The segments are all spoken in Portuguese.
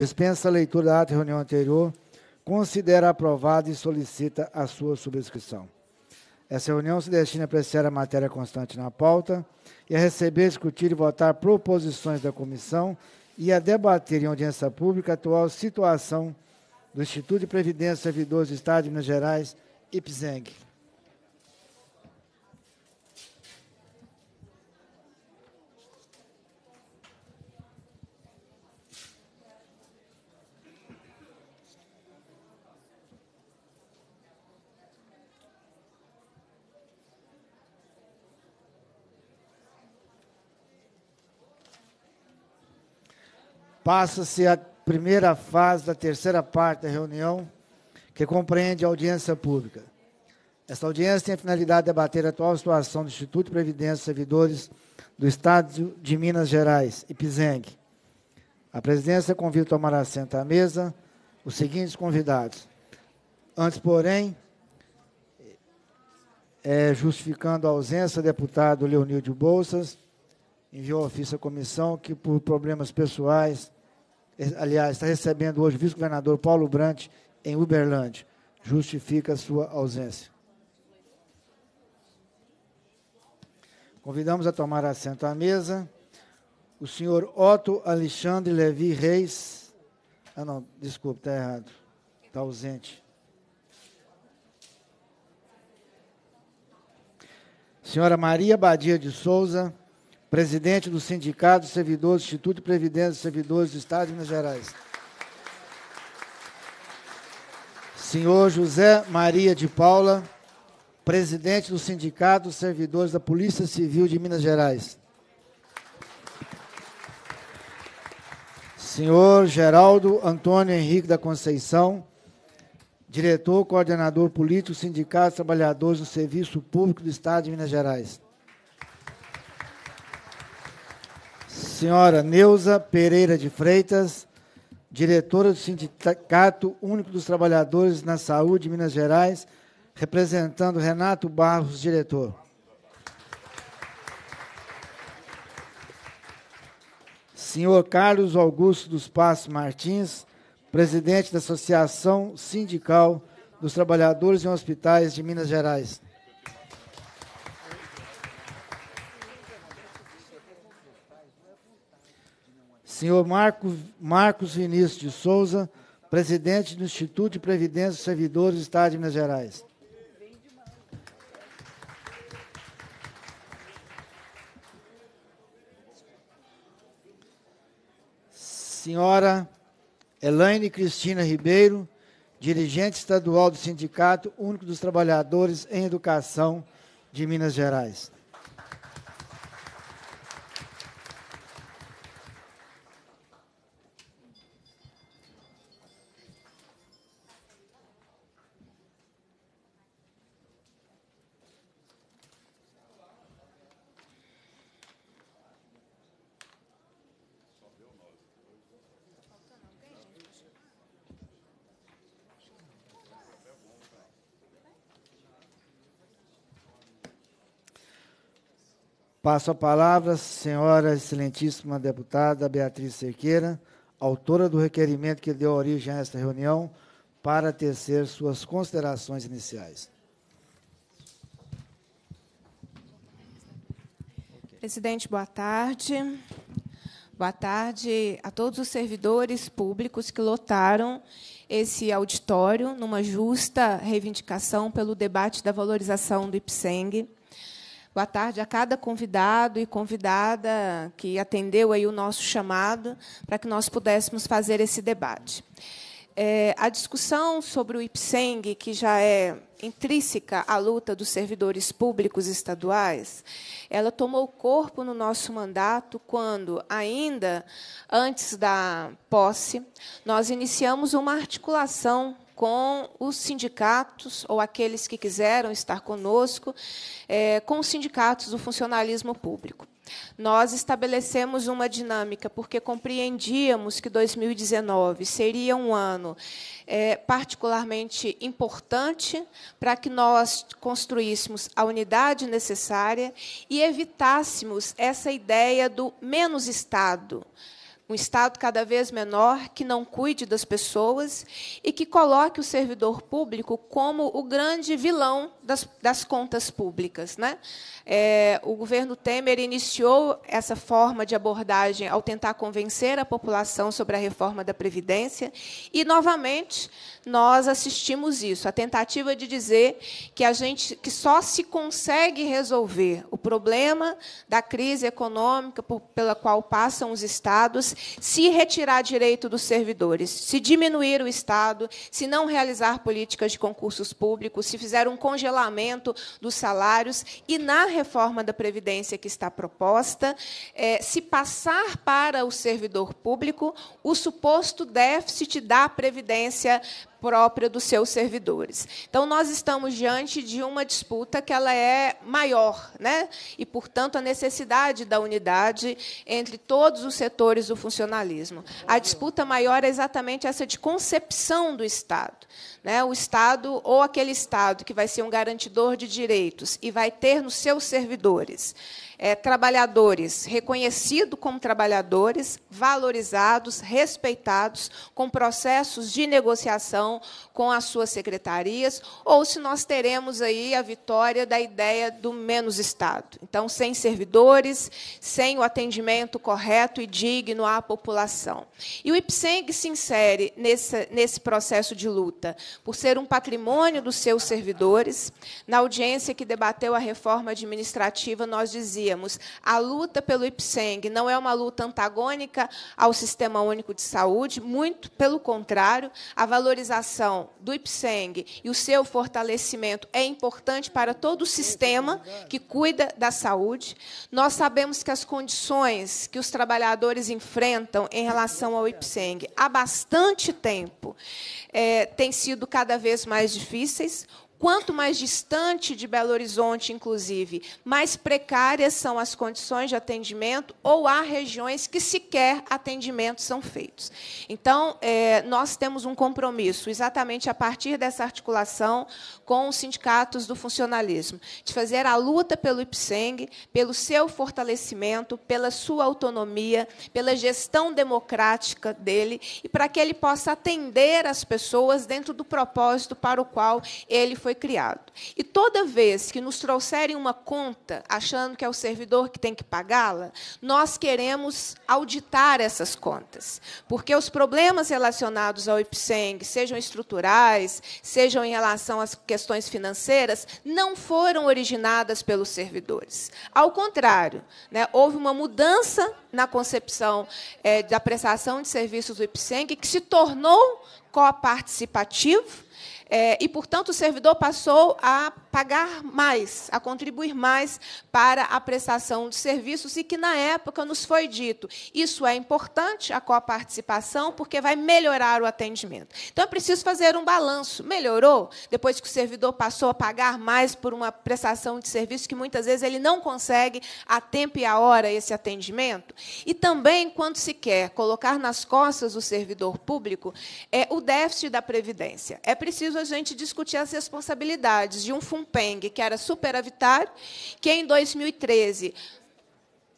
dispensa a leitura da ata de reunião anterior, considera aprovada e solicita a sua subscrição. Essa reunião se destina a apreciar a matéria constante na pauta e a receber, discutir e votar proposições da comissão e a debater em audiência pública a atual situação do Instituto de Previdência Servidores do Estado de Minas Gerais, IPSENG. Passa-se a primeira fase da terceira parte da reunião, que compreende a audiência pública. Esta audiência tem a finalidade de debater a atual situação do Instituto de Previdência e Servidores do Estado de Minas Gerais, IPSENG. A presidência convida a tomar assento à mesa os seguintes convidados. Antes, porém, é, justificando a ausência, deputado Leonildo Bolsas, enviou ofício à comissão que, por problemas pessoais, eh, aliás, está recebendo hoje o vice-governador Paulo Brant em Uberlândia. Justifica sua ausência. Convidamos a tomar assento à mesa o senhor Otto Alexandre Levi Reis. Ah, não, desculpe, está errado. Está ausente. Senhora Maria Badia de Souza presidente do Sindicato Servidores, Instituto de Previdência dos Servidores do Estado de Minas Gerais. Senhor José Maria de Paula, presidente do Sindicato dos Servidores da Polícia Civil de Minas Gerais. Senhor Geraldo Antônio Henrique da Conceição, diretor coordenador político Sindicato dos Trabalhadores do Serviço Público do Estado de Minas Gerais. senhora Neuza Pereira de Freitas, diretora do Sindicato Único dos Trabalhadores na Saúde, Minas Gerais, representando Renato Barros, diretor. Senhor Carlos Augusto dos Passos Martins, presidente da Associação Sindical dos Trabalhadores em Hospitais de Minas Gerais. Senhor Marcos, Marcos Vinícius de Souza, presidente do Instituto de Previdência dos Servidores do Estado de Minas Gerais. Senhora Elaine Cristina Ribeiro, dirigente estadual do Sindicato Único dos Trabalhadores em Educação de Minas Gerais. Passo a palavra à senhora excelentíssima deputada Beatriz Cerqueira, autora do requerimento que deu origem a esta reunião, para tecer suas considerações iniciais. Presidente, boa tarde. Boa tarde a todos os servidores públicos que lotaram esse auditório numa justa reivindicação pelo debate da valorização do IPSENG. Boa tarde a cada convidado e convidada que atendeu aí o nosso chamado para que nós pudéssemos fazer esse debate. É, a discussão sobre o IPSENG, que já é intrínseca à luta dos servidores públicos estaduais, ela tomou corpo no nosso mandato quando, ainda antes da posse, nós iniciamos uma articulação com os sindicatos, ou aqueles que quiseram estar conosco, é, com os sindicatos do funcionalismo público. Nós estabelecemos uma dinâmica porque compreendíamos que 2019 seria um ano é, particularmente importante para que nós construíssemos a unidade necessária e evitássemos essa ideia do menos Estado, um Estado cada vez menor, que não cuide das pessoas e que coloque o servidor público como o grande vilão das, das contas públicas. Né? É, o governo Temer iniciou essa forma de abordagem ao tentar convencer a população sobre a reforma da Previdência e, novamente, nós assistimos isso, a tentativa de dizer que a gente que só se consegue resolver o problema da crise econômica por, pela qual passam os estados se retirar direito dos servidores, se diminuir o Estado, se não realizar políticas de concursos públicos, se fizer um congelamento dos salários e, na reforma da Previdência que está proposta, é, se passar para o servidor público o suposto déficit da Previdência própria dos seus servidores. Então nós estamos diante de uma disputa que ela é maior, né? E portanto a necessidade da unidade entre todos os setores do funcionalismo. A disputa maior é exatamente essa de concepção do Estado, né? O Estado ou aquele Estado que vai ser um garantidor de direitos e vai ter nos seus servidores é, trabalhadores reconhecidos como trabalhadores, valorizados, respeitados, com processos de negociação com as suas secretarias, ou se nós teremos aí a vitória da ideia do menos Estado. Então, sem servidores, sem o atendimento correto e digno à população. E o IPSENG se insere nesse, nesse processo de luta, por ser um patrimônio dos seus servidores. Na audiência que debateu a reforma administrativa, nós dizíamos dizíamos, a luta pelo IPSENG não é uma luta antagônica ao Sistema Único de Saúde, muito pelo contrário, a valorização do IPSENG e o seu fortalecimento é importante para todo o sistema que cuida da saúde. Nós sabemos que as condições que os trabalhadores enfrentam em relação ao IPSENG há bastante tempo é, têm sido cada vez mais difíceis. Quanto mais distante de Belo Horizonte, inclusive, mais precárias são as condições de atendimento, ou há regiões que sequer atendimentos são feitos. Então, é, nós temos um compromisso, exatamente a partir dessa articulação com os sindicatos do funcionalismo, de fazer a luta pelo IPSENG, pelo seu fortalecimento, pela sua autonomia, pela gestão democrática dele, e para que ele possa atender as pessoas dentro do propósito para o qual ele foi foi criado. E toda vez que nos trouxerem uma conta, achando que é o servidor que tem que pagá-la, nós queremos auditar essas contas. Porque os problemas relacionados ao IPSENG, sejam estruturais, sejam em relação às questões financeiras, não foram originadas pelos servidores. Ao contrário, né, houve uma mudança na concepção é, da prestação de serviços do IPSENG, que se tornou coparticipativo é, e, portanto, o servidor passou a pagar mais, a contribuir mais para a prestação de serviços, e que, na época, nos foi dito: isso é importante, a coparticipação, porque vai melhorar o atendimento. Então, é preciso fazer um balanço. Melhorou depois que o servidor passou a pagar mais por uma prestação de serviço que muitas vezes ele não consegue a tempo e a hora esse atendimento? E também quando se quer colocar nas costas do servidor público é o déficit da previdência. É preciso mesmo a gente discutia as responsabilidades de um FUNPENG, que era superavitário, que em 2013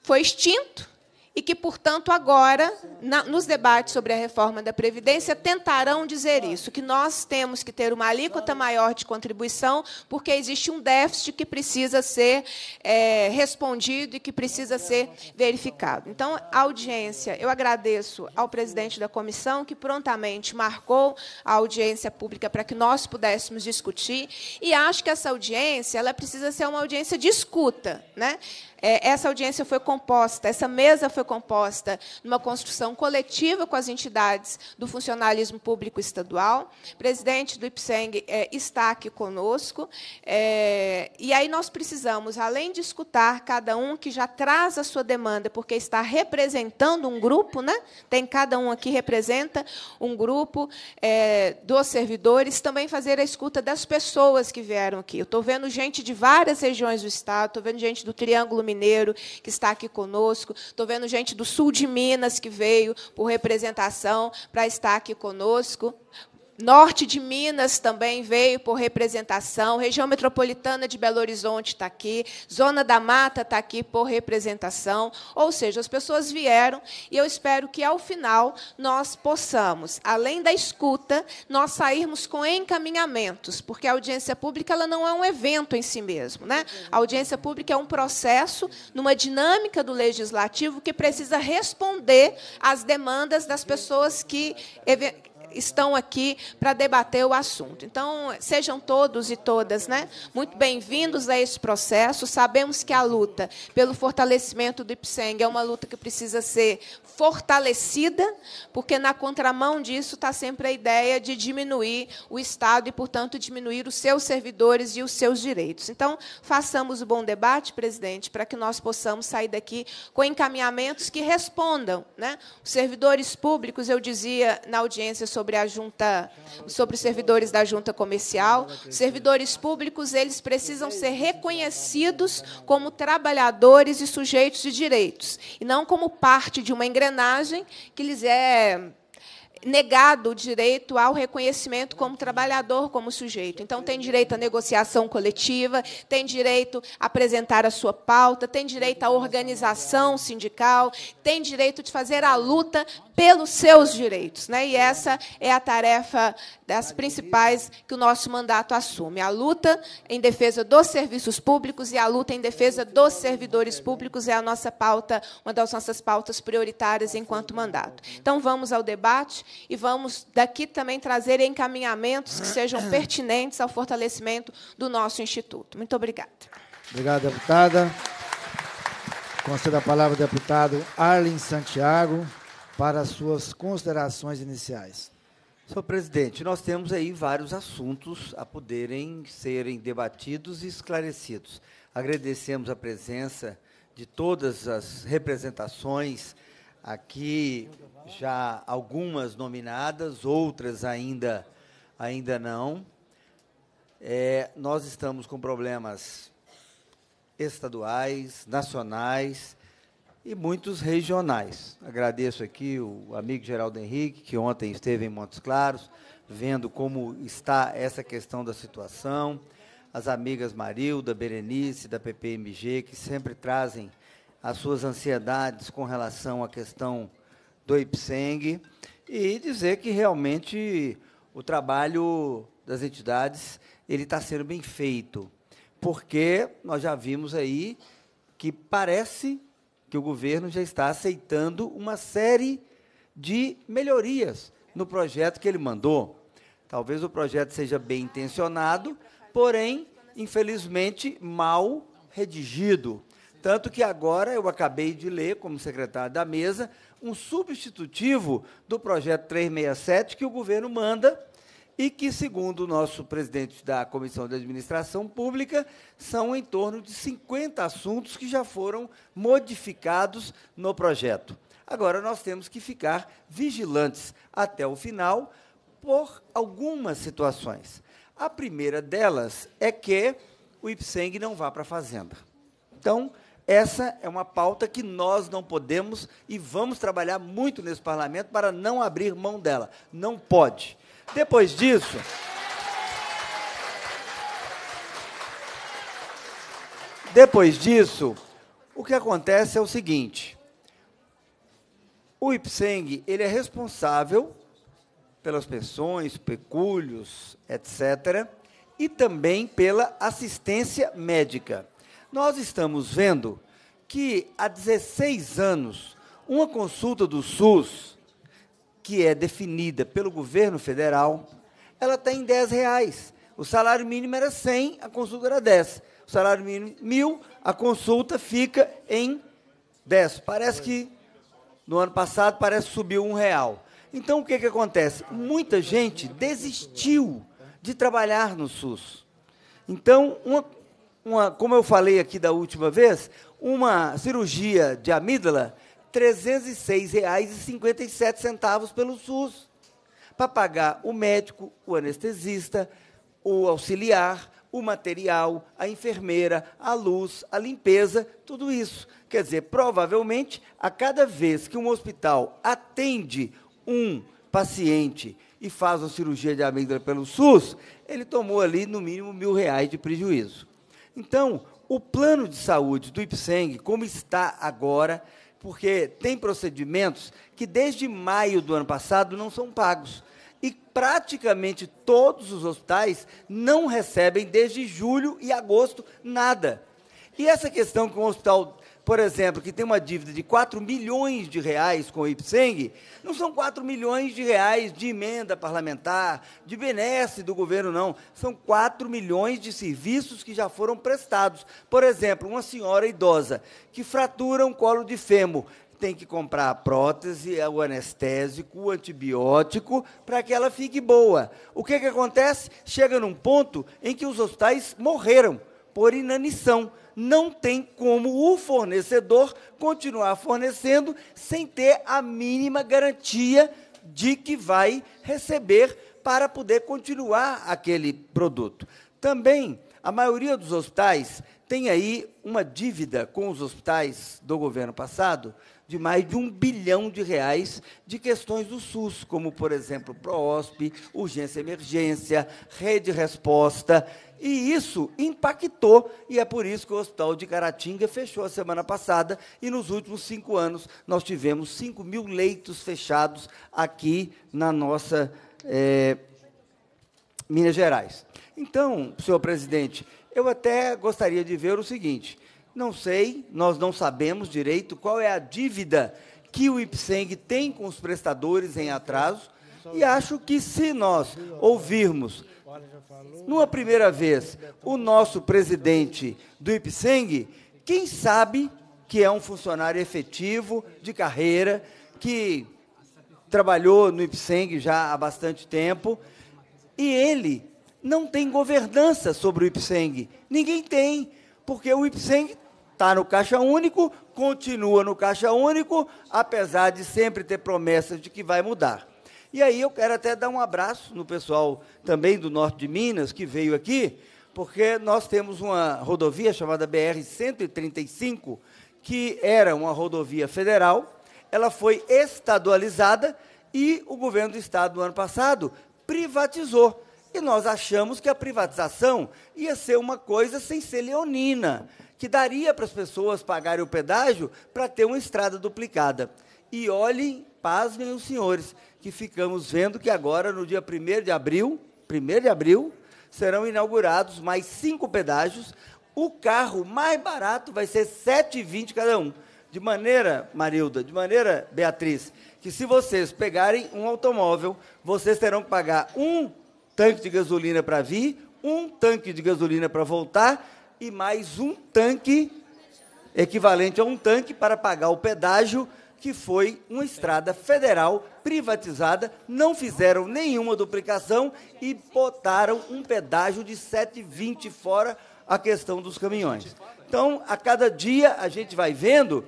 foi extinto, e que, portanto, agora, na, nos debates sobre a reforma da Previdência, tentarão dizer isso, que nós temos que ter uma alíquota maior de contribuição, porque existe um déficit que precisa ser é, respondido e que precisa ser verificado. Então, a audiência, eu agradeço ao presidente da comissão, que prontamente marcou a audiência pública para que nós pudéssemos discutir, e acho que essa audiência ela precisa ser uma audiência de escuta. Né? É, essa audiência foi composta, essa mesa foi composta numa construção coletiva com as entidades do funcionalismo público estadual. O presidente do IPSENG é, está aqui conosco. É, e aí nós precisamos, além de escutar cada um que já traz a sua demanda, porque está representando um grupo, né? tem cada um aqui representa um grupo dos servidores, também fazer a escuta das pessoas que vieram aqui. Eu estou vendo gente de várias regiões do Estado, estou vendo gente do Triângulo Mineiro, que está aqui conosco. Estou vendo gente do sul de Minas que veio por representação para estar aqui conosco. Norte de Minas também veio por representação, região metropolitana de Belo Horizonte está aqui, Zona da Mata está aqui por representação, ou seja, as pessoas vieram e eu espero que ao final nós possamos, além da escuta, nós sairmos com encaminhamentos, porque a audiência pública ela não é um evento em si mesmo, né? A audiência pública é um processo numa dinâmica do legislativo que precisa responder às demandas das pessoas que estão aqui para debater o assunto. Então, sejam todos e todas né, muito bem-vindos a esse processo. Sabemos que a luta pelo fortalecimento do IPSENG é uma luta que precisa ser fortalecida, porque na contramão disso está sempre a ideia de diminuir o Estado e, portanto, diminuir os seus servidores e os seus direitos. Então, façamos o bom debate, presidente, para que nós possamos sair daqui com encaminhamentos que respondam. Né? Os servidores públicos, eu dizia na audiência sobre sobre a junta, sobre os servidores da junta comercial. Os servidores públicos, eles precisam ser reconhecidos como trabalhadores e sujeitos de direitos, e não como parte de uma engrenagem que lhes é negado o direito ao reconhecimento como trabalhador, como sujeito. Então, tem direito à negociação coletiva, tem direito a apresentar a sua pauta, tem direito à organização sindical, tem direito de fazer a luta pelos seus direitos. Né? E essa é a tarefa das principais que o nosso mandato assume: a luta em defesa dos serviços públicos e a luta em defesa dos servidores públicos é a nossa pauta, uma das nossas pautas prioritárias enquanto mandato. Então vamos ao debate e vamos daqui também trazer encaminhamentos que sejam pertinentes ao fortalecimento do nosso instituto. Muito obrigada. Obrigado, deputada. Concedo a palavra ao deputado Arlen Santiago para suas considerações iniciais. Senhor presidente, nós temos aí vários assuntos a poderem serem debatidos e esclarecidos. Agradecemos a presença de todas as representações aqui, já algumas nominadas, outras ainda, ainda não. É, nós estamos com problemas estaduais, nacionais, e muitos regionais. Agradeço aqui o amigo Geraldo Henrique, que ontem esteve em Montes Claros, vendo como está essa questão da situação, as amigas Marilda, Berenice, da PPMG, que sempre trazem as suas ansiedades com relação à questão do IPSENG, e dizer que realmente o trabalho das entidades ele está sendo bem feito, porque nós já vimos aí que parece que o governo já está aceitando uma série de melhorias no projeto que ele mandou. Talvez o projeto seja bem intencionado, porém, infelizmente, mal redigido. Tanto que agora eu acabei de ler, como secretário da mesa, um substitutivo do projeto 367 que o governo manda e que, segundo o nosso presidente da Comissão de Administração Pública, são em torno de 50 assuntos que já foram modificados no projeto. Agora, nós temos que ficar vigilantes até o final por algumas situações. A primeira delas é que o IPSENG não vá para a Fazenda. Então, essa é uma pauta que nós não podemos e vamos trabalhar muito nesse parlamento para não abrir mão dela. Não pode. Depois disso. Depois disso, o que acontece é o seguinte: o Ipseng ele é responsável pelas pensões, pecúlios, etc., e também pela assistência médica. Nós estamos vendo que há 16 anos, uma consulta do SUS que é definida pelo governo federal, ela está em 10 reais. O salário mínimo era 100, a consulta era 10. O salário mínimo mil, a consulta fica em 10. Parece que no ano passado parece subiu um real. Então o que, que acontece? Muita gente desistiu de trabalhar no SUS. Então, uma, uma, como eu falei aqui da última vez, uma cirurgia de amígdala R$ 306,57 pelo SUS para pagar o médico, o anestesista, o auxiliar, o material, a enfermeira, a luz, a limpeza, tudo isso. Quer dizer, provavelmente, a cada vez que um hospital atende um paciente e faz uma cirurgia de amígdala pelo SUS, ele tomou ali no mínimo mil reais de prejuízo. Então, o plano de saúde do IPSENG, como está agora, porque tem procedimentos que desde maio do ano passado não são pagos. E praticamente todos os hospitais não recebem desde julho e agosto nada. E essa questão que um hospital por exemplo, que tem uma dívida de 4 milhões de reais com o Ipseng, não são 4 milhões de reais de emenda parlamentar, de benesse do governo, não. São 4 milhões de serviços que já foram prestados. Por exemplo, uma senhora idosa que fratura um colo de fêmur, tem que comprar a prótese, o anestésico, o antibiótico, para que ela fique boa. O que, que acontece? Chega num ponto em que os hospitais morreram por inanição não tem como o fornecedor continuar fornecendo sem ter a mínima garantia de que vai receber para poder continuar aquele produto. Também a maioria dos hospitais tem aí uma dívida com os hospitais do governo passado de mais de um bilhão de reais de questões do SUS, como, por exemplo, PROOSP, urgência emergência, rede resposta. E isso impactou, e é por isso que o Hospital de Caratinga fechou a semana passada, e nos últimos cinco anos nós tivemos 5 mil leitos fechados aqui na nossa é, Minas Gerais. Então, senhor presidente, eu até gostaria de ver o seguinte: não sei, nós não sabemos direito qual é a dívida que o IPSENG tem com os prestadores em atraso, e acho que se nós ouvirmos, numa primeira vez, o nosso presidente do IPSENG, quem sabe que é um funcionário efetivo, de carreira, que trabalhou no IPSENG já há bastante tempo, e ele não tem governança sobre o IPSENG. Ninguém tem, porque o IPSENG está no caixa único, continua no caixa único, apesar de sempre ter promessas de que vai mudar. E aí eu quero até dar um abraço no pessoal também do norte de Minas que veio aqui, porque nós temos uma rodovia chamada BR 135, que era uma rodovia federal, ela foi estadualizada e o governo do estado no ano passado privatizou. E nós achamos que a privatização ia ser uma coisa sem ser leonina que daria para as pessoas pagarem o pedágio para ter uma estrada duplicada. E olhem, pasmem os senhores, que ficamos vendo que agora, no dia 1 de abril, 1 de abril, serão inaugurados mais cinco pedágios. O carro mais barato vai ser R$ 7,20 cada um. De maneira, Marilda, de maneira, Beatriz, que se vocês pegarem um automóvel, vocês terão que pagar um tanque de gasolina para vir, um tanque de gasolina para voltar e mais um tanque, equivalente a um tanque, para pagar o pedágio, que foi uma estrada federal privatizada, não fizeram nenhuma duplicação e botaram um pedágio de 7,20 fora a questão dos caminhões. Então, a cada dia a gente vai vendo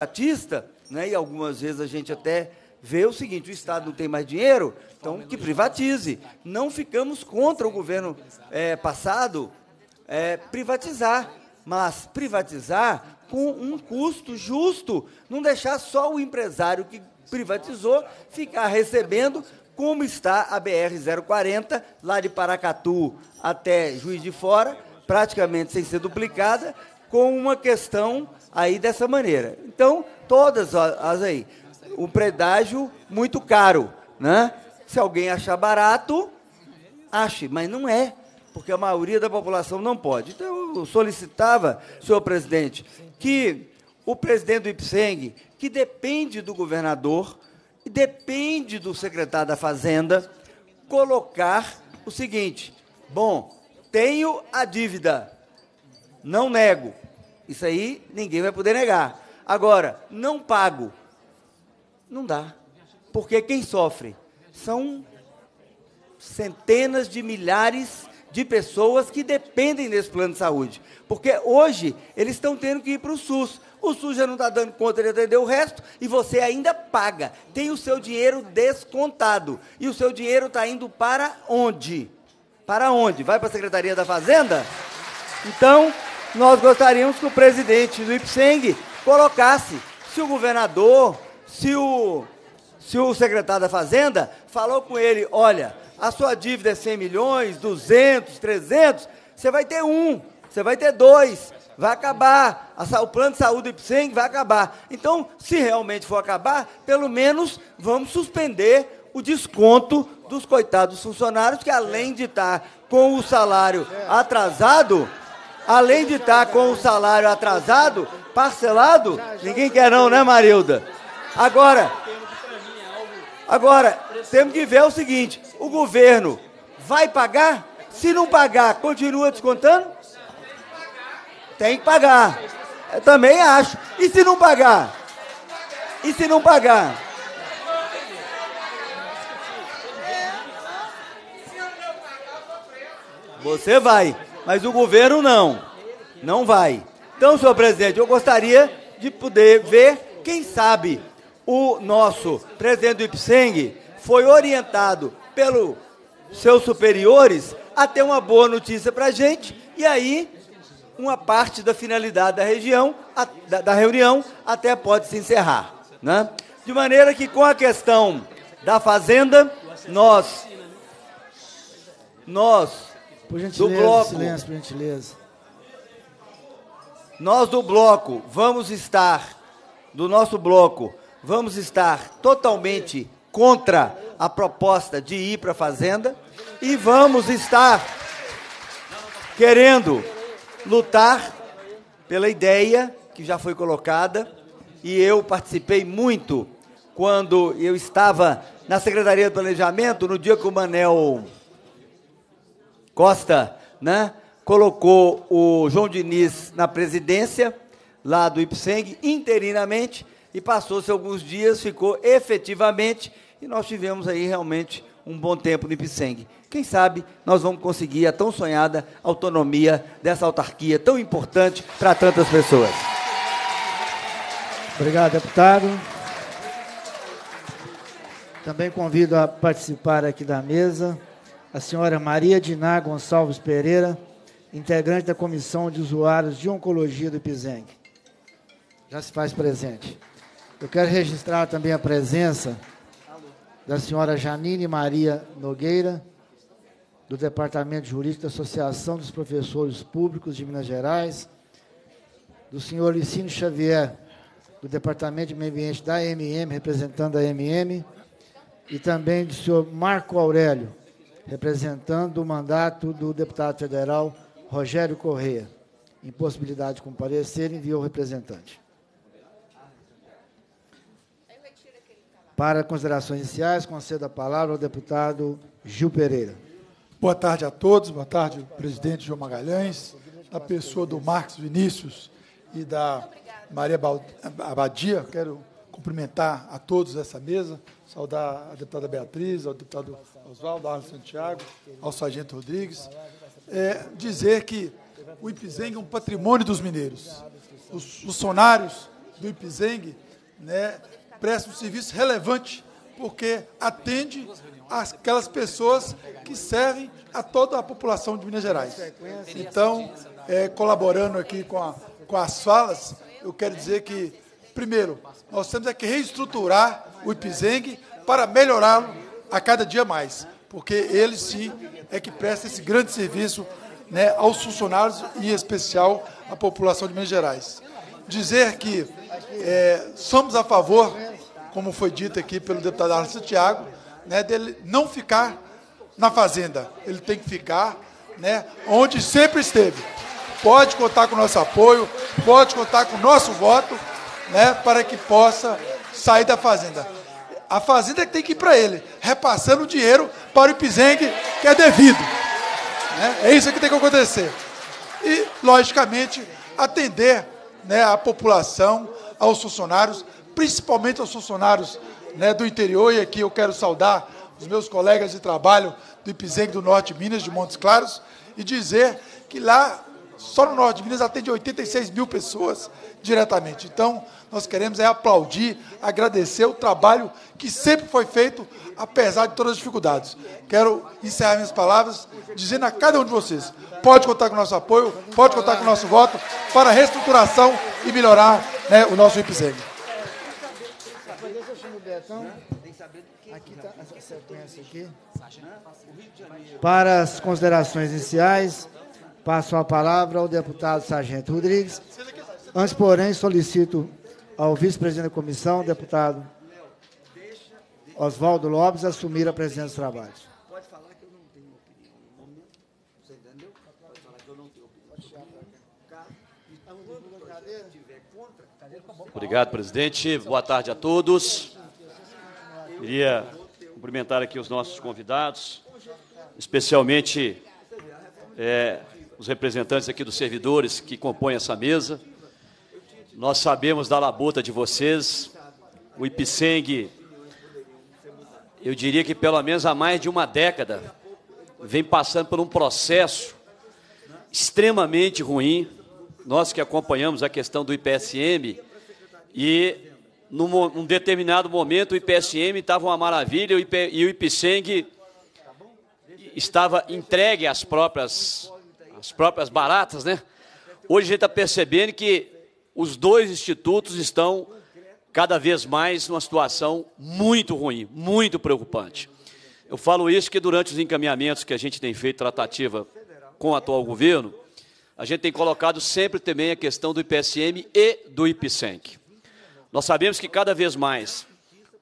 Batista, né, e algumas vezes a gente até vê o seguinte: o Estado não tem mais dinheiro, então que privatize. Não ficamos contra o governo é, passado é, privatizar, mas privatizar com um custo justo, não deixar só o empresário que privatizou ficar recebendo como está a BR-040, lá de Paracatu até Juiz de Fora, praticamente sem ser duplicada, com uma questão aí dessa maneira. Então, todas as aí. Um predágio muito caro, né? Se alguém achar barato, ache, mas não é porque a maioria da população não pode. Então, eu solicitava, senhor presidente, que o presidente do IPSENG, que depende do governador e depende do secretário da Fazenda, colocar o seguinte: bom, tenho a dívida, não nego. Isso aí ninguém vai poder negar. Agora, não pago. Não dá. Porque quem sofre são centenas de milhares de pessoas que dependem desse plano de saúde. Porque hoje eles estão tendo que ir para o SUS. O SUS já não está dando conta de atender o resto e você ainda paga. Tem o seu dinheiro descontado. E o seu dinheiro está indo para onde? Para onde? Vai para a Secretaria da Fazenda? Então, nós gostaríamos que o presidente do IPSENG colocasse se o governador, se o, se o secretário da Fazenda falou com ele, olha, a sua dívida é 100 milhões, 200, 300, você vai ter um, você vai ter dois, vai acabar. O plano de saúde do IPSEM vai acabar. Então, se realmente for acabar, pelo menos vamos suspender o desconto dos coitados funcionários, que além de estar tá com o salário atrasado, além de estar tá com o salário atrasado, parcelado, ninguém quer não, né, Marilda? Agora, agora, temos que ver o seguinte, o governo vai pagar? Se não pagar, continua descontando? Tem que pagar. Eu também acho. E se não pagar? E se não pagar? Você vai, mas o governo não. Não vai. Então, senhor presidente, eu gostaria de poder ver, quem sabe, o nosso presidente do IPSENG foi orientado pelos seus superiores, a ter uma boa notícia para a gente, e aí uma parte da finalidade da, região, a, da, da reunião até pode se encerrar. Né? De maneira que com a questão da fazenda, nós, nós gentileza, do bloco, silêncio, por gentileza. nós do bloco vamos estar, do nosso bloco, vamos estar totalmente contra a proposta de ir para a fazenda e vamos estar querendo lutar pela ideia que já foi colocada e eu participei muito quando eu estava na Secretaria do Planejamento, no dia que o Manel Costa, né, colocou o João Diniz na presidência lá do IPSENG interinamente e passou-se alguns dias, ficou efetivamente, e nós tivemos aí realmente um bom tempo no Ipseng. Quem sabe nós vamos conseguir a tão sonhada autonomia dessa autarquia tão importante para tantas pessoas. Obrigado, deputado. Também convido a participar aqui da mesa a senhora Maria Diná Gonçalves Pereira, integrante da Comissão de Usuários de Oncologia do Ipseng. Já se faz presente. Eu quero registrar também a presença da senhora Janine Maria Nogueira, do Departamento Jurídico da Associação dos Professores Públicos de Minas Gerais, do senhor Licínio Xavier, do Departamento de Meio Ambiente da MM, representando a MM, e também do senhor Marco Aurélio, representando o mandato do deputado federal Rogério Correia. Impossibilidade de comparecer, enviou o representante. Para considerações iniciais, concedo a palavra ao deputado Gil Pereira. Boa tarde a todos, boa tarde, presidente João Magalhães, na pessoa do Marcos Vinícius e da Maria Abadia. Quero cumprimentar a todos essa mesa, saudar a deputada Beatriz, ao deputado Oswaldo, ao Santiago, ao sargento Rodrigues. É, dizer que o IPZENG é um patrimônio dos mineiros. Os funcionários do IPZENG né, presta um serviço relevante, porque atende aquelas pessoas que servem a toda a população de Minas Gerais. Então, é, colaborando aqui com, a, com as falas, eu quero dizer que, primeiro, nós temos é que reestruturar o IPZENG para melhorá-lo a cada dia mais, porque ele sim é que presta esse grande serviço né, aos funcionários e, em especial, à população de Minas Gerais dizer que é, somos a favor, como foi dito aqui pelo deputado Arlen Santiago, né, dele não ficar na fazenda. Ele tem que ficar né, onde sempre esteve. Pode contar com o nosso apoio, pode contar com o nosso voto, né, para que possa sair da fazenda. A fazenda que tem que ir para ele, repassando o dinheiro para o Ipizengue, que é devido. Né? É isso que tem que acontecer. E, logicamente, atender né, à população, aos funcionários, principalmente aos funcionários né, do interior. E aqui eu quero saudar os meus colegas de trabalho do IPZEG do Norte de Minas, de Montes Claros, e dizer que lá só no norte de Minas atende 86 mil pessoas diretamente. Então, nós queremos é aplaudir, agradecer o trabalho que sempre foi feito, apesar de todas as dificuldades. Quero encerrar minhas palavras dizendo a cada um de vocês: pode contar com o nosso apoio, pode contar com o nosso voto para a reestruturação e melhorar né, o nosso IPSEG. Para as considerações iniciais, Passo a palavra ao deputado Sargento Rodrigues. Antes, porém, solicito ao vice-presidente da comissão, deputado Oswaldo Lopes, assumir a presidência dos trabalhos. Pode falar que eu não tenho opinião. Você entendeu? Pode falar que eu não tenho opinião. Tá Obrigado, presidente. Boa tarde a todos. Queria cumprimentar aqui os nossos convidados, especialmente é, os representantes aqui dos servidores que compõem essa mesa. Nós sabemos da labuta de vocês. O Ipseng, eu diria que pelo menos há mais de uma década, vem passando por um processo extremamente ruim. Nós que acompanhamos a questão do IPSM e num determinado momento o IPSM estava uma maravilha e o IPSENG estava entregue às próprias as próprias baratas, né? Hoje a gente está percebendo que os dois institutos estão cada vez mais numa situação muito ruim, muito preocupante. Eu falo isso que durante os encaminhamentos que a gente tem feito tratativa com o atual governo, a gente tem colocado sempre também a questão do IPSM e do IPSENC. Nós sabemos que cada vez mais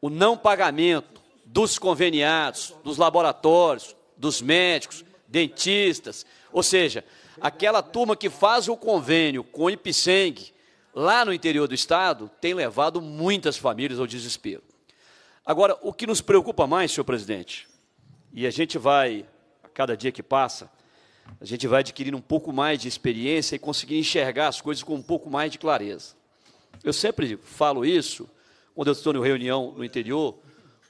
o não pagamento dos conveniados, dos laboratórios, dos médicos, dentistas, ou seja, aquela turma que faz o convênio com o Ipseng, lá no interior do estado, tem levado muitas famílias ao desespero. Agora, o que nos preocupa mais, senhor presidente, e a gente vai, a cada dia que passa, a gente vai adquirindo um pouco mais de experiência e conseguir enxergar as coisas com um pouco mais de clareza. Eu sempre falo isso quando eu estou em reunião no interior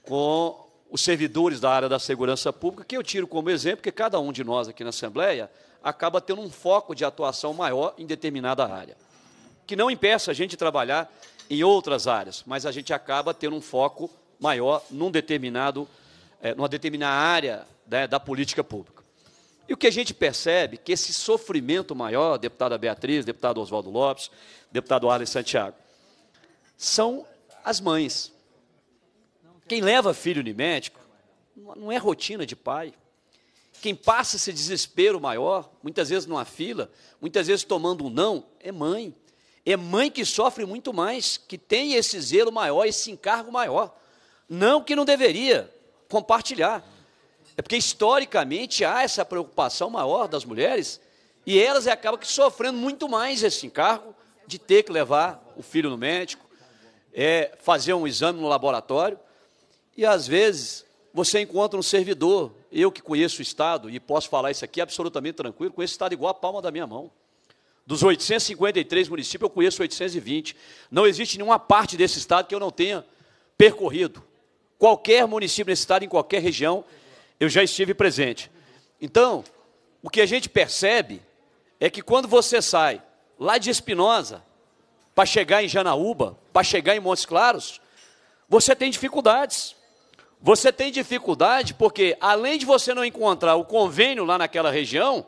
com os servidores da área da segurança pública, que eu tiro como exemplo, que cada um de nós aqui na Assembleia acaba tendo um foco de atuação maior em determinada área. Que não impeça a gente de trabalhar em outras áreas, mas a gente acaba tendo um foco maior num determinado, é, numa determinada área né, da política pública. E o que a gente percebe que esse sofrimento maior, deputada Beatriz, deputado Oswaldo Lopes, deputado Arlen Santiago, são as mães. Quem leva filho no médico não é rotina de pai. Quem passa esse desespero maior, muitas vezes numa fila, muitas vezes tomando um não, é mãe. É mãe que sofre muito mais, que tem esse zelo maior, esse encargo maior. Não que não deveria compartilhar. É porque historicamente há essa preocupação maior das mulheres e elas acabam sofrendo muito mais esse encargo de ter que levar o filho no médico, é, fazer um exame no laboratório. E às vezes você encontra um servidor, eu que conheço o Estado, e posso falar isso aqui absolutamente tranquilo, conheço o Estado igual a palma da minha mão. Dos 853 municípios, eu conheço 820. Não existe nenhuma parte desse Estado que eu não tenha percorrido. Qualquer município nesse Estado, em qualquer região, eu já estive presente. Então, o que a gente percebe é que quando você sai lá de Espinosa, para chegar em Janaúba, para chegar em Montes Claros, você tem dificuldades. Você tem dificuldade porque, além de você não encontrar o convênio lá naquela região,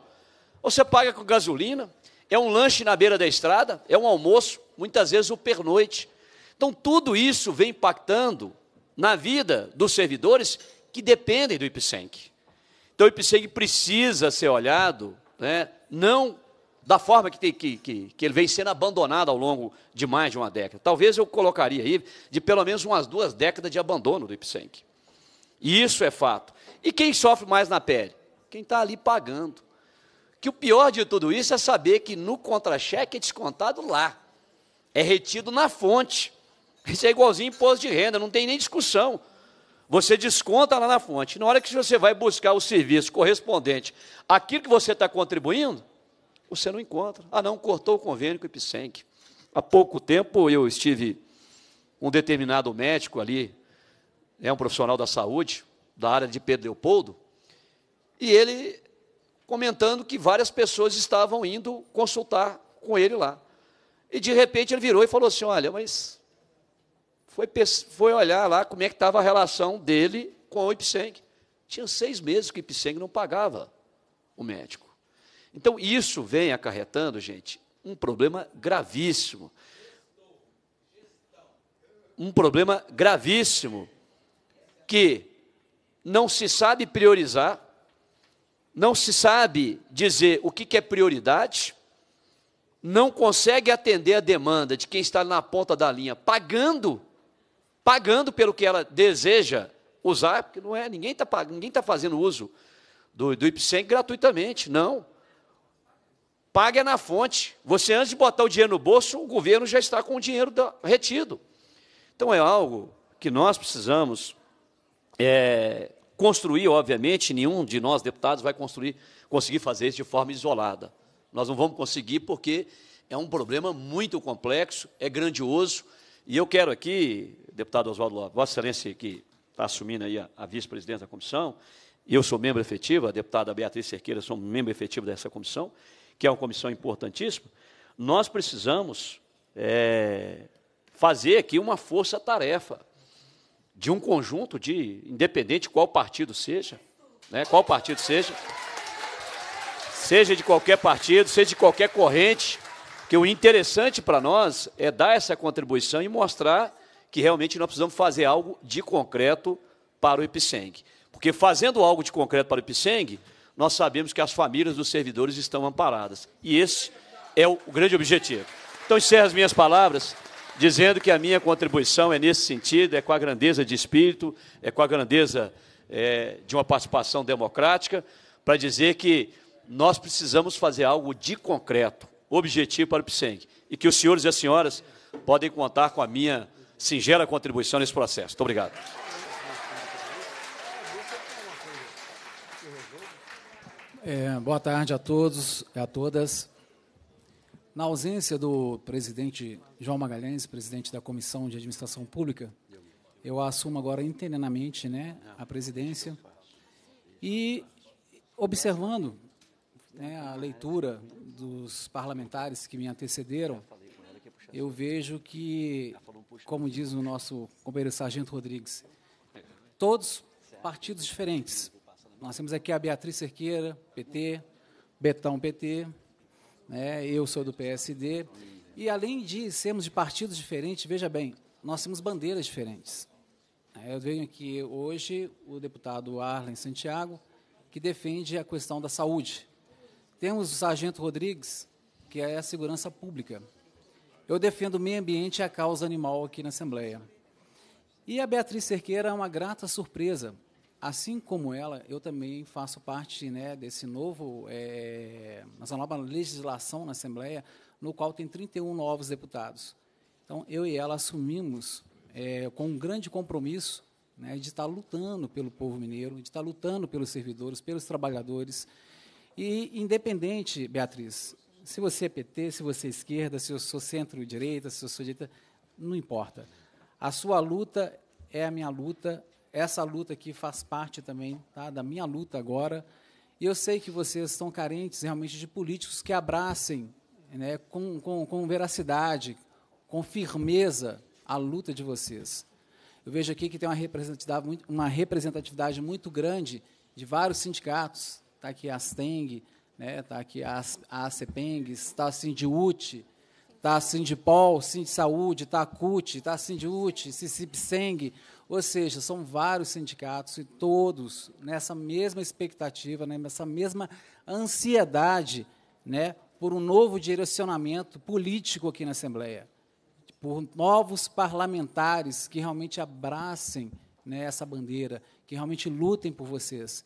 você paga com gasolina, é um lanche na beira da estrada, é um almoço, muitas vezes o pernoite. Então, tudo isso vem impactando na vida dos servidores que dependem do IPSENC. Então, o IPSENC precisa ser olhado, né, não da forma que, tem, que, que, que, ele vem sendo abandonado ao longo de mais de uma década. Talvez eu colocaria aí de pelo menos umas duas décadas de abandono do IPSENC. Isso é fato. E quem sofre mais na pele? Quem está ali pagando. Que o pior de tudo isso é saber que no contra-cheque é descontado lá. É retido na fonte. Isso é igualzinho imposto de renda, não tem nem discussão. Você desconta lá na fonte. Na hora que você vai buscar o serviço correspondente àquilo que você está contribuindo, você não encontra. Ah, não, cortou o convênio com o IPSENC. Há pouco tempo eu estive com um determinado médico ali é um profissional da saúde, da área de Pedro Leopoldo, e ele comentando que várias pessoas estavam indo consultar com ele lá. E de repente ele virou e falou assim: Olha, mas foi, foi olhar lá como é que estava a relação dele com o Ipseng. Tinha seis meses que o Ipseng não pagava o médico. Então isso vem acarretando, gente, um problema gravíssimo. Um problema gravíssimo que não se sabe priorizar, não se sabe dizer o que, que é prioridade, não consegue atender a demanda de quem está na ponta da linha, pagando, pagando pelo que ela deseja usar, porque não é, ninguém está ninguém tá fazendo uso do, do IPSEM gratuitamente, não. Paga na fonte. Você, antes de botar o dinheiro no bolso, o governo já está com o dinheiro retido. Então, é algo que nós precisamos é, construir, obviamente, nenhum de nós deputados vai construir, conseguir fazer isso de forma isolada. Nós não vamos conseguir porque é um problema muito complexo, é grandioso. E eu quero aqui, deputado Oswaldo Lopes, Vossa Excelência, que está assumindo aí a, a vice-presidente da comissão, eu sou membro efetivo, a deputada Beatriz Cerqueira sou membro efetivo dessa comissão, que é uma comissão importantíssima. Nós precisamos é, fazer aqui uma força-tarefa de um conjunto de, independente qual partido seja, né, qual partido seja, seja de qualquer partido, seja de qualquer corrente, que o interessante para nós é dar essa contribuição e mostrar que realmente nós precisamos fazer algo de concreto para o IPSENG. Porque fazendo algo de concreto para o IPSENG, nós sabemos que as famílias dos servidores estão amparadas. E esse é o grande objetivo. Então, encerro as minhas palavras dizendo que a minha contribuição é nesse sentido, é com a grandeza de espírito, é com a grandeza é, de uma participação democrática, para dizer que nós precisamos fazer algo de concreto, objetivo para o PSENG, e que os senhores e as senhoras podem contar com a minha singela contribuição nesse processo. Muito obrigado. É, boa tarde a todos e a todas. Na ausência do presidente João Magalhães, presidente da Comissão de Administração Pública, eu assumo agora interinamente né, a presidência e observando né, a leitura dos parlamentares que me antecederam, eu vejo que, como diz o nosso companheiro Sargento Rodrigues, todos partidos diferentes. Nós temos aqui a Beatriz Cerqueira, PT, Betão, PT, né? eu sou do PSD. E além de sermos de partidos diferentes, veja bem, nós temos bandeiras diferentes. Né? Eu venho aqui hoje o deputado Arlen Santiago, que defende a questão da saúde. Temos o sargento Rodrigues, que é a segurança pública. Eu defendo o meio ambiente e a causa animal aqui na Assembleia. E a Beatriz Cerqueira é uma grata surpresa, assim como ela, eu também faço parte né, desse novo, é, essa nova legislação na Assembleia, no qual tem 31 novos deputados. Então, eu e ela assumimos é, com um grande compromisso né, de estar lutando pelo povo mineiro, de estar lutando pelos servidores, pelos trabalhadores. E, independente, Beatriz, se você é PT, se você é esquerda, se eu sou centro-direita, se eu sou direita, não importa. A sua luta é a minha luta, essa luta aqui faz parte também tá, da minha luta agora. E eu sei que vocês estão carentes realmente de políticos que abracem né, com, com, com veracidade, com firmeza, a luta de vocês. Eu vejo aqui que tem uma representatividade, uma representatividade muito grande de vários sindicatos. Está aqui a Asteng, está né, tá aqui a ACPENG, está a Sindiut, está a Sindipol, Sindisaúde, está a CUT, está a Sindiut, Sicipseng, ou seja, são vários sindicatos e todos nessa mesma expectativa, né, nessa mesma ansiedade né, por um novo direcionamento político aqui na Assembleia, por novos parlamentares que realmente abracem né, essa bandeira, que realmente lutem por vocês.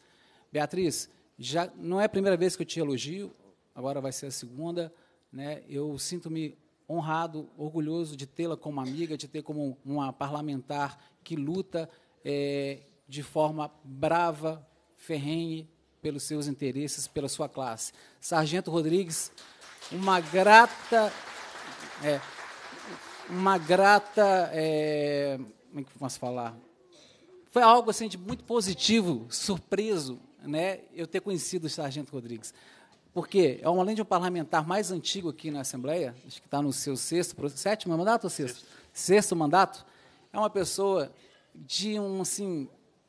Beatriz, já não é a primeira vez que eu te elogio, agora vai ser a segunda. Né, eu sinto-me honrado, orgulhoso de tê-la como amiga, de ter como uma parlamentar que luta é, de forma brava, ferrenha, pelos seus interesses, pela sua classe. Sargento Rodrigues, uma grata, é, uma grata, é, como é que posso falar? Foi algo assim de muito positivo, surpreso, né? Eu ter conhecido o Sargento Rodrigues. Porque, é além de um parlamentar mais antigo aqui na Assembleia, acho que está no seu sexto, sétimo mandato ou sexto? sexto? Sexto mandato, é uma pessoa de um, assim,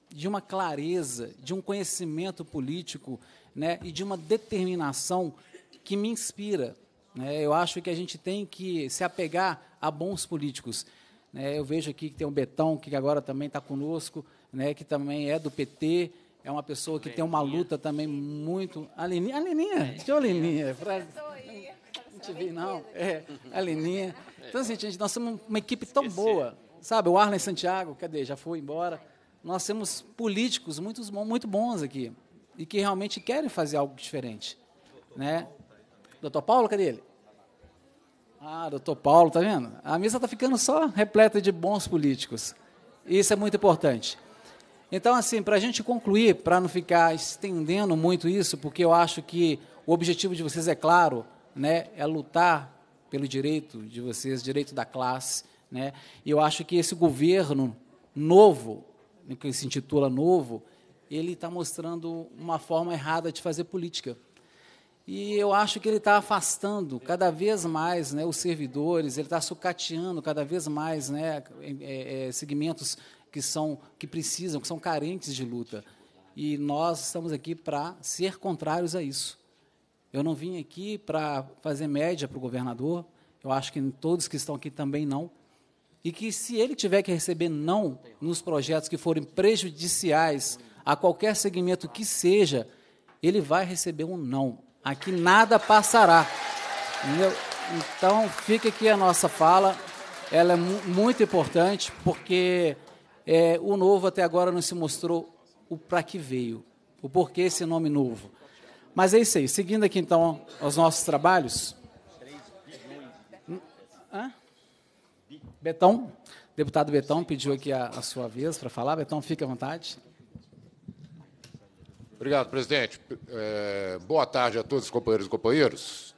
de uma clareza, de um conhecimento político né, e de uma determinação que me inspira. Né? Eu acho que a gente tem que se apegar a bons políticos. Né? Eu vejo aqui que tem o Betão, que agora também está conosco, né, que também é do PT, é uma pessoa que Leninha. tem uma luta também muito. A Leninha, a Leninha, tio Leninha, pra... É não é te vi não, é, a Leninha. Então assim, gente, nós somos uma equipe tão Esqueci. boa, sabe? O Arlen Santiago, cadê? Já foi embora. Nós temos políticos muito, muito bons aqui e que realmente querem fazer algo diferente, Doutor né? Paulo doutor Paulo, cadê ele? Ah, doutor Paulo, tá vendo? A mesa está ficando só repleta de bons políticos. E isso é muito importante. Então, assim, para a gente concluir, para não ficar estendendo muito isso, porque eu acho que o objetivo de vocês é claro, né? É lutar pelo direito de vocês, direito da classe, né? E eu acho que esse governo novo, né, que se intitula novo, ele está mostrando uma forma errada de fazer política. E eu acho que ele está afastando cada vez mais né, os servidores, ele está sucateando cada vez mais né, é, é, é, segmentos que são que precisam, que são carentes de luta. E nós estamos aqui para ser contrários a isso. Eu não vim aqui para fazer média para o governador. Eu acho que todos que estão aqui também não. E que se ele tiver que receber não nos projetos que forem prejudiciais a qualquer segmento que seja, ele vai receber um não. Aqui nada passará. Entendeu? Então, fica aqui a nossa fala. Ela é mu muito importante, porque é, o novo até agora não se mostrou o para que veio, o porquê esse nome novo. Mas é isso aí. Seguindo aqui então aos nossos trabalhos. Hã? Betão, deputado Betão pediu aqui a, a sua vez para falar. Betão, fique à vontade. Obrigado, presidente. É, boa tarde a todos os companheiros e companheiros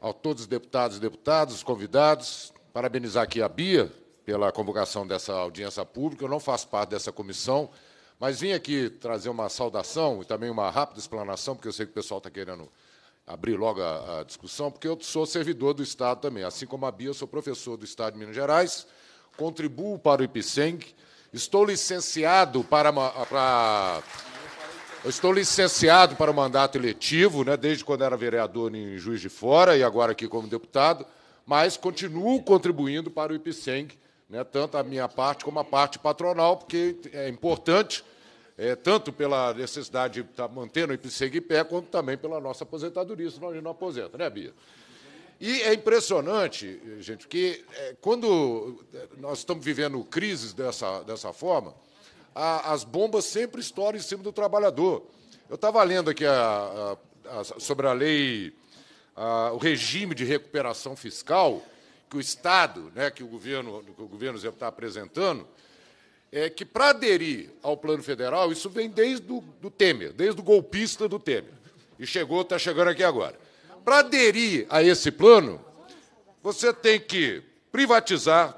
a todos os deputados e deputadas, convidados. Parabenizar aqui a Bia, pela convocação dessa audiência pública. Eu não faço parte dessa comissão, mas vim aqui trazer uma saudação e também uma rápida explanação, porque eu sei que o pessoal está querendo abrir logo a, a, discussão, porque eu sou servidor do Estado também. Assim como a Bia, eu sou professor do Estado de Minas Gerais, contribuo para o IPSENG, estou licenciado para, para eu estou licenciado para o mandato eletivo, né, desde quando era vereador em Juiz de Fora e agora aqui como deputado, mas continuo contribuindo para o IPSENG, né, tanto a minha parte como a parte patronal, porque é importante, é, tanto pela necessidade de estar tá mantendo o IPSEG em pé, quanto também pela nossa aposentadoria, senão a gente não aposenta, né, Bia? E é impressionante, gente, que é, quando é, nós estamos vivendo crises dessa, dessa forma, a, as bombas sempre estouram em cima do trabalhador. Eu estava lendo aqui a, a, sobre a lei, o regime de recuperação fiscal, que o Estado, né, que o governo, que o governo está apresentando, é que para aderir ao plano federal, isso vem desde do, do Temer, desde o golpista do Temer. E chegou, está chegando aqui agora. Para aderir a esse plano, você tem que privatizar,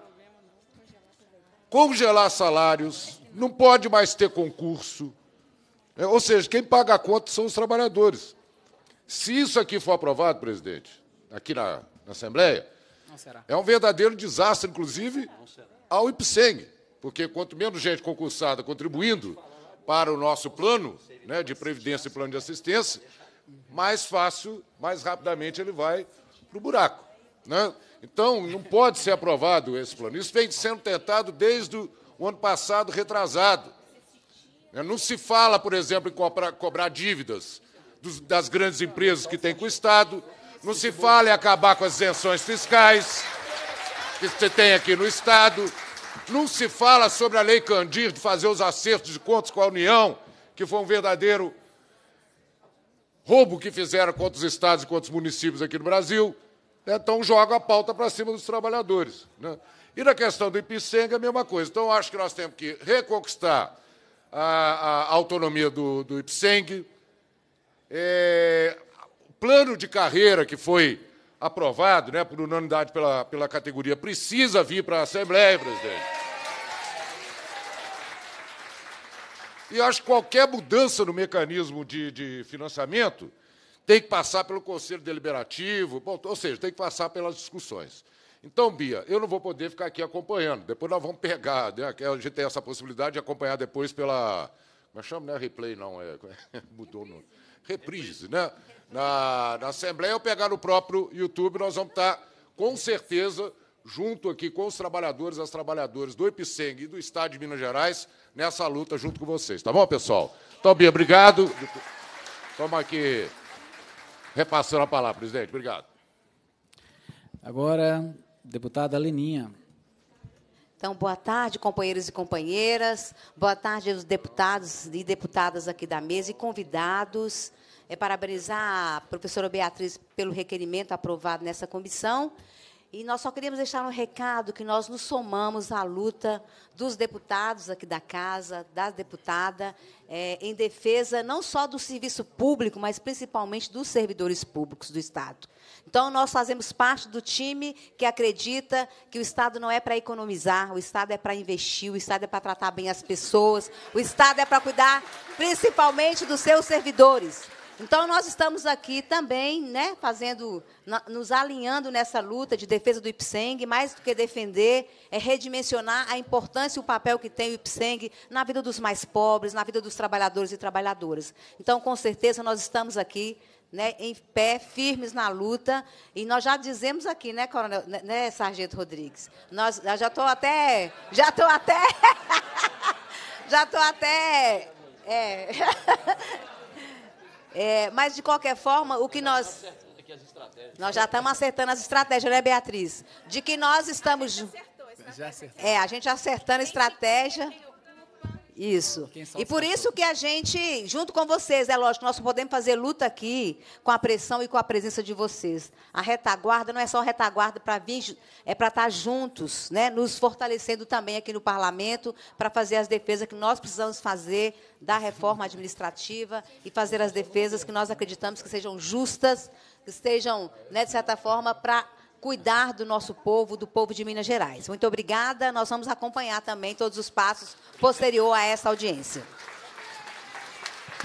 congelar salários, não pode mais ter concurso. É, ou seja, quem paga a conta são os trabalhadores. Se isso aqui for aprovado, presidente, aqui na, na Assembleia, é um verdadeiro desastre, inclusive, ao IPSEG, porque quanto menos gente concursada contribuindo para o nosso plano né, de previdência e plano de assistência, mais fácil, mais rapidamente ele vai para o buraco. Né? Então, não pode ser aprovado esse plano. Isso vem sendo tentado desde o ano passado, retrasado. Né, não se fala, por exemplo, em cobrar, cobrar dívidas dos, das grandes empresas que tem com o Estado, não se fala em acabar com as isenções fiscais que você tem aqui no Estado. Não se fala sobre a Lei Candir de fazer os acertos de contas com a União, que foi um verdadeiro roubo que fizeram contra os estados e contra os municípios aqui no Brasil. Né? Então, joga a pauta para cima dos trabalhadores. Né? E na questão do Ipicenga, a mesma coisa. Então, acho que nós temos que reconquistar a, a autonomia do, do Ipseng, é, plano de carreira que foi aprovado né, por unanimidade pela, pela categoria precisa vir para a Assembleia, presidente. E acho que qualquer mudança no mecanismo de, de financiamento tem que passar pelo Conselho Deliberativo, bom, ou seja, tem que passar pelas discussões. Então, Bia, eu não vou poder ficar aqui acompanhando. Depois nós vamos pegar, né, a gente tem essa possibilidade de acompanhar depois pela. Como é chama, não é replay, não, é, mudou o nome reprise, né? Na, na Assembleia ou pegar no próprio YouTube, nós vamos estar, com certeza, junto aqui com os trabalhadores, as trabalhadoras do Epiceng e do Estado de Minas Gerais, nessa luta junto com vocês. Tá bom, pessoal? Então, Bia, obrigado. Toma aqui, repassando a palavra, presidente. Obrigado. Agora, deputada Leninha. Então, boa tarde, companheiros e companheiras. Boa tarde aos deputados e deputadas aqui da mesa e convidados. É parabenizar a professora Beatriz pelo requerimento aprovado nessa comissão e nós só queríamos deixar um recado que nós nos somamos à luta dos deputados aqui da casa, da deputada, é, em defesa não só do serviço público, mas principalmente dos servidores públicos do Estado. Então, nós fazemos parte do time que acredita que o Estado não é para economizar, o Estado é para investir, o Estado é para tratar bem as pessoas, o Estado é para cuidar principalmente dos seus servidores. Então, nós estamos aqui também, né, fazendo, nos alinhando nessa luta de defesa do IPSENG, mais do que defender, é redimensionar a importância e o papel que tem o IPSENG na vida dos mais pobres, na vida dos trabalhadores e trabalhadoras. Então, com certeza, nós estamos aqui né, em pé, firmes na luta. E nós já dizemos aqui, né, Coronel, né, né Sargento Rodrigues? Nós, já estou até. Já estou até. já estou até. É. É, mas, de qualquer forma, o que nós. Nós já estamos acertando as estratégias, né, Beatriz? De que nós estamos. Já acertou. É, a gente acertando a estratégia. Isso. E por isso que a gente, junto com vocês, é lógico, nós podemos fazer luta aqui com a pressão e com a presença de vocês. A retaguarda não é só retaguarda para vir, é para estar tá juntos, né? nos fortalecendo também aqui no parlamento para fazer as defesas que nós precisamos fazer da reforma administrativa e fazer as defesas que nós acreditamos que sejam justas, que estejam, né, de certa forma, para cuidar do nosso povo, do povo de Minas Gerais. Muito obrigada. Nós vamos acompanhar também todos os passos posterior a essa audiência.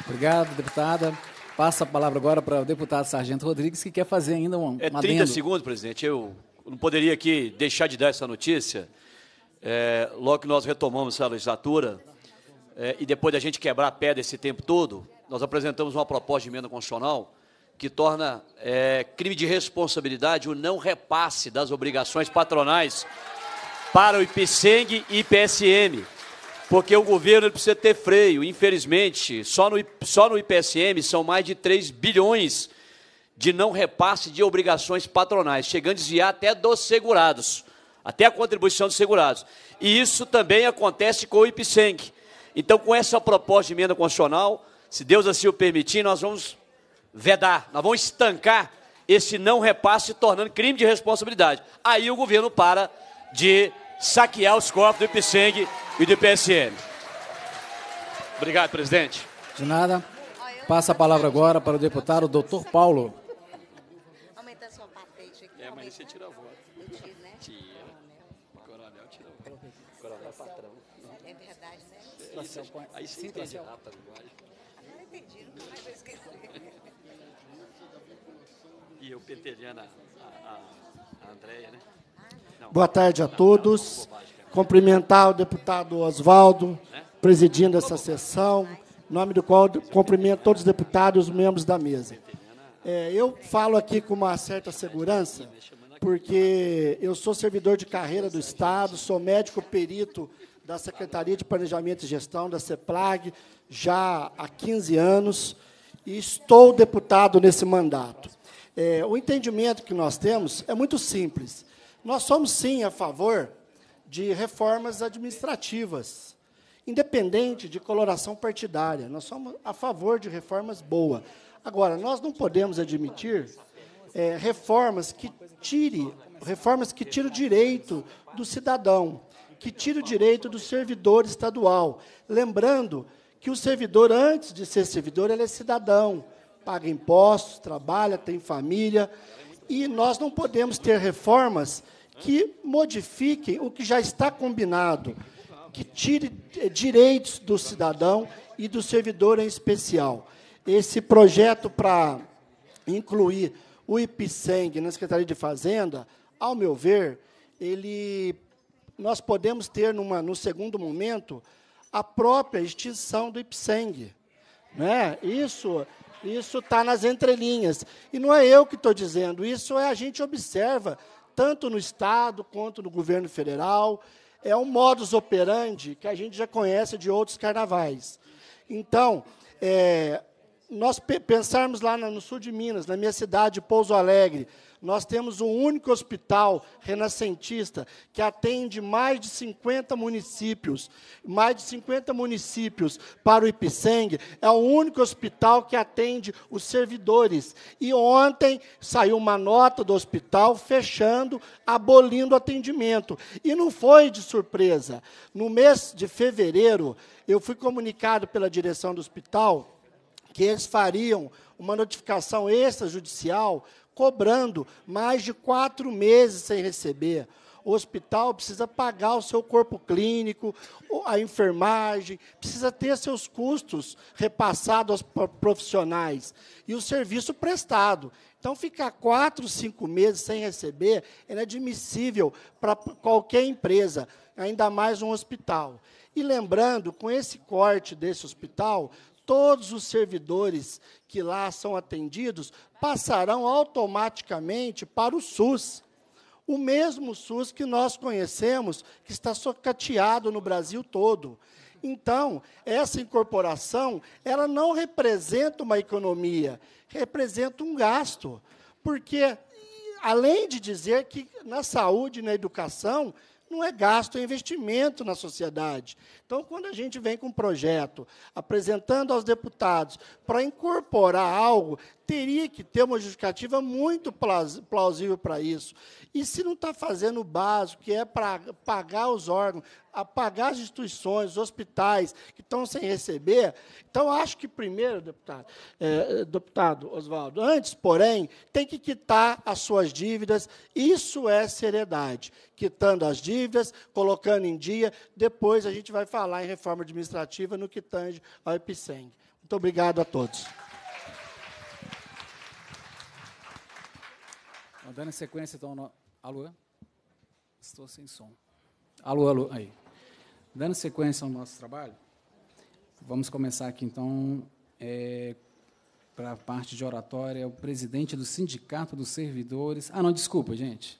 Obrigado, deputada. Passa a palavra agora para o deputado Sargento Rodrigues, que quer fazer ainda um É 30 adendo. segundos, presidente. Eu não poderia aqui deixar de dar essa notícia. É, logo que nós retomamos essa legislatura, é, e depois da gente quebrar a pedra esse tempo todo, nós apresentamos uma proposta de emenda constitucional que torna é, crime de responsabilidade o não repasse das obrigações patronais para o IPSENG e IPSM, porque o governo precisa ter freio. Infelizmente, só no, só no IPSM são mais de 3 bilhões de não repasse de obrigações patronais, chegando a desviar até dos segurados, até a contribuição dos segurados. E isso também acontece com o IPSENG. Então, com essa proposta de emenda constitucional, se Deus assim o permitir, nós vamos vedar, nós vamos estancar esse não repasse, tornando crime de responsabilidade. Aí o governo para de saquear os corpos do IPSENG e do IPSM. Obrigado, presidente. De nada. Passa a palavra agora para o deputado doutor Paulo. Aumenta sua patente aqui. É, mas você tira a voz. Eu tiro, né? Tira. Coronel tira a voz. Coronel patrão. É verdade, né? Aí você entende. e eu pentelhando a, a, a Andréia. Né? Boa tarde a todos. Cumprimentar o deputado Oswaldo, né? presidindo essa sessão, em nome do qual cumprimento todos os deputados e os membros da mesa. É, eu falo aqui com uma certa segurança, porque eu sou servidor de carreira do Estado, sou médico perito da Secretaria de Planejamento e Gestão, da CEPLAG, já há 15 anos, e estou deputado nesse mandato. É, o entendimento que nós temos é muito simples. Nós somos, sim, a favor de reformas administrativas, independente de coloração partidária. Nós somos a favor de reformas boas. Agora, nós não podemos admitir é, reformas que tire reformas que tiram o direito do cidadão, que tiram o direito do servidor estadual. Lembrando que o servidor, antes de ser servidor, ele é cidadão paga impostos, trabalha, tem família. E nós não podemos ter reformas que modifiquem o que já está combinado, que tire eh, direitos do cidadão e do servidor em especial. Esse projeto para incluir o IPSENG na Secretaria de Fazenda, ao meu ver, ele nós podemos ter, numa, no segundo momento, a própria extinção do IPSENG. Né? Isso isso está nas entrelinhas. E não é eu que estou dizendo, isso é a gente observa, tanto no Estado quanto no governo federal. É um modus operandi que a gente já conhece de outros carnavais. Então, é, nós pensarmos lá no sul de Minas, na minha cidade, Pouso Alegre, nós temos um único hospital renascentista que atende mais de 50 municípios. Mais de 50 municípios para o Ipseng. É o único hospital que atende os servidores. E ontem saiu uma nota do hospital fechando, abolindo o atendimento. E não foi de surpresa. No mês de fevereiro, eu fui comunicado pela direção do hospital que eles fariam uma notificação extrajudicial cobrando mais de quatro meses sem receber. O hospital precisa pagar o seu corpo clínico, a enfermagem, precisa ter seus custos repassados aos profissionais e o serviço prestado. Então, ficar quatro, cinco meses sem receber é inadmissível para qualquer empresa, ainda mais um hospital. E lembrando, com esse corte desse hospital, todos os servidores que lá são atendidos passarão automaticamente para o SUS. O mesmo SUS que nós conhecemos, que está socateado no Brasil todo. Então, essa incorporação, ela não representa uma economia, representa um gasto. Porque, além de dizer que na saúde e na educação não é gasto, é investimento na sociedade. Então, quando a gente vem com um projeto apresentando aos deputados para incorporar algo teria que ter uma justificativa muito plausível para isso. E se não está fazendo o básico, que é para pagar os órgãos, pagar as instituições, os hospitais que estão sem receber, então acho que primeiro, deputado, é, deputado Oswaldo, antes, porém, tem que quitar as suas dívidas. Isso é seriedade. Quitando as dívidas, colocando em dia, depois a gente vai falar em reforma administrativa no que tange ao IPSENG. Muito obrigado a todos. Dando sequência, então. No... Alô? Estou sem som. Alô, alô, aí. Dando sequência ao nosso trabalho, vamos começar aqui, então, é, para a parte de oratória, o presidente do Sindicato dos Servidores. Ah, não, desculpa, gente.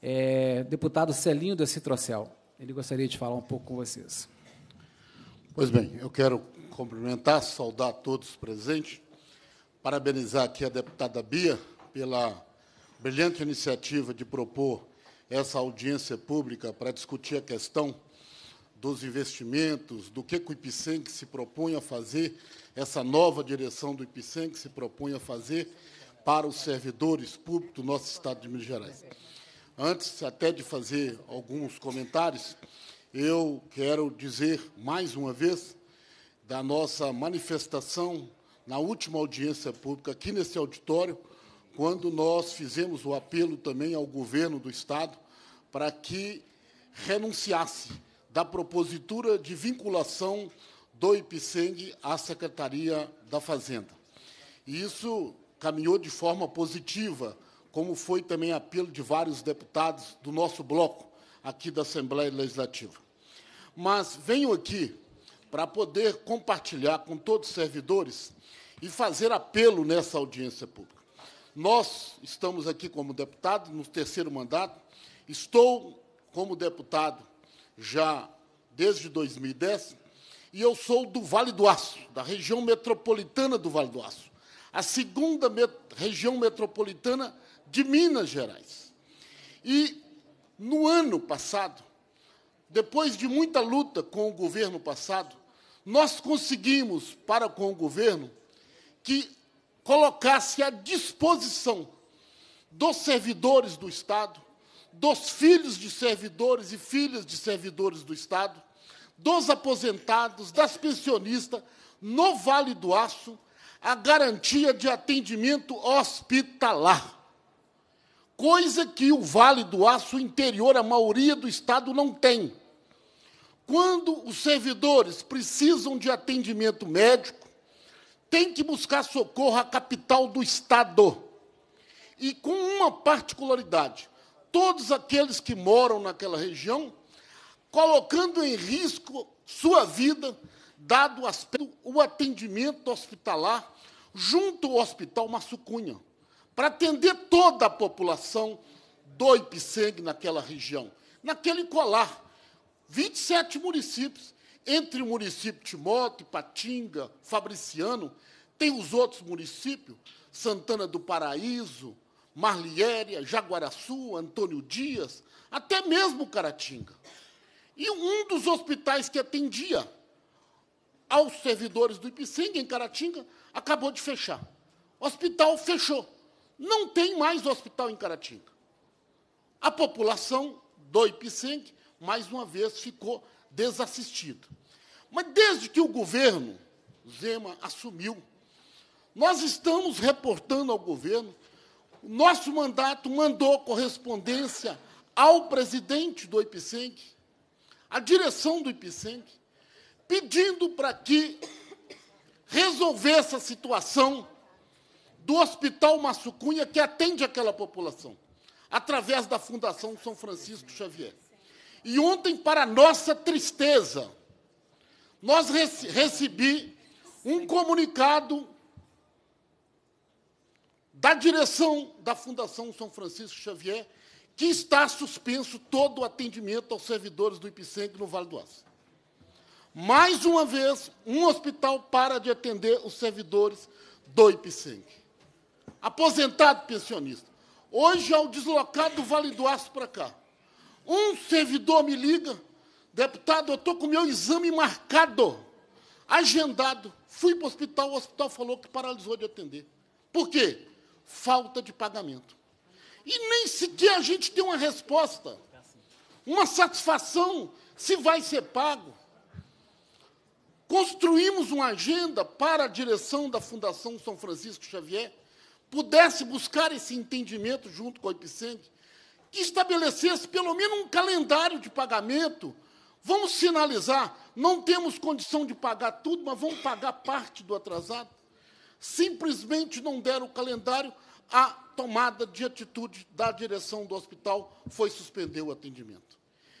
É, deputado Celinho da Citrocel. Ele gostaria de falar um pouco com vocês. Pois bem, eu quero cumprimentar, saudar todos presentes, parabenizar aqui a deputada Bia pela brilhante iniciativa de propor essa audiência pública para discutir a questão dos investimentos, do que, o IPSENC se propõe a fazer, essa nova direção do que se propõe a fazer para os servidores públicos do nosso Estado de Minas Gerais. Antes até de fazer alguns comentários, eu quero dizer mais uma vez da nossa manifestação na última audiência pública aqui nesse auditório, quando nós fizemos o apelo também ao governo do Estado para que renunciasse da propositura de vinculação do IPSENG à Secretaria da Fazenda. E isso caminhou de forma positiva, como foi também apelo de vários deputados do nosso bloco aqui da Assembleia Legislativa. Mas venho aqui para poder compartilhar com todos os servidores e fazer apelo nessa audiência pública. Nós estamos aqui como deputado, no terceiro mandato. Estou como deputado já desde 2010 e eu sou do Vale do Aço, da região metropolitana do Vale do Aço, a segunda met região metropolitana de Minas Gerais. E no ano passado, depois de muita luta com o governo passado, nós conseguimos para com o governo que colocasse à disposição dos servidores do Estado, dos filhos de servidores e filhas de servidores do Estado, dos aposentados, das pensionistas, no Vale do Aço, a garantia de atendimento hospitalar. Coisa que o Vale do Aço interior, a maioria do Estado, não tem. Quando os servidores precisam de atendimento médico, tem que buscar socorro à capital do Estado. E com uma particularidade: todos aqueles que moram naquela região, colocando em risco sua vida, dado o atendimento hospitalar junto ao Hospital Massucunha, para atender toda a população do Ipseng naquela região, naquele colar. 27 municípios entre o município de Timóteo, Patinga, Fabriciano, tem os outros municípios, Santana do Paraíso, Marliéria, Jaguaraçu, Antônio Dias, até mesmo Caratinga. E um dos hospitais que atendia aos servidores do Ipicinga, em Caratinga, acabou de fechar. O hospital fechou. Não tem mais hospital em Caratinga. A população do Ipicinga, mais uma vez, ficou desassistida. Mas desde que o governo Zema assumiu, nós estamos reportando ao governo, o nosso mandato mandou correspondência ao presidente do IPCENC, à direção do IPCENC, pedindo para que resolvesse a situação do Hospital Massucunha, que atende aquela população, através da Fundação São Francisco Xavier. E ontem, para nossa tristeza, nós rece recebi um comunicado da direção da Fundação São Francisco Xavier que está suspenso todo o atendimento aos servidores do IPSENG no Vale do Aço. Mais uma vez, um hospital para de atender os servidores do IPSENG. Aposentado pensionista. Hoje, ao é deslocar do Vale do Aço para cá, um servidor me liga Deputado, eu estou com o meu exame marcado, agendado. Fui para o hospital, o hospital falou que paralisou de atender. Por quê? Falta de pagamento. E nem sequer a gente tem uma resposta, uma satisfação se vai ser pago. Construímos uma agenda para a direção da Fundação São Francisco Xavier, pudesse buscar esse entendimento junto com a Epicente, que estabelecesse pelo menos um calendário de pagamento Vamos sinalizar, não temos condição de pagar tudo, mas vamos pagar parte do atrasado. Simplesmente não deram o calendário, a tomada de atitude da direção do hospital foi suspender o atendimento.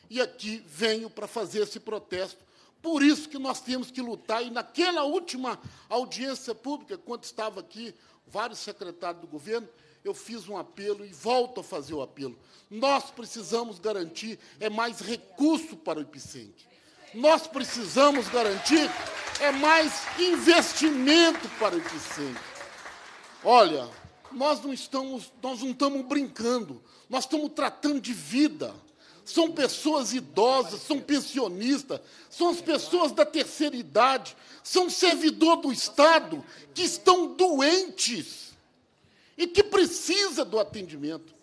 E aqui venho para fazer esse protesto. Por isso que nós temos que lutar. E naquela última audiência pública, quando estava aqui vários secretários do governo, eu fiz um apelo e volto a fazer o apelo. Nós precisamos garantir é mais recurso para o Epicentro. Nós precisamos garantir é mais investimento para o Epicentro. Olha, nós não estamos, nós não estamos brincando, nós estamos tratando de vida. São pessoas idosas, são pensionistas, são as pessoas da terceira idade, são servidor do Estado que estão doentes e que precisa do atendimento.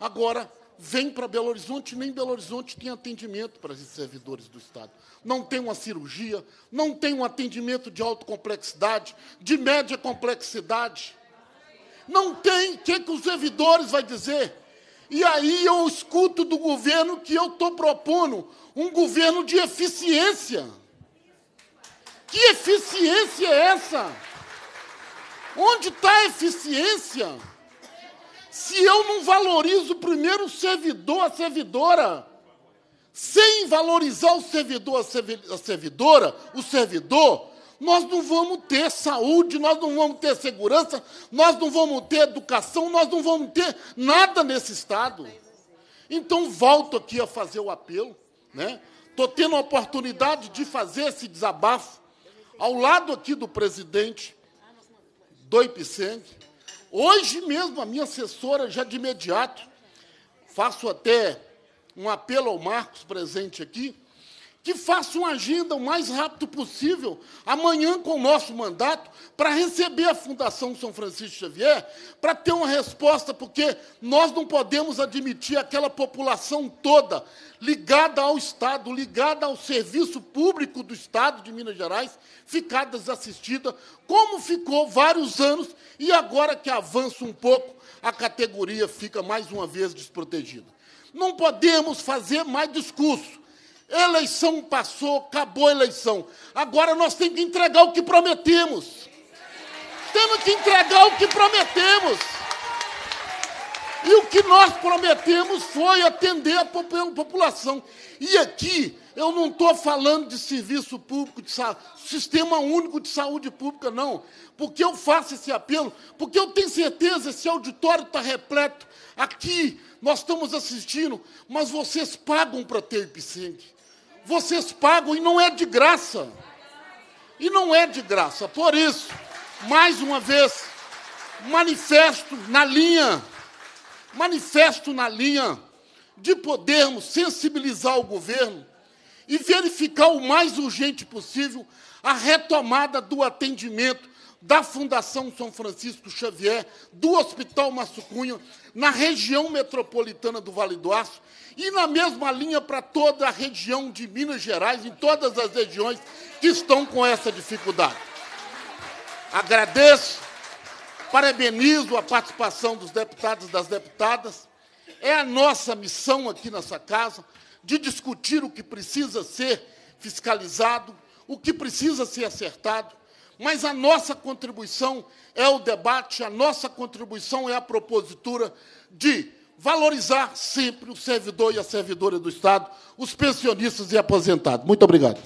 Agora, vem para Belo Horizonte, nem Belo Horizonte tem atendimento para esses servidores do Estado. Não tem uma cirurgia, não tem um atendimento de alta complexidade, de média complexidade. Não tem. O que, é que os servidores vão dizer? E aí eu escuto do governo que eu estou propondo um governo de eficiência. Que eficiência é essa? Onde está a eficiência? Se eu não valorizo primeiro o servidor, a servidora, sem valorizar o servidor, a servidora, o servidor, nós não vamos ter saúde, nós não vamos ter segurança, nós não vamos ter educação, nós não vamos ter nada nesse Estado. Então, volto aqui a fazer o apelo. Estou né? tendo a oportunidade de fazer esse desabafo ao lado aqui do presidente, do IPSENG. Hoje mesmo, a minha assessora, já de imediato, faço até um apelo ao Marcos presente aqui, que faça uma agenda o mais rápido possível, amanhã com o nosso mandato, para receber a Fundação São Francisco Xavier, para ter uma resposta, porque nós não podemos admitir aquela população toda ligada ao Estado, ligada ao serviço público do Estado de Minas Gerais, ficar desassistida, como ficou vários anos, e agora que avança um pouco, a categoria fica mais uma vez desprotegida. Não podemos fazer mais discurso Eleição passou, acabou a eleição. Agora nós temos que entregar o que prometemos. Temos que entregar o que prometemos. E o que nós prometemos foi atender a população. E aqui eu não estou falando de serviço público, de sistema único de saúde pública, não. Porque eu faço esse apelo, porque eu tenho certeza esse auditório está repleto. Aqui nós estamos assistindo, mas vocês pagam para ter o vocês pagam e não é de graça. E não é de graça. Por isso, mais uma vez, manifesto na linha, manifesto na linha de podermos sensibilizar o governo e verificar o mais urgente possível a retomada do atendimento da Fundação São Francisco Xavier, do Hospital Massucunha, na região metropolitana do Vale do Aço e na mesma linha para toda a região de Minas Gerais, em todas as regiões que estão com essa dificuldade. Agradeço, parabenizo a participação dos deputados e das deputadas. É a nossa missão aqui nessa casa de discutir o que precisa ser fiscalizado, o que precisa ser acertado mas a nossa contribuição é o debate, a nossa contribuição é a propositura de valorizar sempre o servidor e a servidora do Estado, os pensionistas e aposentados. Muito obrigado.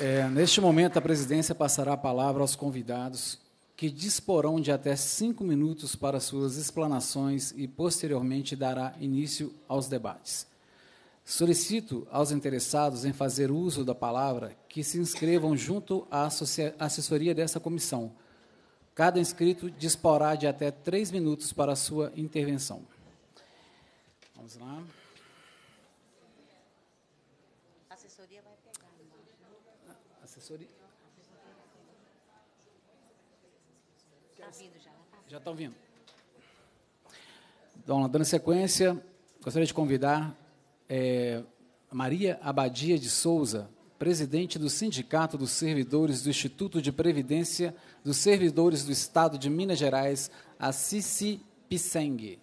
É, neste momento, a presidência passará a palavra aos convidados, que disporão de até cinco minutos para suas explanações e, posteriormente, dará início aos debates. Solicito aos interessados em fazer uso da palavra que se inscrevam junto à assessoria dessa comissão. Cada inscrito disporá de até três minutos para a sua intervenção. Vamos lá. A assessoria vai pegar. Né? Então. Assessoria. Tá vindo já. Né? Já estão vindo. Então, dando sequência, gostaria de convidar é, Maria Abadia de Souza, presidente do Sindicato dos Servidores do Instituto de Previdência dos Servidores do Estado de Minas Gerais, a Cici Pissengue.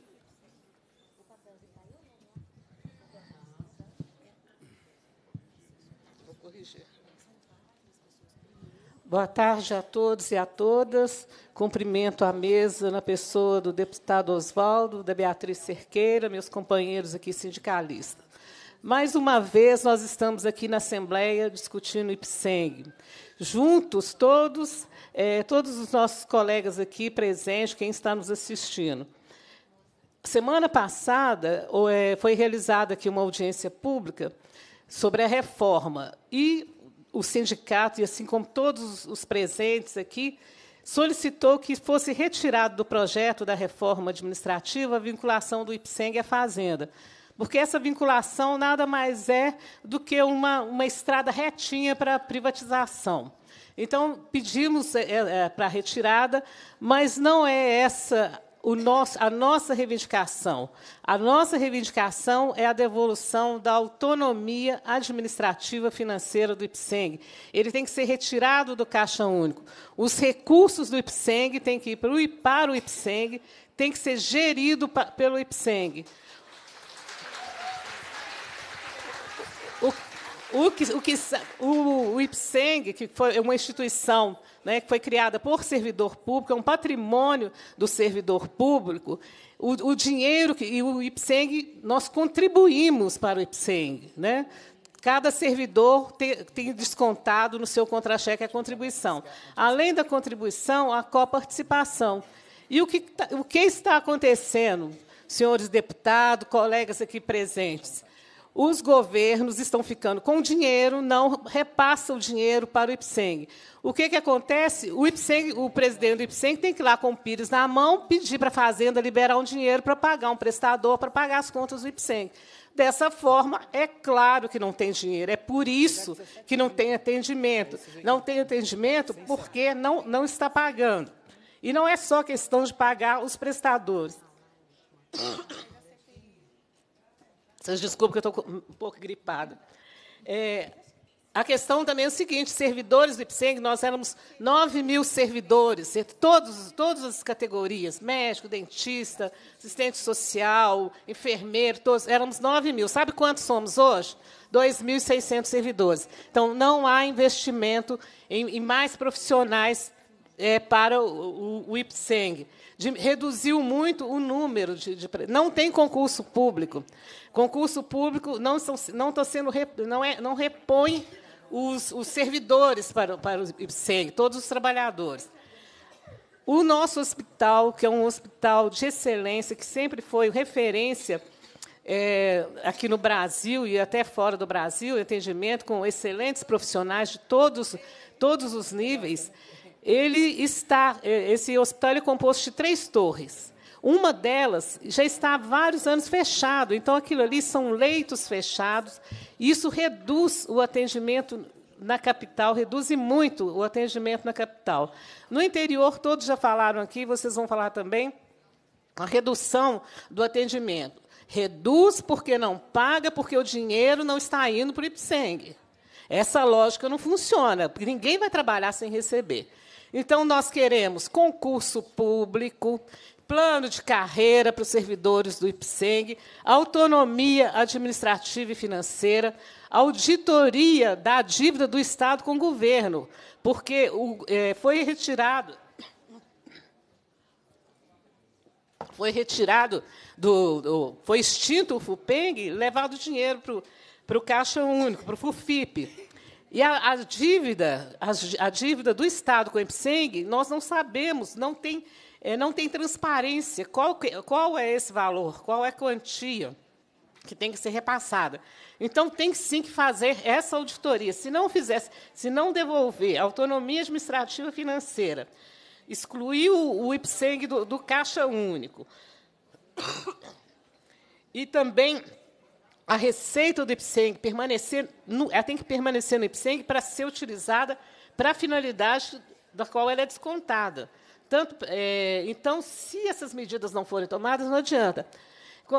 Boa tarde a todos e a todas. Cumprimento a mesa na pessoa do deputado Oswaldo, da Beatriz Cerqueira, meus companheiros aqui sindicalistas. Mais uma vez, nós estamos aqui na Assembleia discutindo o IPSENG. Juntos, todos, é, todos os nossos colegas aqui presentes, quem está nos assistindo. Semana passada, é, foi realizada aqui uma audiência pública sobre a reforma. E o sindicato, e assim como todos os presentes aqui, solicitou que fosse retirado do projeto da reforma administrativa a vinculação do IPSENG à Fazenda porque essa vinculação nada mais é do que uma, uma estrada retinha para a privatização. Então, pedimos é, é, é, para a retirada, mas não é essa nosso, a nossa reivindicação. A nossa reivindicação é a devolução da autonomia administrativa financeira do IPSENG. Ele tem que ser retirado do Caixa Único. Os recursos do IPSENG têm que ir para o IPSENG, tem que ser gerido pelo IPSENG. O, o, que, o, que, o, o IPSENG, que foi uma instituição né, que foi criada por servidor público, é um patrimônio do servidor público. O, o dinheiro que, e o IPSENG, nós contribuímos para o IPSENG. Né? Cada servidor tem descontado no seu contra-cheque a contribuição. Além da contribuição, a coparticipação. E o que, tá, o que está acontecendo, senhores deputados, colegas aqui presentes? os governos estão ficando com dinheiro, não repassa o dinheiro para o IPSENG. O que, que acontece? O, IPSENG, o presidente do IPSENG tem que ir lá com o Pires na mão, pedir para a Fazenda liberar um dinheiro para pagar um prestador, para pagar as contas do IPSENG. Dessa forma, é claro que não tem dinheiro. É por isso que não tem atendimento. Não tem atendimento porque não, não está pagando. E não é só questão de pagar os prestadores. Vocês desculpem que eu estou um pouco gripada. É, a questão também é o seguinte: servidores do IPSENG, nós éramos 9 mil servidores, todos, todas as categorias, médico, dentista, assistente social, enfermeiro, todos, éramos 9 mil. Sabe quantos somos hoje? 2.600 servidores. Então, não há investimento em, em mais profissionais é, para o, o, o IPSENG. De, reduziu muito o número de, de. Não tem concurso público. Concurso público não estão não sendo não é não repõe os, os servidores para para o IPSEM, todos os trabalhadores. O nosso hospital, que é um hospital de excelência, que sempre foi referência é, aqui no Brasil e até fora do Brasil, atendimento com excelentes profissionais de todos, todos os níveis. Ele está, é, esse hospital é composto de três torres. Uma delas já está há vários anos fechado, então aquilo ali são leitos fechados. Isso reduz o atendimento na capital, reduz muito o atendimento na capital. No interior, todos já falaram aqui, vocês vão falar também, a redução do atendimento. Reduz porque não paga, porque o dinheiro não está indo para o IPSENG. Essa lógica não funciona, porque ninguém vai trabalhar sem receber. Então, nós queremos concurso público, plano de carreira para os servidores do IPSENG, autonomia administrativa e financeira, auditoria da dívida do Estado com o governo, porque o, é, foi retirado. Foi retirado do, do, Foi extinto o FUPENG, levado o dinheiro para o, para o Caixa Único, para o FUFIP. E a, a dívida, a, a, dívida do Estado com o IPSENG, nós não sabemos, não tem é, não tem transparência. Qual, qual é esse valor? Qual é a quantia que tem que ser repassada? Então, tem sim que fazer essa auditoria. Se não fizesse, se não devolver autonomia administrativa financeira, excluir o, o IPSEG do, do Caixa Único e também a receita do IPSENG permanecer no, ela tem que permanecer no IPSENG para ser utilizada para a finalidade da qual ela é descontada. Tanto, é, então, se essas medidas não forem tomadas, não adianta.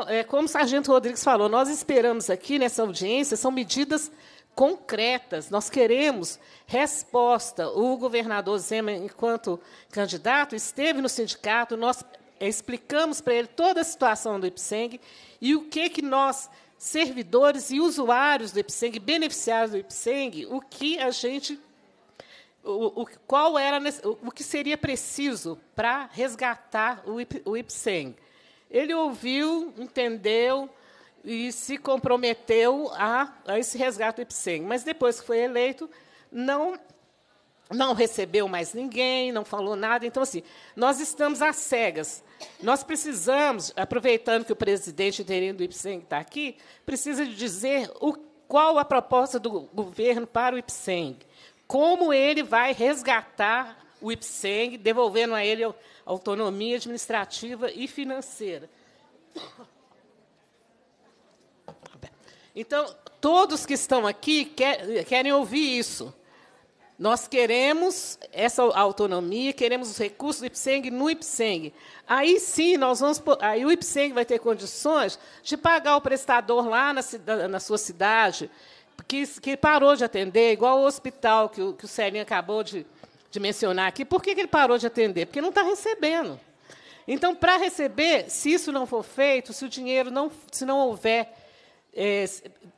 É, como o Sargento Rodrigues falou, nós esperamos aqui nessa audiência são medidas concretas. Nós queremos resposta. O governador Zema, enquanto candidato, esteve no sindicato, nós explicamos para ele toda a situação do IPSENG e o que que nós servidores e usuários do IPSENG, beneficiários do IPSENG, o que a gente o, o, qual era o, o que seria preciso para resgatar o, IP, o Ele ouviu, entendeu e se comprometeu a, a esse resgate do IPSEM. Mas depois que foi eleito, não não recebeu mais ninguém, não falou nada. Então, assim, nós estamos às cegas. Nós precisamos, aproveitando que o presidente interino do IPSEM está aqui, precisa dizer o, qual a proposta do governo para o IPSEM como ele vai resgatar o IPSENG, devolvendo a ele autonomia administrativa e financeira. Então, todos que estão aqui querem ouvir isso. Nós queremos essa autonomia, queremos os recursos do IPSENG no IPSENG. Aí sim, nós vamos, aí o IPSENG vai ter condições de pagar o prestador lá na, na sua cidade, que, que parou de atender, igual o hospital que o, que o Celinho acabou de, de mencionar aqui. Por que, que ele parou de atender? Porque não está recebendo. Então, para receber, se isso não for feito, se o dinheiro não, se não houver, é,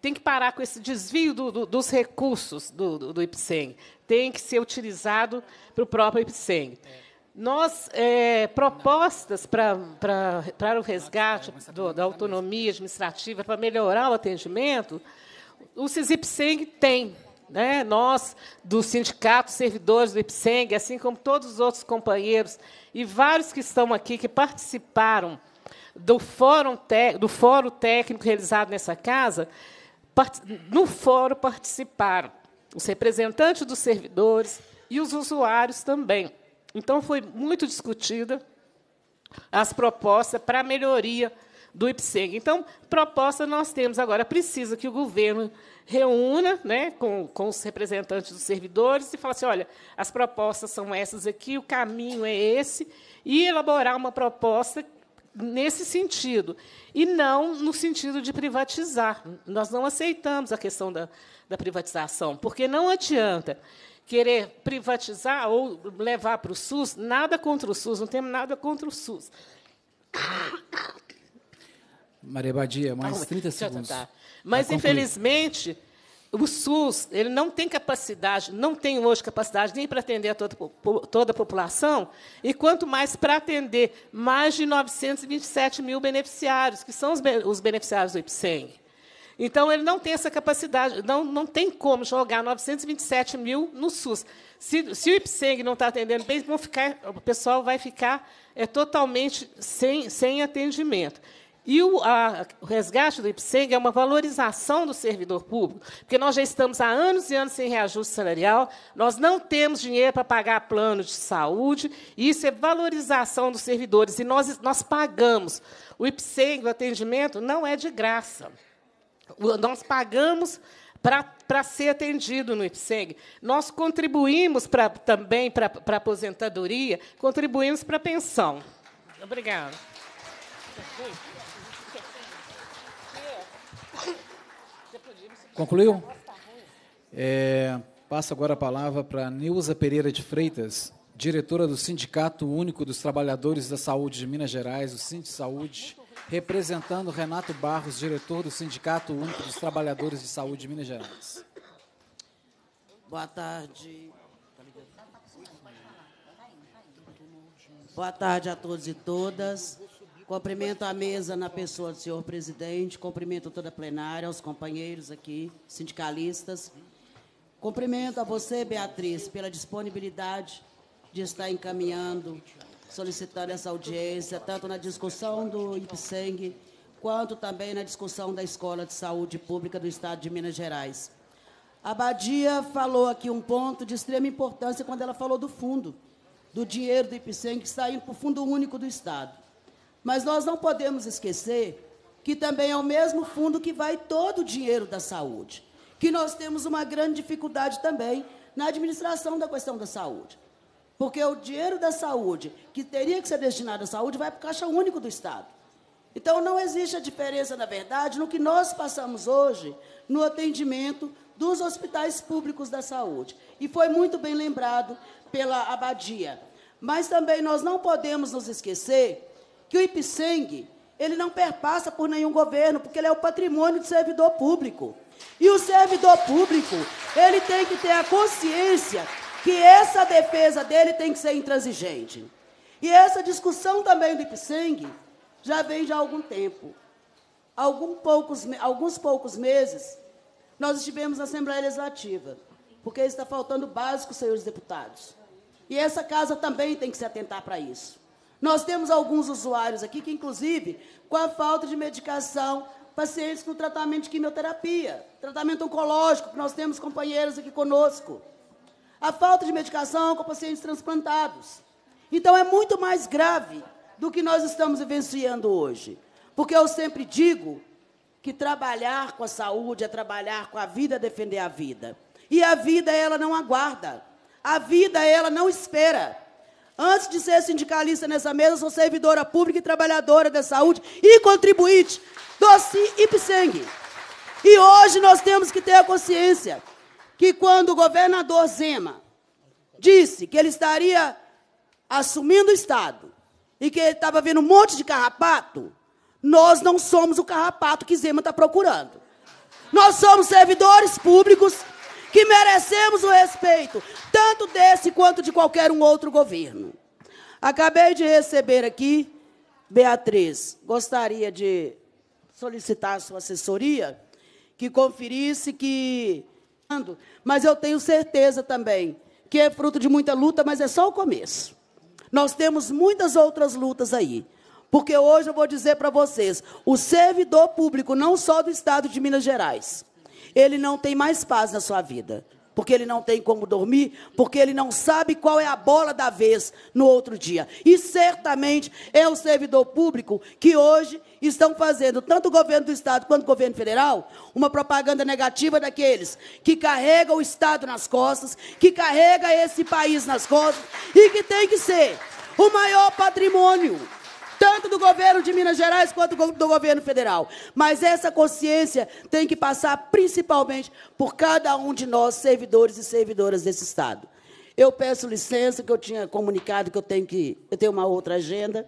tem que parar com esse desvio do, do, dos recursos do, do, do IPSEM. Tem que ser utilizado para o próprio IPSEM. É. Nós, é, propostas para, para, para o resgate é do, da autonomia administrativa, para melhorar o atendimento, o Sisipseng tem. Né? Nós, do Sindicato Servidores do IPSENG, assim como todos os outros companheiros e vários que estão aqui, que participaram do fórum, do fórum técnico realizado nessa casa, no fórum participaram os representantes dos servidores e os usuários também. Então, foi muito discutida as propostas para melhoria do IPSEG. Então, proposta nós temos agora. Precisa que o governo reúna né, com, com os representantes dos servidores e fale assim, olha, as propostas são essas aqui, o caminho é esse, e elaborar uma proposta nesse sentido, e não no sentido de privatizar. Nós não aceitamos a questão da, da privatização, porque não adianta querer privatizar ou levar para o SUS, nada contra o SUS, não temos nada contra o SUS. Maria Badia, mais ah, 30 segundos. Mas, infelizmente, o SUS ele não tem capacidade, não tem hoje capacidade nem para atender a toda, toda a população, e quanto mais para atender mais de 927 mil beneficiários, que são os, os beneficiários do IPSEM. Então, ele não tem essa capacidade, não, não tem como jogar 927 mil no SUS. Se, se o IPSEG não está atendendo bem, vão ficar, o pessoal vai ficar é, totalmente sem, sem atendimento. E o, a, o, resgate do IPSEG é uma valorização do servidor público, porque nós já estamos há anos e anos sem reajuste salarial, nós não temos dinheiro para pagar plano de saúde, e isso é valorização dos servidores, e nós, nós pagamos. O IPSEG, o atendimento, não é de graça. Nós pagamos para ser atendido no IPSEG. Nós contribuímos pra, também para a aposentadoria, contribuímos para a pensão. Obrigada. Concluiu? É, passo agora a palavra para Nilza Pereira de Freitas, diretora do Sindicato Único dos Trabalhadores da Saúde de Minas Gerais, o Sinti Saúde, representando Renato Barros, diretor do Sindicato Único dos Trabalhadores de Saúde de Minas Gerais. Boa tarde. Boa tarde a todos e todas. Cumprimento a mesa na pessoa do senhor presidente, cumprimento toda a plenária, aos companheiros aqui, sindicalistas. Cumprimento a você, Beatriz, pela disponibilidade de estar encaminhando, solicitando essa audiência, tanto na discussão do IPSENG, quanto também na discussão da Escola de Saúde Pública do Estado de Minas Gerais. A Badia falou aqui um ponto de extrema importância quando ela falou do fundo, do dinheiro do IPSENG que está indo para o Fundo Único do Estado. Mas nós não podemos esquecer que também é o mesmo fundo que vai todo o dinheiro da saúde. Que nós temos uma grande dificuldade também na administração da questão da saúde. Porque o dinheiro da saúde, que teria que ser destinado à saúde, vai para o Caixa Único do Estado. Então, não existe a diferença, na verdade, no que nós passamos hoje no atendimento dos hospitais públicos da saúde. E foi muito bem lembrado pela abadia. Mas também nós não podemos nos esquecer que o Ipseng, ele não perpassa por nenhum governo, porque ele é o patrimônio do servidor público. E o servidor público, ele tem que ter a consciência que essa defesa dele tem que ser intransigente. E essa discussão também do Ipseng já vem já algum tempo. Algum poucos, alguns poucos meses, nós estivemos na Assembleia Legislativa, porque está faltando básico, senhores deputados. E essa casa também tem que se atentar para isso. Nós temos alguns usuários aqui que, inclusive, com a falta de medicação, pacientes com tratamento de quimioterapia, tratamento oncológico, que nós temos companheiros aqui conosco. A falta de medicação com pacientes transplantados. Então, é muito mais grave do que nós estamos vivenciando hoje. Porque eu sempre digo que trabalhar com a saúde é trabalhar com a vida, é defender a vida. E a vida, ela não aguarda. A vida, ela não espera. Antes de ser sindicalista nessa mesa, sou servidora pública e trabalhadora da saúde e contribuinte do CIPSENG. E hoje nós temos que ter a consciência que quando o governador Zema disse que ele estaria assumindo o Estado e que ele estava vendo um monte de carrapato, nós não somos o carrapato que Zema está procurando. Nós somos servidores públicos que merecemos o respeito, tanto desse quanto de qualquer um outro governo. Acabei de receber aqui, Beatriz, gostaria de solicitar a sua assessoria que conferisse que. Mas eu tenho certeza também que é fruto de muita luta, mas é só o começo. Nós temos muitas outras lutas aí. Porque hoje eu vou dizer para vocês: o servidor público, não só do estado de Minas Gerais, ele não tem mais paz na sua vida. Porque ele não tem como dormir, porque ele não sabe qual é a bola da vez no outro dia. E certamente é o servidor público que hoje estão fazendo, tanto o governo do Estado quanto o governo federal, uma propaganda negativa daqueles que carregam o Estado nas costas, que carrega esse país nas costas e que tem que ser o maior patrimônio tanto do governo de Minas Gerais quanto do governo federal. Mas essa consciência tem que passar principalmente por cada um de nós, servidores e servidoras desse Estado. Eu peço licença, que eu tinha comunicado que eu tenho que eu tenho uma outra agenda,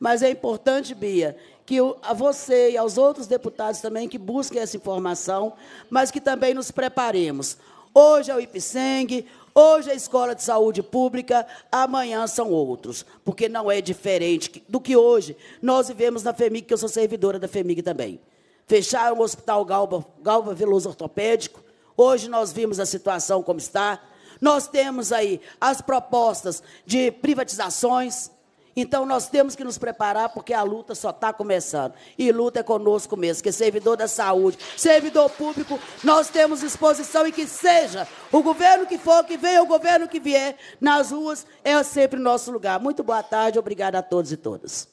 mas é importante, Bia, que eu, a você e aos outros deputados também que busquem essa informação, mas que também nos preparemos. Hoje é o IPSENG, Hoje é escola de saúde pública, amanhã são outros, porque não é diferente do que hoje. Nós vivemos na FEMIG, que eu sou servidora da FEMIG também. Fecharam o Hospital Galba, Galba Veloso Ortopédico, hoje nós vimos a situação como está. Nós temos aí as propostas de privatizações, então nós temos que nos preparar porque a luta só está começando. E luta é conosco mesmo, que servidor da saúde, servidor público, nós temos disposição e que seja o governo que for, que venha, o governo que vier, nas ruas é sempre nosso lugar. Muito boa tarde, obrigada a todos e todas.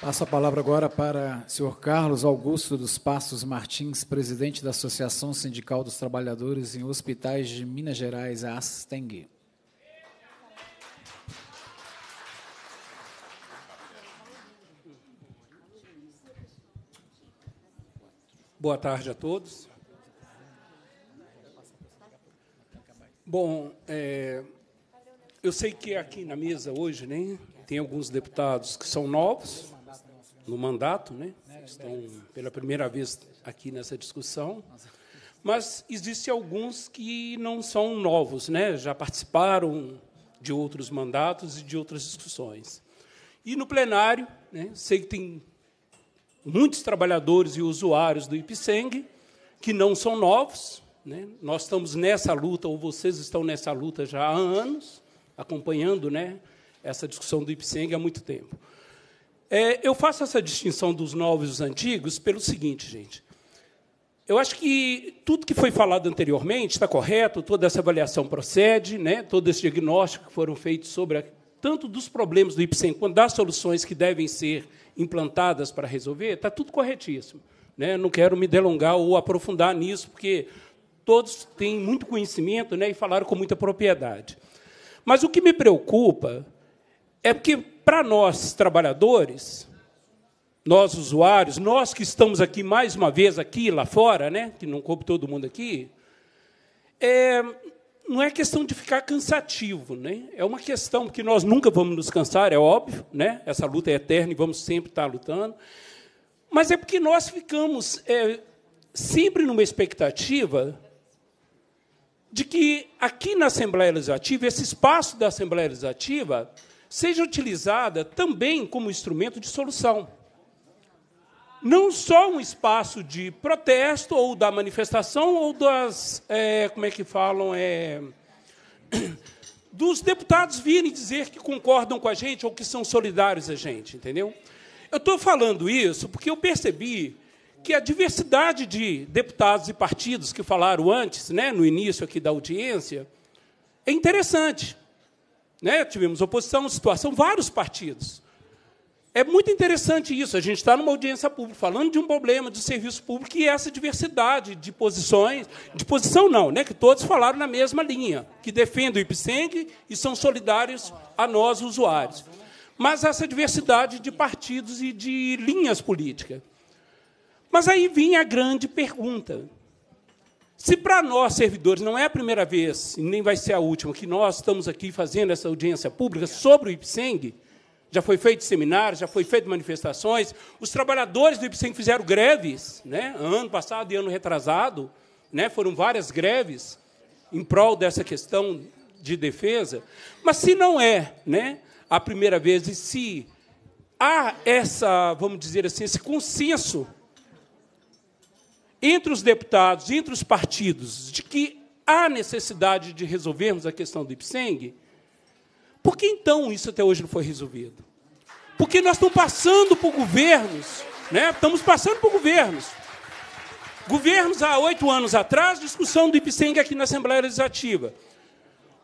Passo a palavra agora para o senhor Carlos Augusto dos Passos Martins, presidente da Associação Sindical dos Trabalhadores em Hospitais de Minas Gerais, a ASTENG. Boa tarde a todos. Bom, é, eu sei que aqui na mesa hoje né, tem alguns deputados que são novos no mandato, né, estão pela primeira vez aqui nessa discussão, mas existem alguns que não são novos, né, já participaram de outros mandatos e de outras discussões. E no plenário, né, sei que tem muitos trabalhadores e usuários do Ipseng, que não são novos. Né? Nós estamos nessa luta, ou vocês estão nessa luta já há anos, acompanhando né, essa discussão do Ipseng há muito tempo. É, eu faço essa distinção dos novos e dos antigos pelo seguinte, gente. Eu acho que tudo que foi falado anteriormente está correto, toda essa avaliação procede, né? todo esse diagnóstico que foram feitos sobre a, tanto dos problemas do Ipseng quanto das soluções que devem ser implantadas para resolver, está tudo corretíssimo. Né? Não quero me delongar ou aprofundar nisso, porque todos têm muito conhecimento né, e falaram com muita propriedade. Mas o que me preocupa é que para nós, trabalhadores, nós, usuários, nós que estamos aqui mais uma vez, aqui lá fora, né, que não coube todo mundo aqui, é, não é questão de ficar cansativo, né? É uma questão que nós nunca vamos nos cansar, é óbvio, né? Essa luta é eterna e vamos sempre estar lutando. Mas é porque nós ficamos é, sempre numa expectativa de que aqui na Assembleia Legislativa, esse espaço da Assembleia Legislativa seja utilizada também como instrumento de solução não só um espaço de protesto ou da manifestação ou das é, como é que falam é, dos deputados virem dizer que concordam com a gente ou que são solidários a gente, entendeu? Eu estou falando isso porque eu percebi que a diversidade de deputados e partidos que falaram antes, né, no início aqui da audiência, é interessante. Né? Tivemos oposição, situação, vários partidos. É muito interessante isso. A gente está numa audiência pública falando de um problema de serviço público e essa diversidade de posições, de posição não, né, que todos falaram na mesma linha, que defendem o IPSENG e são solidários a nós, usuários. Mas essa diversidade de partidos e de linhas políticas. Mas aí vinha a grande pergunta. Se para nós, servidores, não é a primeira vez, e nem vai ser a última, que nós estamos aqui fazendo essa audiência pública sobre o IPSENG, já foi feito seminários, já foi feito manifestações. Os trabalhadores do IPSEM fizeram greves, né? ano passado e ano retrasado, né? foram várias greves em prol dessa questão de defesa. Mas se não é né, a primeira vez, e se há essa, vamos dizer assim, esse consenso entre os deputados, entre os partidos, de que há necessidade de resolvermos a questão do IPSENG, por que então isso até hoje não foi resolvido? Porque nós estamos passando por governos, né? estamos passando por governos. Governos há oito anos atrás, discussão do IPSENG aqui na Assembleia Legislativa.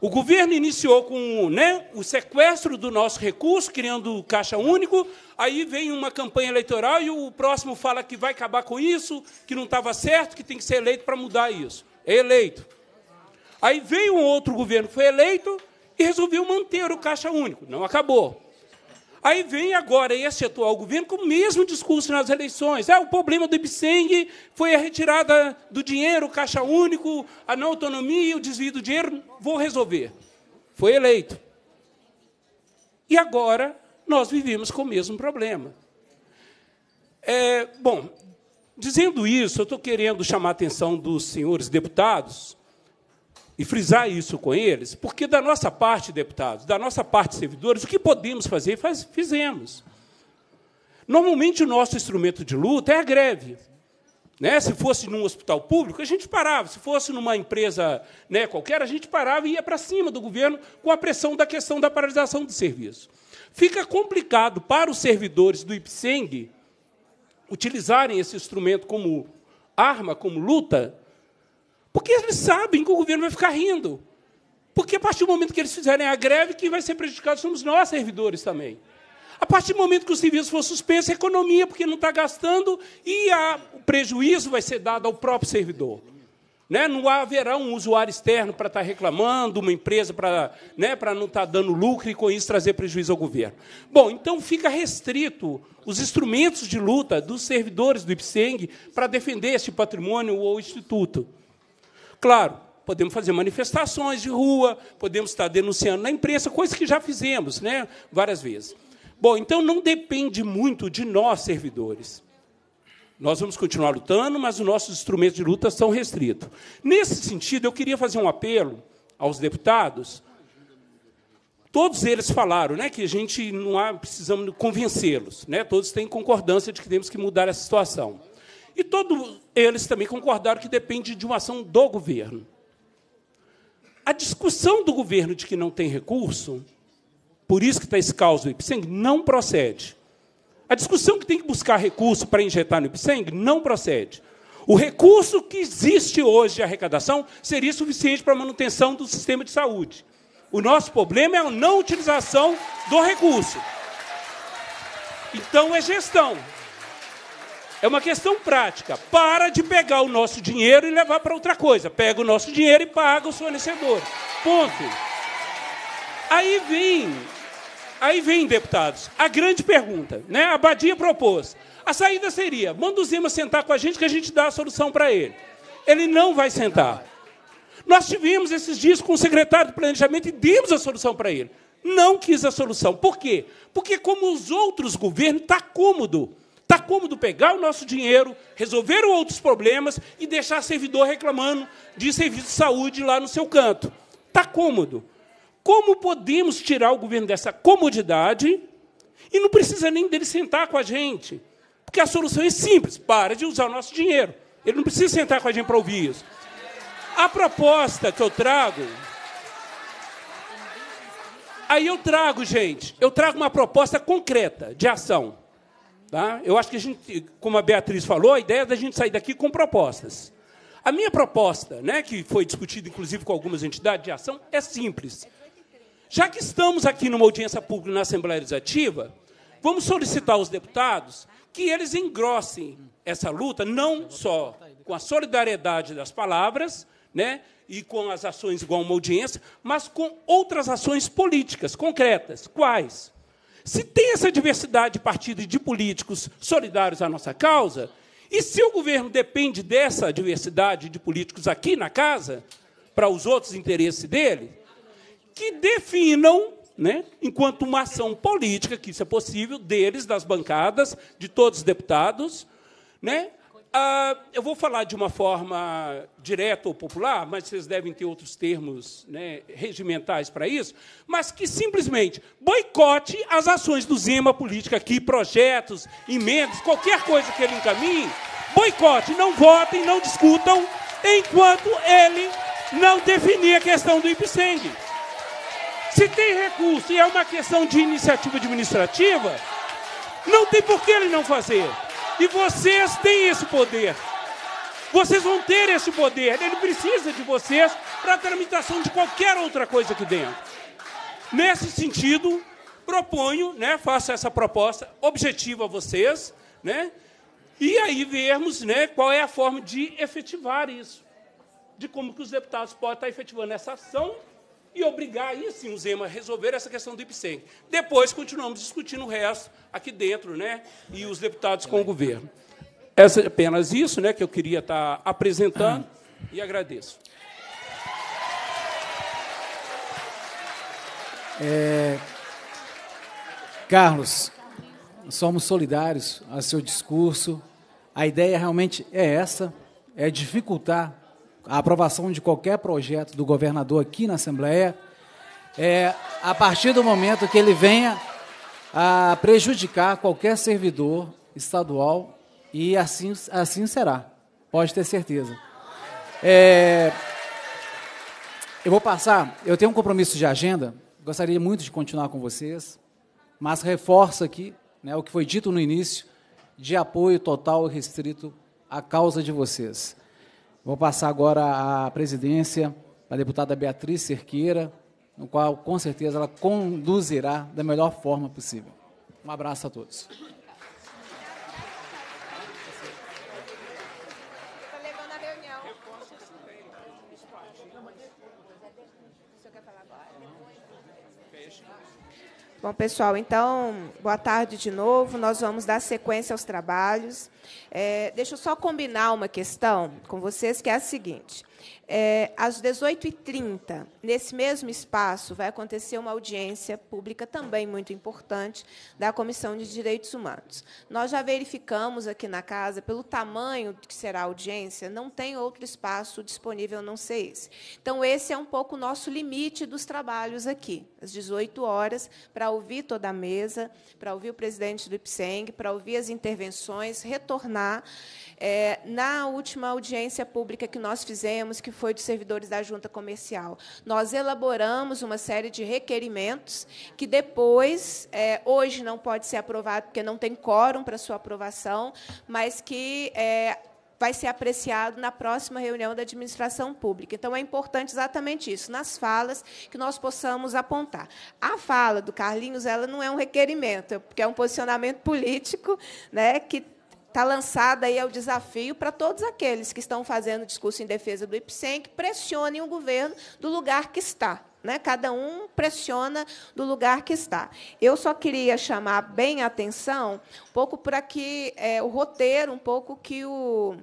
O governo iniciou com né, o sequestro do nosso recurso, criando o caixa único. Aí vem uma campanha eleitoral e o próximo fala que vai acabar com isso, que não estava certo, que tem que ser eleito para mudar isso. É eleito. Aí vem um outro governo que foi eleito, e resolveu manter o Caixa Único. Não acabou. Aí vem agora esse atual governo com o mesmo discurso nas eleições. É o problema do Ibseng foi a retirada do dinheiro, o Caixa Único, a não autonomia, o desvio do dinheiro. Vou resolver. Foi eleito. E agora nós vivemos com o mesmo problema. É, bom, dizendo isso, eu estou querendo chamar a atenção dos senhores deputados e frisar isso com eles, porque da nossa parte, deputados, da nossa parte, servidores, o que podemos fazer, faz, fizemos. Normalmente, o nosso instrumento de luta é a greve. Né? Se fosse num hospital público, a gente parava. Se fosse numa empresa né, qualquer, a gente parava e ia para cima do governo com a pressão da questão da paralisação do serviço. Fica complicado para os servidores do IPSENG utilizarem esse instrumento como arma, como luta, porque eles sabem que o governo vai ficar rindo. Porque a partir do momento que eles fizerem a greve, quem vai ser prejudicado somos nós, servidores também. A partir do momento que o serviço for suspenso, a economia, porque não está gastando, e a, o prejuízo vai ser dado ao próprio servidor. Né? Não haverá um usuário externo para estar tá reclamando, uma empresa para, né, não estar tá dando lucro e, com isso, trazer prejuízo ao governo. Bom, então fica restrito os instrumentos de luta dos servidores do IPSENG para defender este patrimônio ou instituto. Claro, podemos fazer manifestações de rua, podemos estar denunciando na imprensa, coisa que já fizemos né, várias vezes. Bom, então não depende muito de nós, servidores. Nós vamos continuar lutando, mas os nossos instrumentos de luta são restritos. Nesse sentido, eu queria fazer um apelo aos deputados. Todos eles falaram né, que a gente não há, precisamos convencê-los. Né? Todos têm concordância de que temos que mudar essa situação. E todos eles também concordaram que depende de uma ação do governo. A discussão do governo de que não tem recurso, por isso que está esse caos do IPSENG, não procede. A discussão que tem que buscar recurso para injetar no IPSENG não procede. O recurso que existe hoje de arrecadação seria suficiente para a manutenção do sistema de saúde. O nosso problema é a não utilização do recurso. Então é gestão. É uma questão prática. Para de pegar o nosso dinheiro e levar para outra coisa. Pega o nosso dinheiro e paga os fornecedores. Ponto. Aí vem, aí vem, deputados, a grande pergunta, né? A Badia propôs. A saída seria: manda o Zema sentar com a gente que a gente dá a solução para ele. Ele não vai sentar. Nós tivemos esses dias com o secretário do Planejamento e demos a solução para ele. Não quis a solução. Por quê? Porque, como os outros governos, está cômodo Está cômodo pegar o nosso dinheiro, resolver outros problemas e deixar servidor reclamando de serviço de saúde lá no seu canto. Está cômodo. Como podemos tirar o governo dessa comodidade? E não precisa nem dele sentar com a gente. Porque a solução é simples: para de usar o nosso dinheiro. Ele não precisa sentar com a gente para ouvir isso. A proposta que eu trago. Aí eu trago, gente, eu trago uma proposta concreta de ação. Tá? Eu acho que a gente, como a Beatriz falou, a ideia é da gente sair daqui com propostas. A minha proposta, né, que foi discutida inclusive com algumas entidades de ação, é simples. Já que estamos aqui numa audiência pública na Assembleia Legislativa, vamos solicitar aos deputados que eles engrossem essa luta, não só com a solidariedade das palavras, né, e com as ações igual uma audiência, mas com outras ações políticas concretas. Quais? Se tem essa diversidade de partidos e de políticos solidários à nossa causa, e se o governo depende dessa diversidade de políticos aqui na casa, para os outros interesses dele, que definam, né, enquanto uma ação política, que isso é possível, deles, das bancadas, de todos os deputados, né, ah, eu vou falar de uma forma direta ou popular, mas vocês devem ter outros termos né, regimentais para isso, mas que simplesmente boicote as ações do Zema política aqui, projetos, emendas, qualquer coisa que ele encaminhe, boicote, não votem, não discutam, enquanto ele não definir a questão do IPSENG. Se tem recurso e é uma questão de iniciativa administrativa, não tem por que ele não fazer. E vocês têm esse poder. Vocês vão ter esse poder. Ele precisa de vocês para a tramitação de qualquer outra coisa aqui dentro. Nesse sentido, proponho, né, faço essa proposta objetiva a vocês, né, e aí vermos né, qual é a forma de efetivar isso, de como que os deputados podem estar efetivando essa ação e obrigar aí, assim, o Zema a resolver essa questão do IPSEM. Depois continuamos discutindo o resto aqui dentro, né? E os deputados com o governo. Essa, é apenas isso né, que eu queria estar apresentando e agradeço. É, Carlos, somos solidários a seu discurso. A ideia realmente é essa, é dificultar a aprovação de qualquer projeto do governador aqui na Assembleia, é, a partir do momento que ele venha a prejudicar qualquer servidor estadual, e assim, assim será, pode ter certeza. É, eu vou passar, eu tenho um compromisso de agenda, gostaria muito de continuar com vocês, mas reforço aqui né, o que foi dito no início, de apoio total e restrito à causa de vocês. Vou passar agora a presidência à deputada Beatriz Cerqueira, no qual, com certeza, ela conduzirá da melhor forma possível. Um abraço a todos. Bom, pessoal, então, boa tarde de novo. Nós vamos dar sequência aos trabalhos. É, deixa eu só combinar uma questão com vocês, que é a seguinte. É, às 18h30, nesse mesmo espaço, vai acontecer uma audiência pública também muito importante da Comissão de Direitos Humanos. Nós já verificamos aqui na casa, pelo tamanho que será a audiência, não tem outro espaço disponível a não ser esse. Então, esse é um pouco o nosso limite dos trabalhos aqui, às 18 horas, para ouvir toda a mesa, para ouvir o presidente do IPSENG, para ouvir as intervenções, retornar. É, na última audiência pública que nós fizemos, que foi dos servidores da junta comercial, nós elaboramos uma série de requerimentos que depois, é, hoje não pode ser aprovado, porque não tem quórum para sua aprovação, mas que é, vai ser apreciado na próxima reunião da administração pública. Então, é importante exatamente isso, nas falas que nós possamos apontar. A fala do Carlinhos ela não é um requerimento, é porque é um posicionamento político né, que está lançado aí é o desafio para todos aqueles que estão fazendo discurso em defesa do IPSEM que pressionem o governo do lugar que está. Né? Cada um pressiona do lugar que está. Eu só queria chamar bem a atenção um pouco para que é, o roteiro, um pouco que o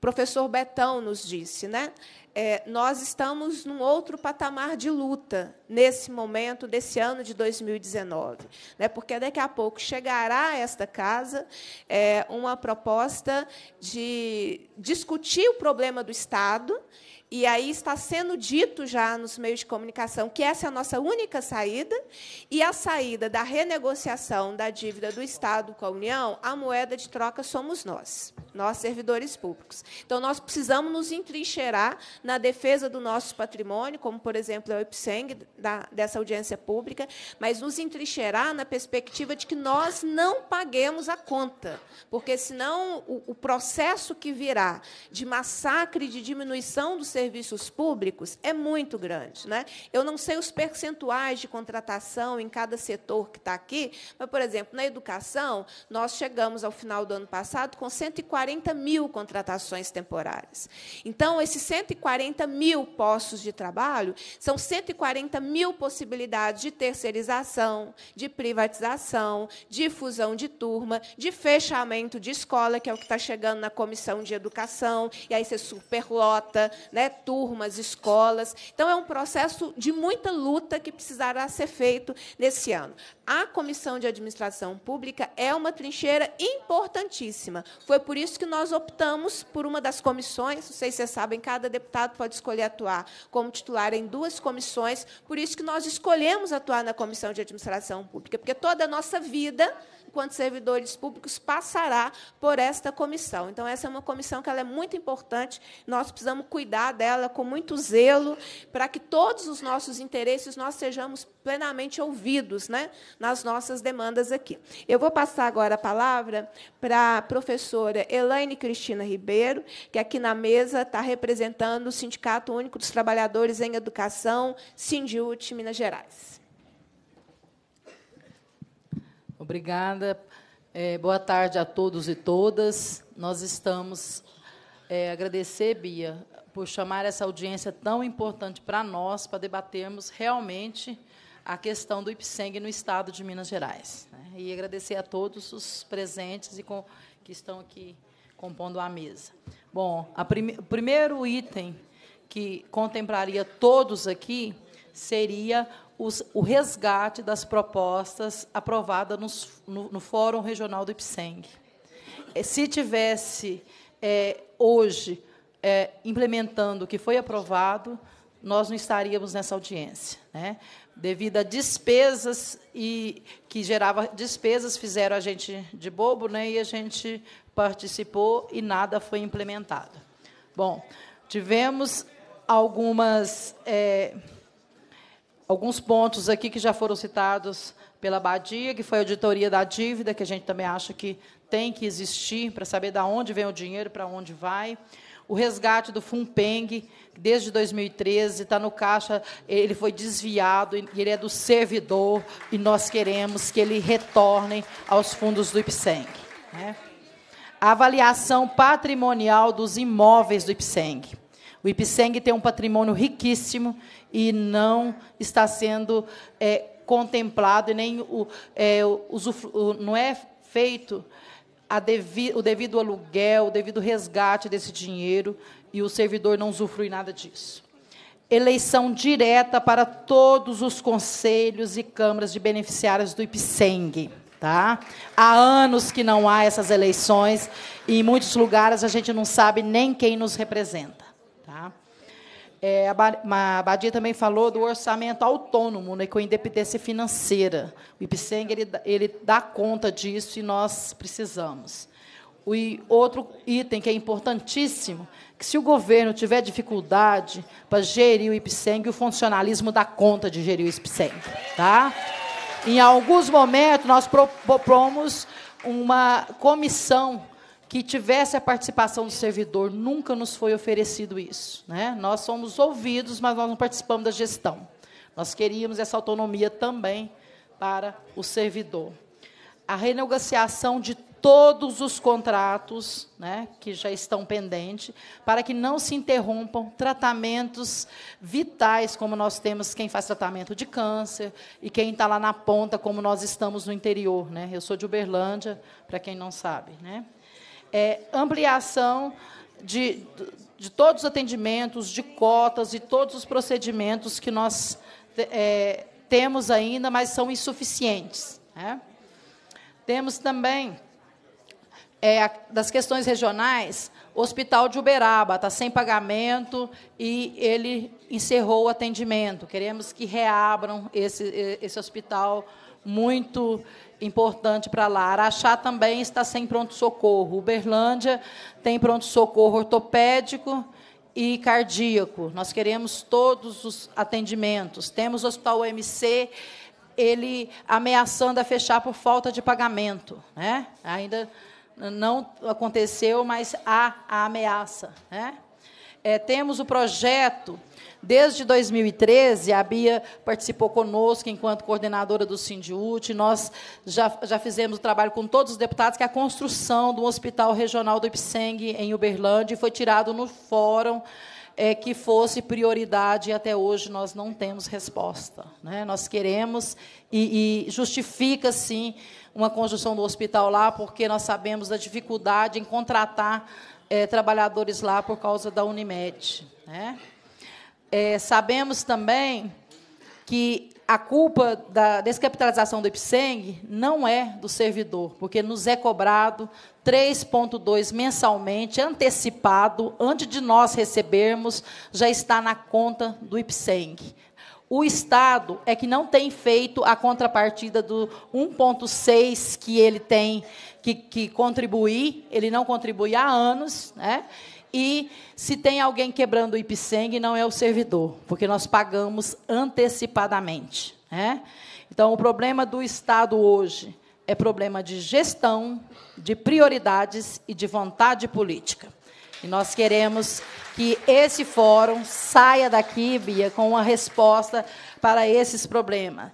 professor Betão nos disse. Né? é, nós estamos num outro patamar de luta nesse momento, desse ano de 2019. Né? Porque daqui a pouco chegará a esta casa é, uma proposta de discutir o problema do Estado e aí está sendo dito já nos meios de comunicação que essa é a nossa única saída, e a saída da renegociação da dívida do Estado com a União, a moeda de troca somos nós, nós servidores públicos. Então nós precisamos nos entrincheirar na defesa do nosso patrimônio, como por exemplo é o IPSENG da, dessa audiência pública, mas nos entrincheirar na perspectiva de que nós não paguemos a conta, porque senão o, o processo que virá de massacre, de diminuição do serviços públicos é muito grande. Né? Eu não sei os percentuais de contratação em cada setor que está aqui, mas, por exemplo, na educação, nós chegamos ao final do ano passado com 140 mil contratações temporárias. Então, esses 140 mil postos de trabalho são 140 mil possibilidades de terceirização, de privatização, de fusão de turma, de fechamento de escola, que é o que está chegando na comissão de educação, e aí você superlota, né? turmas, escolas. Então, é um processo de muita luta que precisará ser feito nesse ano. A Comissão de Administração Pública é uma trincheira importantíssima. Foi por isso que nós optamos por uma das comissões. Não sei se vocês sabem, cada deputado pode escolher atuar como titular em duas comissões. Por isso que nós escolhemos atuar na Comissão de Administração Pública, porque toda a nossa vida quanto servidores públicos, passará por esta comissão. Então, essa é uma comissão que ela é muito importante, nós precisamos cuidar dela com muito zelo, para que todos os nossos interesses nós sejamos plenamente ouvidos né, nas nossas demandas aqui. Eu vou passar agora a palavra para a professora Elaine Cristina Ribeiro, que aqui na mesa está representando o Sindicato Único dos Trabalhadores em Educação, Sindiute Minas Gerais. Obrigada. É, boa tarde a todos e todas. Nós estamos. É, agradecer, Bia, por chamar essa audiência tão importante para nós, para debatermos realmente a questão do IPSENG no estado de Minas Gerais. Né? E agradecer a todos os presentes e com, que estão aqui compondo a mesa. Bom, a prime, o primeiro item que contemplaria todos aqui seria os, o resgate das propostas aprovadas nos, no, no, Fórum Regional do IPSENG. Eh, se tivesse é, hoje é, implementando o que foi aprovado, nós não estaríamos nessa audiência, né? Devido a despesas e que gerava despesas fizeram a gente de bobo, né? E a gente participou e nada foi implementado. Bom, tivemos algumas é, alguns pontos aqui que já foram citados pela Badia, que foi a auditoria da dívida, que a gente também acha que tem que existir para saber de onde vem o dinheiro, para onde vai. O resgate do Fumpeng, desde 2013, está no caixa, ele foi desviado, ele é do servidor, e nós queremos que ele retorne aos fundos do IPSENG. Né? A avaliação patrimonial dos imóveis do IPSENG. O Ipseng tem um patrimônio riquíssimo e não está sendo é, contemplado e nem o, é, não é feito devi, o devido aluguel, o devido resgate desse dinheiro e o servidor não usufrui nada disso. Eleição direta para todos os conselhos e câmaras de beneficiários do Ipseng. Tá? Há anos que não há essas eleições e em muitos lugares a gente não sabe nem quem nos representa. É, a Badia também falou do orçamento autônomo, né, com independência financeira. O IPSENG ele, ele dá conta disso e nós precisamos. E outro item que é importantíssimo, que se o governo tiver dificuldade para gerir o IPSENG, o funcionalismo dá conta de gerir o IPSENG. Tá? Em alguns momentos, nós propomos uma comissão que tivesse a participação do servidor. Nunca nos foi oferecido isso. Né? Nós somos ouvidos, mas nós não participamos da gestão. Nós queríamos essa autonomia também para o servidor. A renegociação de todos os contratos né, que já estão pendentes, para que não se interrompam tratamentos vitais, como nós temos quem faz tratamento de câncer e quem está lá na ponta, como nós estamos no interior. Né? Eu sou de Uberlândia, para quem não sabe. Né? é, ampliação de, de todos os atendimentos, de cotas e todos os procedimentos que nós é, temos ainda, mas são insuficientes. Né? Temos também, é, das questões regionais, Hospital de Uberaba está sem pagamento e ele encerrou o atendimento. Queremos que reabram esse, esse hospital muito importante para lá. Araxá também está sem pronto-socorro. Uberlândia tem pronto-socorro ortopédico e cardíaco. Nós queremos todos os atendimentos. Temos o Hospital UMC, ele ameaçando a fechar por falta de pagamento. Né? Ainda não aconteceu, mas há a ameaça. Né? É, temos o projeto. Desde 2013, a Bia participou conosco enquanto coordenadora do Sindiut, Nós já, já fizemos o trabalho com todos os deputados, que é a construção do Hospital Regional do Ipseng em Uberlândia, e foi tirado no fórum é, que fosse prioridade, e até hoje nós não temos resposta. Né? Nós queremos, e, e justifica, sim, uma construção do hospital lá, porque nós sabemos da dificuldade em contratar é, trabalhadores lá por causa da Unimed. Né? É, sabemos também que a culpa da descapitalização do IPSENG não é do servidor, porque nos é cobrado 3,2 mensalmente, antecipado, antes de nós recebermos, já está na conta do IPSENG o Estado é que não tem feito a contrapartida do 1,6 que ele tem que, que contribuir, ele não contribui há anos, né? E se tem alguém quebrando o IPSENG, não é o servidor, porque nós pagamos antecipadamente. Né? Então, o problema do Estado hoje é problema de gestão, de prioridades e de vontade política. E nós queremos que esse fórum saia daqui, Bia, com uma resposta para esses problemas.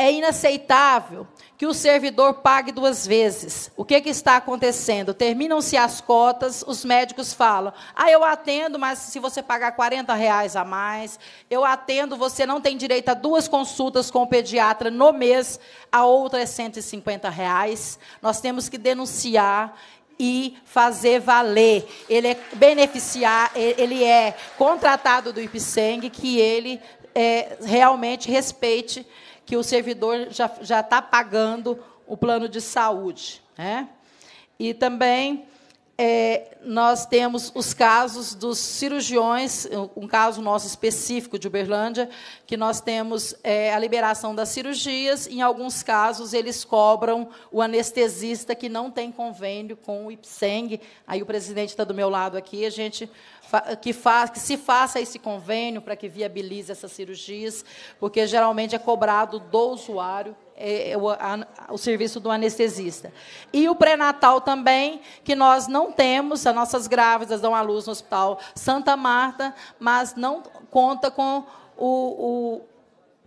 É inaceitável que o servidor pague duas vezes. O que, que está acontecendo? Terminam-se as cotas, os médicos falam: ah, eu atendo, mas se você pagar 40 reais a mais, eu atendo, você não tem direito a duas consultas com o pediatra no mês, a outra é 150 reais. Nós temos que denunciar e fazer valer. Ele é beneficiar, ele é contratado do IPSENG, que ele é, realmente respeite que o servidor já está pagando o plano de saúde. Né? E também é, nós temos os casos dos cirurgiões, um caso nosso específico de Uberlândia, que nós temos é, a liberação das cirurgias. Em alguns casos, eles cobram o anestesista que não tem convênio com o IPSENG. Aí o presidente está do meu lado aqui, a gente que, fa que se faça esse convênio para que viabilize essas cirurgias, porque geralmente é cobrado do usuário é, é, o, a, o, serviço do anestesista. E o pré-natal também, que nós não temos, as nossas grávidas dão à luz no Hospital Santa Marta, mas não conta com o, o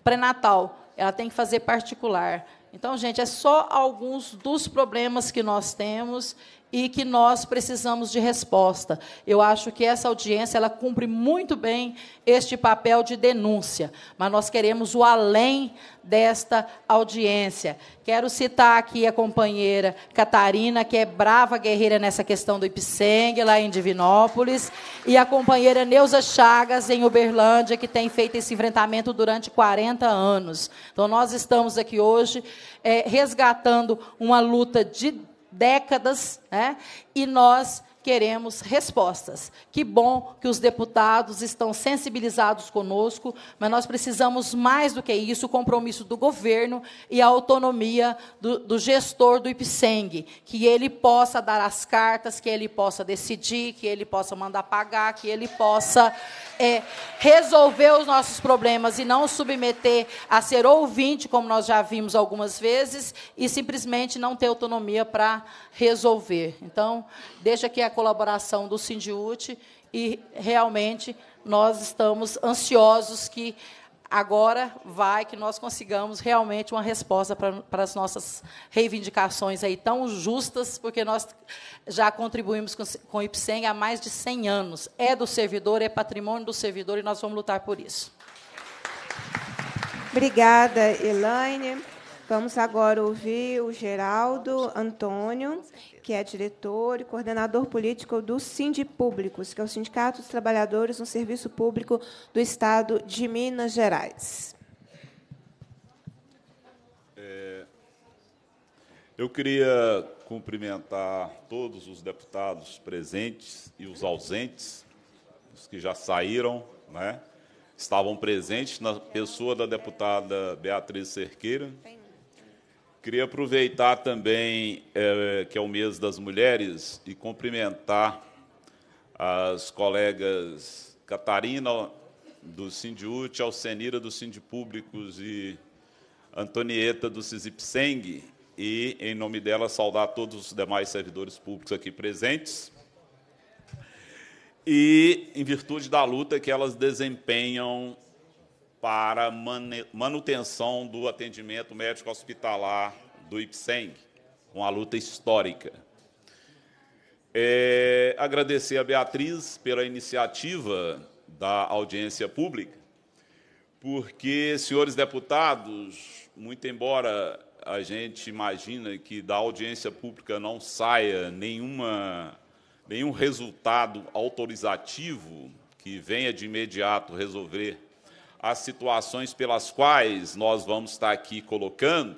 pré-natal. Ela tem que fazer particular. Então, gente, é só alguns dos problemas que nós temos e que nós precisamos de resposta. Eu acho que essa audiência ela cumpre muito bem este papel de denúncia, mas nós queremos o além desta audiência. Quero citar aqui a companheira Catarina, que é brava guerreira nessa questão do Ipseng, lá em Divinópolis, e a companheira Neuza Chagas, em Uberlândia, que tem feito esse enfrentamento durante 40 anos. Então, nós estamos aqui hoje é, resgatando uma luta de décadas, né? e nós queremos respostas. Que bom que os deputados estão sensibilizados conosco, mas nós precisamos mais do que isso o compromisso do governo e a autonomia do, do gestor do IPSENG, que ele possa dar as cartas, que ele possa decidir, que ele possa mandar pagar, que ele possa é, resolver os nossos problemas e não submeter a ser ouvinte, como nós já vimos algumas vezes, e simplesmente não ter autonomia para resolver. Então, deixa aqui a colaboração do Sindiute e realmente nós estamos ansiosos que agora vai que nós consigamos realmente uma resposta para, para as nossas reivindicações aí tão justas, porque nós já contribuímos com, com o IPSEM há mais de 100 anos. É do servidor, é patrimônio do servidor e nós vamos lutar por isso. Obrigada, Elaine. Vamos agora ouvir o Geraldo Antônio, que é diretor e coordenador político do Sindi Públicos, que é o Sindicato dos Trabalhadores no Serviço Público do Estado de Minas Gerais. É, eu queria cumprimentar todos os deputados presentes e os ausentes, os que já saíram, né? estavam presentes na pessoa da deputada Beatriz Cerqueira. Tem Queria aproveitar também é, que é o mês das mulheres e cumprimentar as colegas Catarina do Sindiúte, Alcenira do Sindipúblicos Públicos e Antonieta do Sisipseng e, em nome dela, saudar todos os demais servidores públicos aqui presentes. E, em virtude da luta que elas desempenham para manutenção do atendimento médico hospitalar do IPSENG, uma luta histórica. É, agradecer a Beatriz pela iniciativa da audiência pública, porque, senhores deputados, muito embora a gente imagina que da audiência pública não saia nenhuma, nenhum resultado autorizativo que venha de imediato resolver as situações pelas quais nós vamos estar aqui colocando,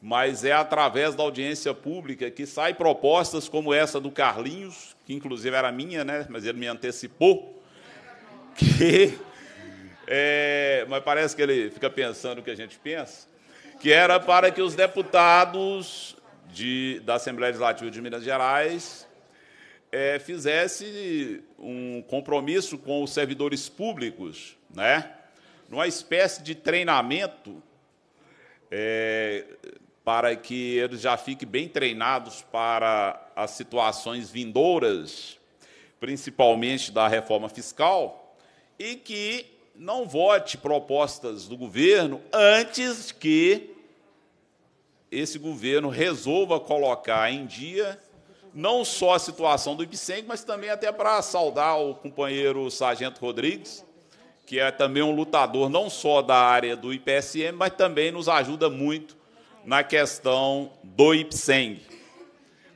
mas é através da audiência pública que sai propostas como essa do Carlinhos, que inclusive era minha, né? mas ele me antecipou, que é, mas parece que ele fica pensando o que a gente pensa, que era para que os deputados de, da Assembleia Legislativa de Minas Gerais é, fizesse um compromisso com os servidores públicos, né? numa espécie de treinamento é, para que eles já fiquem bem treinados para as situações vindouras, principalmente da reforma fiscal, e que não vote propostas do governo antes que esse governo resolva colocar em dia não só a situação do IPSENG, mas também até para saudar o companheiro Sargento Rodrigues, que é também um lutador não só da área do IPSM, mas também nos ajuda muito na questão do IPSENG,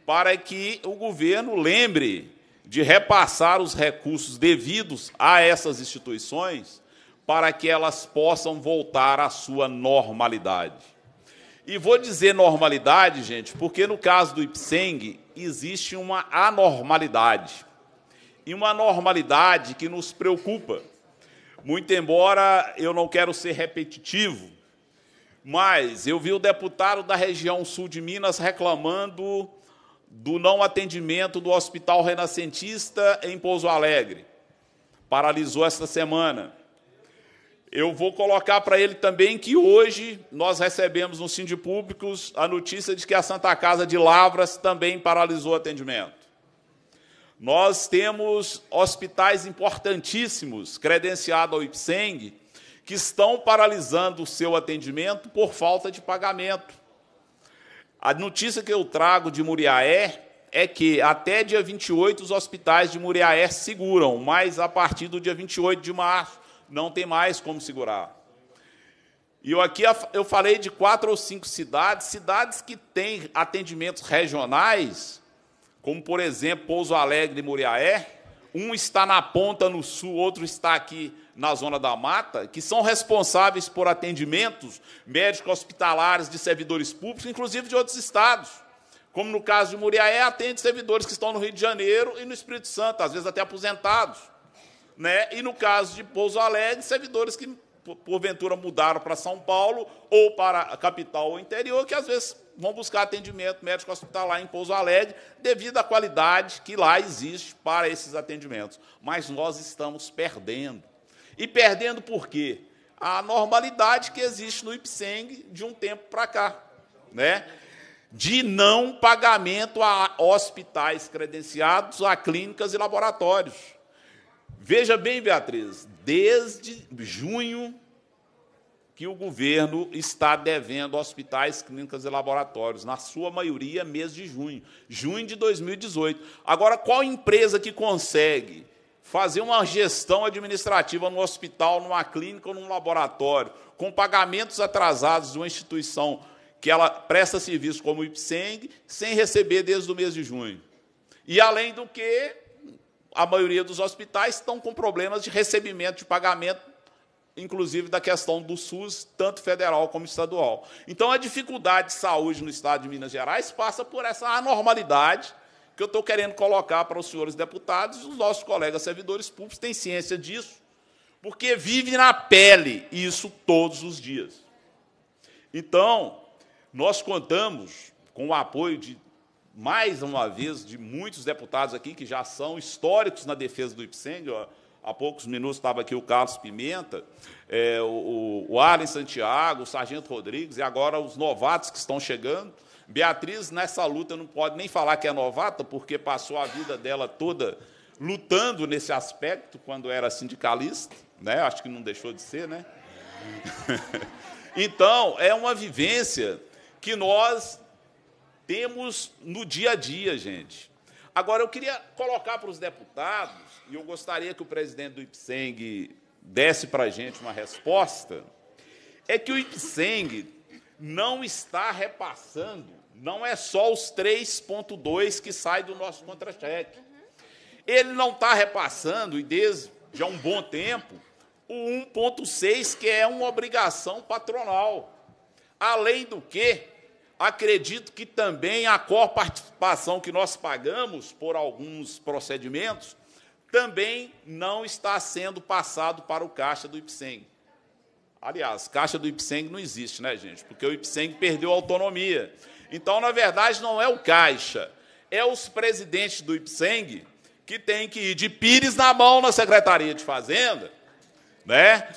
para que o governo lembre de repassar os recursos devidos a essas instituições para que elas possam voltar à sua normalidade. E vou dizer normalidade, gente, porque no caso do IPSENG existe uma anormalidade. E uma normalidade que nos preocupa muito embora eu não quero ser repetitivo, mas eu vi o deputado da região sul de Minas reclamando do não atendimento do Hospital Renascentista em Pouso Alegre. Paralisou esta semana. Eu vou colocar para ele também que hoje nós recebemos no Síndio Públicos a notícia de que a Santa Casa de Lavras também paralisou o atendimento. Nós temos hospitais importantíssimos, credenciados ao IPSENG, que estão paralisando o seu atendimento por falta de pagamento. A notícia que eu trago de Muriaé é que até dia 28 os hospitais de Muriaé seguram, mas a partir do dia 28 de março não tem mais como segurar. E eu aqui eu falei de quatro ou cinco cidades, cidades que têm atendimentos regionais como por exemplo Pouso Alegre e Muriaé, um está na ponta no sul, outro está aqui na zona da mata, que são responsáveis por atendimentos médicos hospitalares de servidores públicos, inclusive de outros estados. Como no caso de Muriaé, atende servidores que estão no Rio de Janeiro e no Espírito Santo, às vezes até aposentados. Né? E no caso de Pouso Alegre, servidores que porventura mudaram para São Paulo ou para a capital ou interior, que às vezes vão buscar atendimento médico hospitalar em Pouso Alegre, devido à qualidade que lá existe para esses atendimentos. Mas nós estamos perdendo. E perdendo por quê? A normalidade que existe no IPSENG de um tempo para cá, né? De não pagamento a hospitais credenciados, a clínicas e laboratórios. Veja bem, Beatriz, desde junho que o governo está devendo hospitais, clínicas e laboratórios, na sua maioria mês de junho, junho de 2018. Agora, qual empresa que consegue fazer uma gestão administrativa no hospital, numa clínica ou num laboratório, com pagamentos atrasados de uma instituição que ela presta serviço como o IPSENG, sem receber desde o mês de junho? E além do que, a maioria dos hospitais estão com problemas de recebimento de pagamento inclusive da questão do SUS, tanto federal como estadual. Então, a dificuldade de saúde no estado de Minas Gerais passa por essa anormalidade que eu estou querendo colocar para os senhores deputados, os nossos colegas servidores públicos têm ciência disso, porque vivem na pele isso todos os dias. Então, nós contamos com o apoio de, mais uma vez, de muitos deputados aqui que já são históricos na defesa do IPSENG, há poucos minutos estava aqui o Carlos Pimenta, é, o, o Santiago, o Sargento Rodrigues e agora os novatos que estão chegando. Beatriz, nessa luta, não pode nem falar que é novata, porque passou a vida dela toda lutando nesse aspecto, quando era sindicalista, né? acho que não deixou de ser, né? então, é uma vivência que nós temos no dia a dia, gente. Agora, eu queria colocar para os deputados e eu gostaria que o presidente do IPSENG desse para a gente uma resposta, é que o IPSENG não está repassando, não é só os 3,2 que sai do nosso contra-cheque. Ele não está repassando, e desde já um bom tempo, o 1,6, que é uma obrigação patronal. Além do que, acredito que também a coparticipação que nós pagamos por alguns procedimentos também não está sendo passado para o caixa do IPSENG. Aliás, caixa do IPSENG não existe, né, gente? Porque o IPSENG perdeu a autonomia. Então, na verdade, não é o caixa, é os presidentes do IPSENG que têm que ir de pires na mão na Secretaria de Fazenda, né?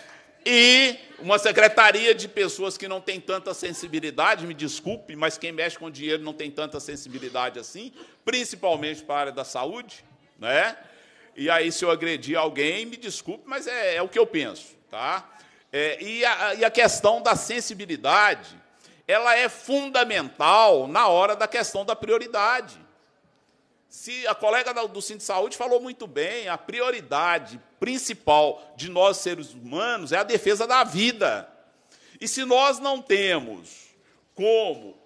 E uma secretaria de pessoas que não tem tanta sensibilidade, me desculpe, mas quem mexe com dinheiro não tem tanta sensibilidade assim, principalmente para a área da saúde, né? e aí se eu agredir alguém, me desculpe, mas é, é o que eu penso. Tá? É, e, a, e a questão da sensibilidade, ela é fundamental na hora da questão da prioridade. Se a colega do Centro de Saúde falou muito bem, a prioridade principal de nós seres humanos é a defesa da vida. E se nós não temos como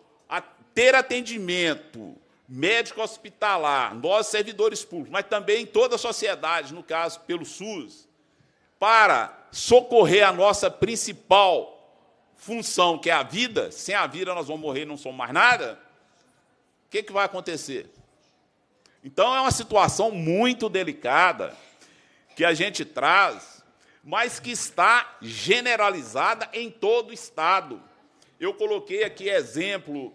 ter atendimento médico hospitalar, nós servidores públicos, mas também toda a sociedade, no caso pelo SUS, para socorrer a nossa principal função, que é a vida, sem a vida nós vamos morrer e não somos mais nada, o que, é que vai acontecer? Então é uma situação muito delicada que a gente traz, mas que está generalizada em todo o Estado. Eu coloquei aqui exemplo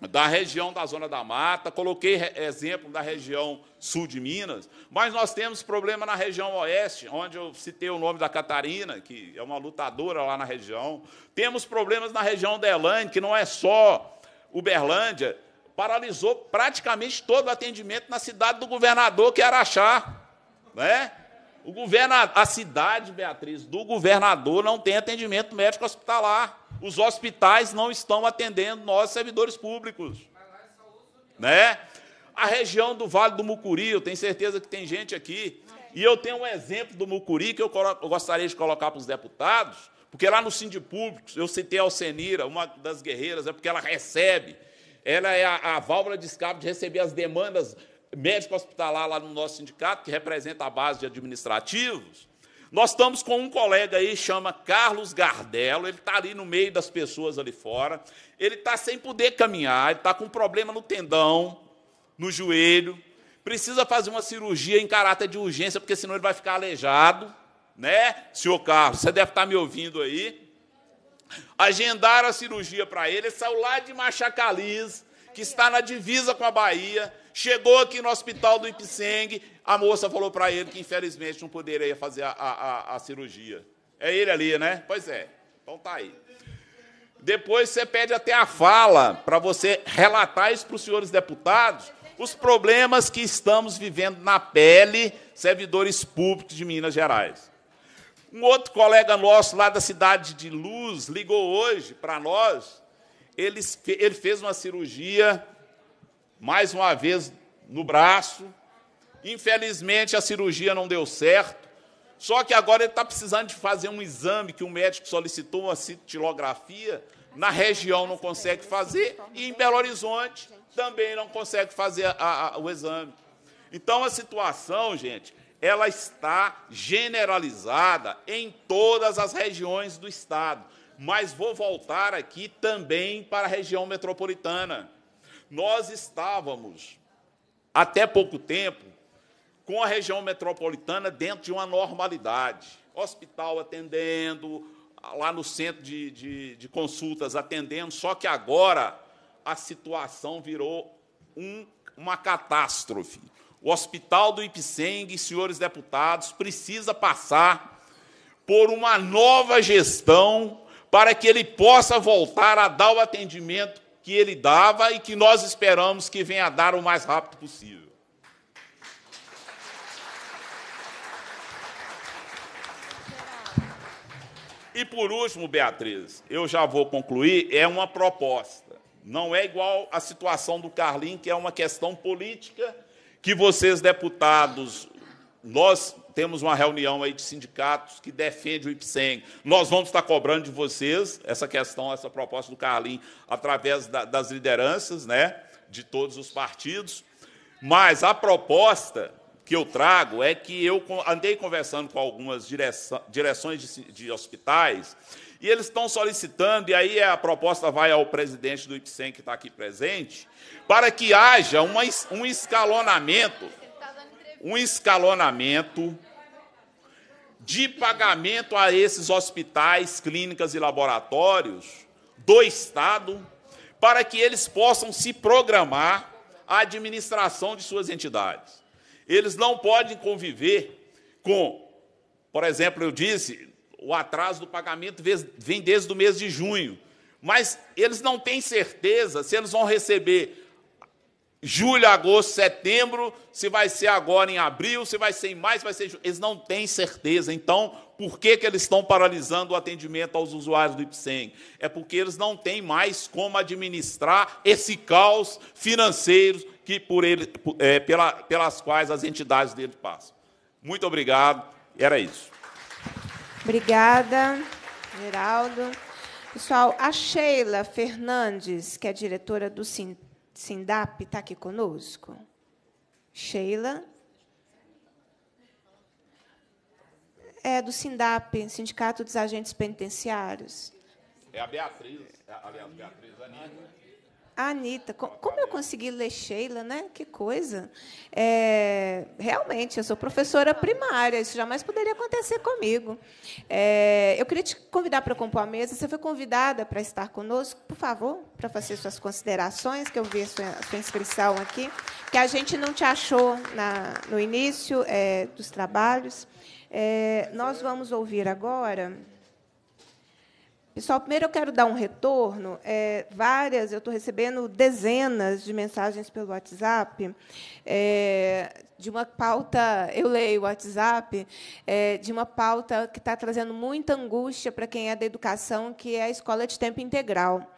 da região da Zona da Mata, coloquei exemplo da região sul de Minas, mas nós temos problema na região oeste, onde eu citei o nome da Catarina, que é uma lutadora lá na região. Temos problemas na região da Elane, que não é só Uberlândia, paralisou praticamente todo o atendimento na cidade do governador, que é Araxá. Né? O governa a cidade, Beatriz, do governador não tem atendimento médico hospitalar. Os hospitais não estão atendendo nós, servidores públicos. Né? A região do Vale do Mucuri, eu tenho certeza que tem gente aqui. E eu tenho um exemplo do Mucuri que eu, gostaria de colocar para os deputados, porque lá no Cindy eu citei a Alcenira, uma das guerreiras, é porque ela recebe, ela é a, a válvula de escape de receber as demandas médico hospitalar lá no nosso sindicato, que representa a base de administrativos, nós estamos com um colega aí, chama Carlos Gardelo, ele está ali no meio das pessoas ali fora, ele está sem poder caminhar, ele está com um problema no tendão, no joelho, precisa fazer uma cirurgia em caráter de urgência, porque senão ele vai ficar aleijado, né? Senhor Carlos, você deve estar tá me ouvindo aí. Agendaram a cirurgia para ele, ele saiu lá de Machacaliz, que está na divisa com a Bahia, Chegou aqui no hospital do Ipseng, a moça falou para ele que infelizmente não poderia fazer a, a, a cirurgia. É ele ali, né? Pois é. Então tá aí. Depois você pede até a fala para você relatar isso para os senhores deputados, os problemas que estamos vivendo na pele, servidores públicos de Minas Gerais. Um outro colega nosso lá da cidade de Luz ligou hoje para nós. Ele, ele fez uma cirurgia mais uma vez no braço. Infelizmente, a cirurgia não deu certo. Só que agora ele está precisando de fazer um exame que o médico solicitou, uma citilografia. na região não consegue fazer, e em Belo Horizonte também não consegue fazer a, a, o exame. Então, a situação, gente, ela está generalizada em todas as regiões do Estado. Mas vou voltar aqui também para a região metropolitana. Nós estávamos, até pouco tempo, com a região metropolitana dentro de uma normalidade. Hospital atendendo, lá no centro de, de, de consultas atendendo, só que agora a situação virou um, uma catástrofe. O Hospital do Ipseng, senhores deputados, precisa passar por uma nova gestão para que ele possa voltar a dar o atendimento que ele dava e que nós esperamos que venha a dar o mais rápido possível. E por último, Beatriz, eu já vou concluir, é uma proposta. Não é igual à situação do Carlinho, que é uma questão política que vocês, deputados, nós temos uma reunião aí de sindicatos que defende o IPSEM. Nós vamos estar cobrando de vocês essa questão, essa proposta do Carlinhos, através da, das lideranças, né, de todos os partidos. Mas a proposta que eu trago é que eu andei conversando com algumas direções de, hospitais e eles estão solicitando, e aí é, a proposta vai ao presidente do IPSEM, que está aqui presente, para que haja uma, um escalonamento, um escalonamento de pagamento a esses hospitais, clínicas e laboratórios do Estado, para que eles possam se programar a administração de suas entidades. Eles não podem conviver com, por exemplo, eu disse, o atraso do pagamento vem desde o mês de junho, mas eles não têm certeza se eles vão receber julho, agosto, setembro, se vai ser agora em abril, se vai ser em maio, se vai ser em julho. Eles não têm certeza. Então, por que, que eles estão paralisando o atendimento aos usuários do IPSEM? É porque eles não têm mais como administrar esse caos financeiro que por ele, é, pela, pelas quais as entidades dele passam. Muito obrigado. Era isso. Obrigada, Geraldo. Pessoal, a Sheila Fernandes, que é diretora do Sintra, Sindap está aqui conosco? Sheila? É do Sindap, Sindicato dos Agentes Penitenciários. É a Beatriz, é aliás, Beatriz Aninha. A Anitta, como eu consegui ler Sheila, né? Que coisa. É, realmente, eu sou professora primária, isso jamais poderia acontecer comigo. É, eu queria te convidar para compor a mesa. Você foi convidada para estar conosco, por favor, para fazer suas considerações, que eu vi a sua, a sua inscrição aqui, que a gente não te achou na, no início é, dos trabalhos. É, nós vamos ouvir agora. Pessoal, primeiro eu quero dar um retorno. É, várias, eu estou recebendo dezenas de mensagens pelo WhatsApp é, de uma pauta, eu leio o WhatsApp, é, de uma pauta que está trazendo muita angústia para quem é da educação, que é a escola de tempo integral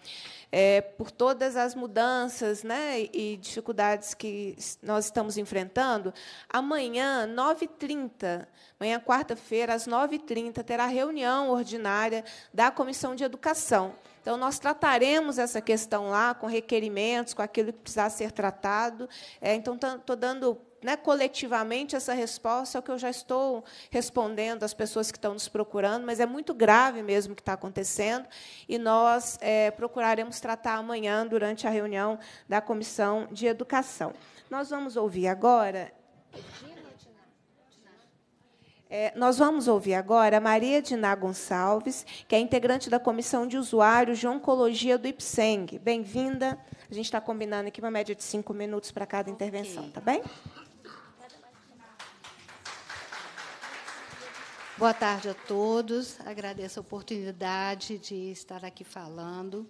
é, por todas as mudanças né, e dificuldades que nós estamos enfrentando, amanhã, 9h30, amanhã, quarta-feira, às 9h30, terá reunião ordinária da Comissão de Educação. Então, nós trataremos essa questão lá com requerimentos, com aquilo que precisar ser tratado. É, então, estou dando né, coletivamente essa resposta é o que eu já estou respondendo às pessoas que estão nos procurando, mas é muito grave mesmo o que está acontecendo, e nós é, procuraremos tratar amanhã, durante a reunião da Comissão de Educação. Nós vamos ouvir agora. É, nós vamos ouvir agora a Maria Diná Gonçalves, que é integrante da Comissão de Usuários de Oncologia do IPSENG. Bem-vinda. A gente está combinando aqui uma média de cinco minutos para cada intervenção, okay. tá bem? Boa tarde a todos. Agradeço a oportunidade de estar aqui falando.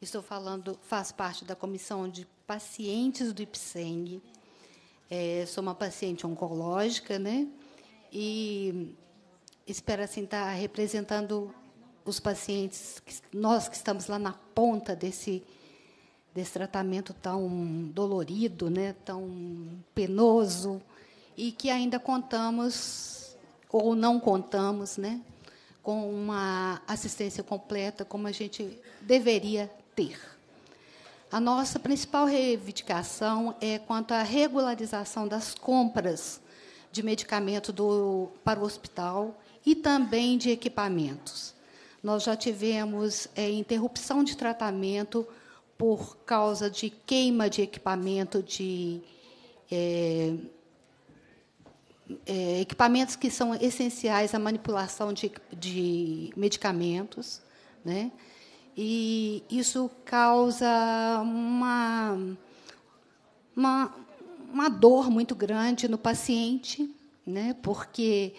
Estou falando, faz parte da comissão de pacientes do IPSENG. É, sou uma paciente oncológica, né? E espero assim estar representando os pacientes, nós que estamos lá na ponta desse desse tratamento tão dolorido, né? Tão penoso e que ainda contamos ou não contamos né, com uma assistência completa como a gente deveria ter. A nossa principal reivindicação é quanto à regularização das compras de medicamento do, para o hospital e também de equipamentos. Nós já tivemos é, interrupção de tratamento por causa de queima de equipamento de é, é, equipamentos que são essenciais à manipulação de, de medicamentos, né? E isso causa uma, uma, uma dor muito grande no paciente, né? Porque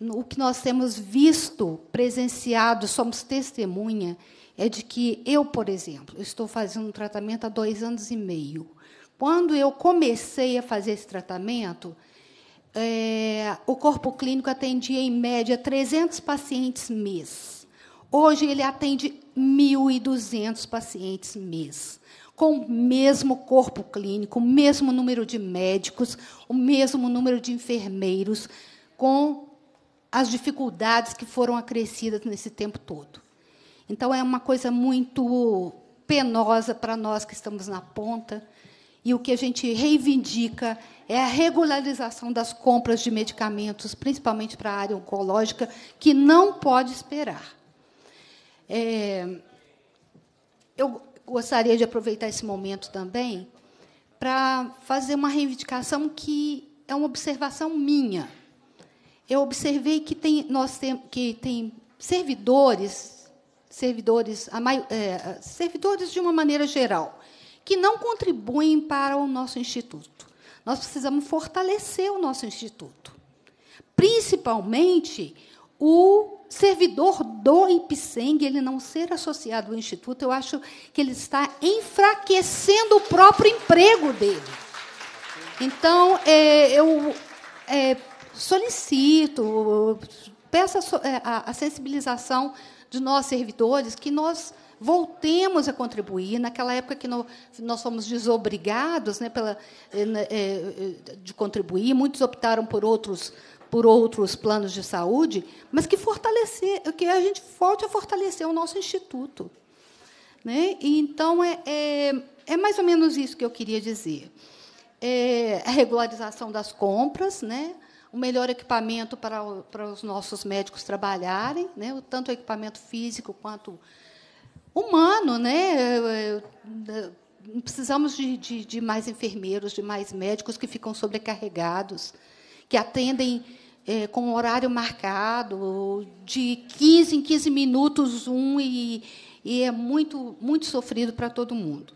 o que nós temos visto, presenciado, somos testemunha, é de que eu, por exemplo, estou fazendo um tratamento há dois anos e meio. Quando eu comecei a fazer esse tratamento, é, o corpo clínico atendia, em média, 300 pacientes mês. Hoje, ele atende 1.200 pacientes mês. Com o mesmo corpo clínico, o mesmo número de médicos, o mesmo número de enfermeiros, com as dificuldades que foram acrescidas nesse tempo todo. Então, é uma coisa muito penosa para nós que estamos na ponta, e o que a gente reivindica é a regularização das compras de medicamentos, principalmente para a área oncológica, que não pode esperar. É, eu gostaria de aproveitar esse momento também para fazer uma reivindicação que é uma observação minha. Eu observei que tem, nós tem, que tem servidores, servidores, a, é, servidores de uma maneira geral, que não contribuem para o nosso instituto. Nós precisamos fortalecer o nosso instituto, principalmente o servidor do IPSENG, ele não ser associado ao instituto. Eu acho que ele está enfraquecendo o próprio emprego dele. Então, é, eu é, solicito, peço é, a, a, sensibilização de nós servidores que nós voltemos a contribuir. Naquela época que no, nós fomos desobrigados né, pela, é, né, é, de contribuir, muitos optaram por outros por outros planos de saúde, mas que fortalecer, que a gente volte a fortalecer o nosso instituto, né? E, então é, é, é mais ou menos isso que eu queria dizer. É, a regularização das compras, né? o melhor equipamento para, o, para os nossos médicos trabalharem, né? tanto o equipamento físico quanto humano. Né? Precisamos de, de, de mais enfermeiros, de mais médicos que ficam sobrecarregados, que atendem é, com horário marcado, de 15 em 15 minutos um, e, e é muito, muito sofrido para todo mundo.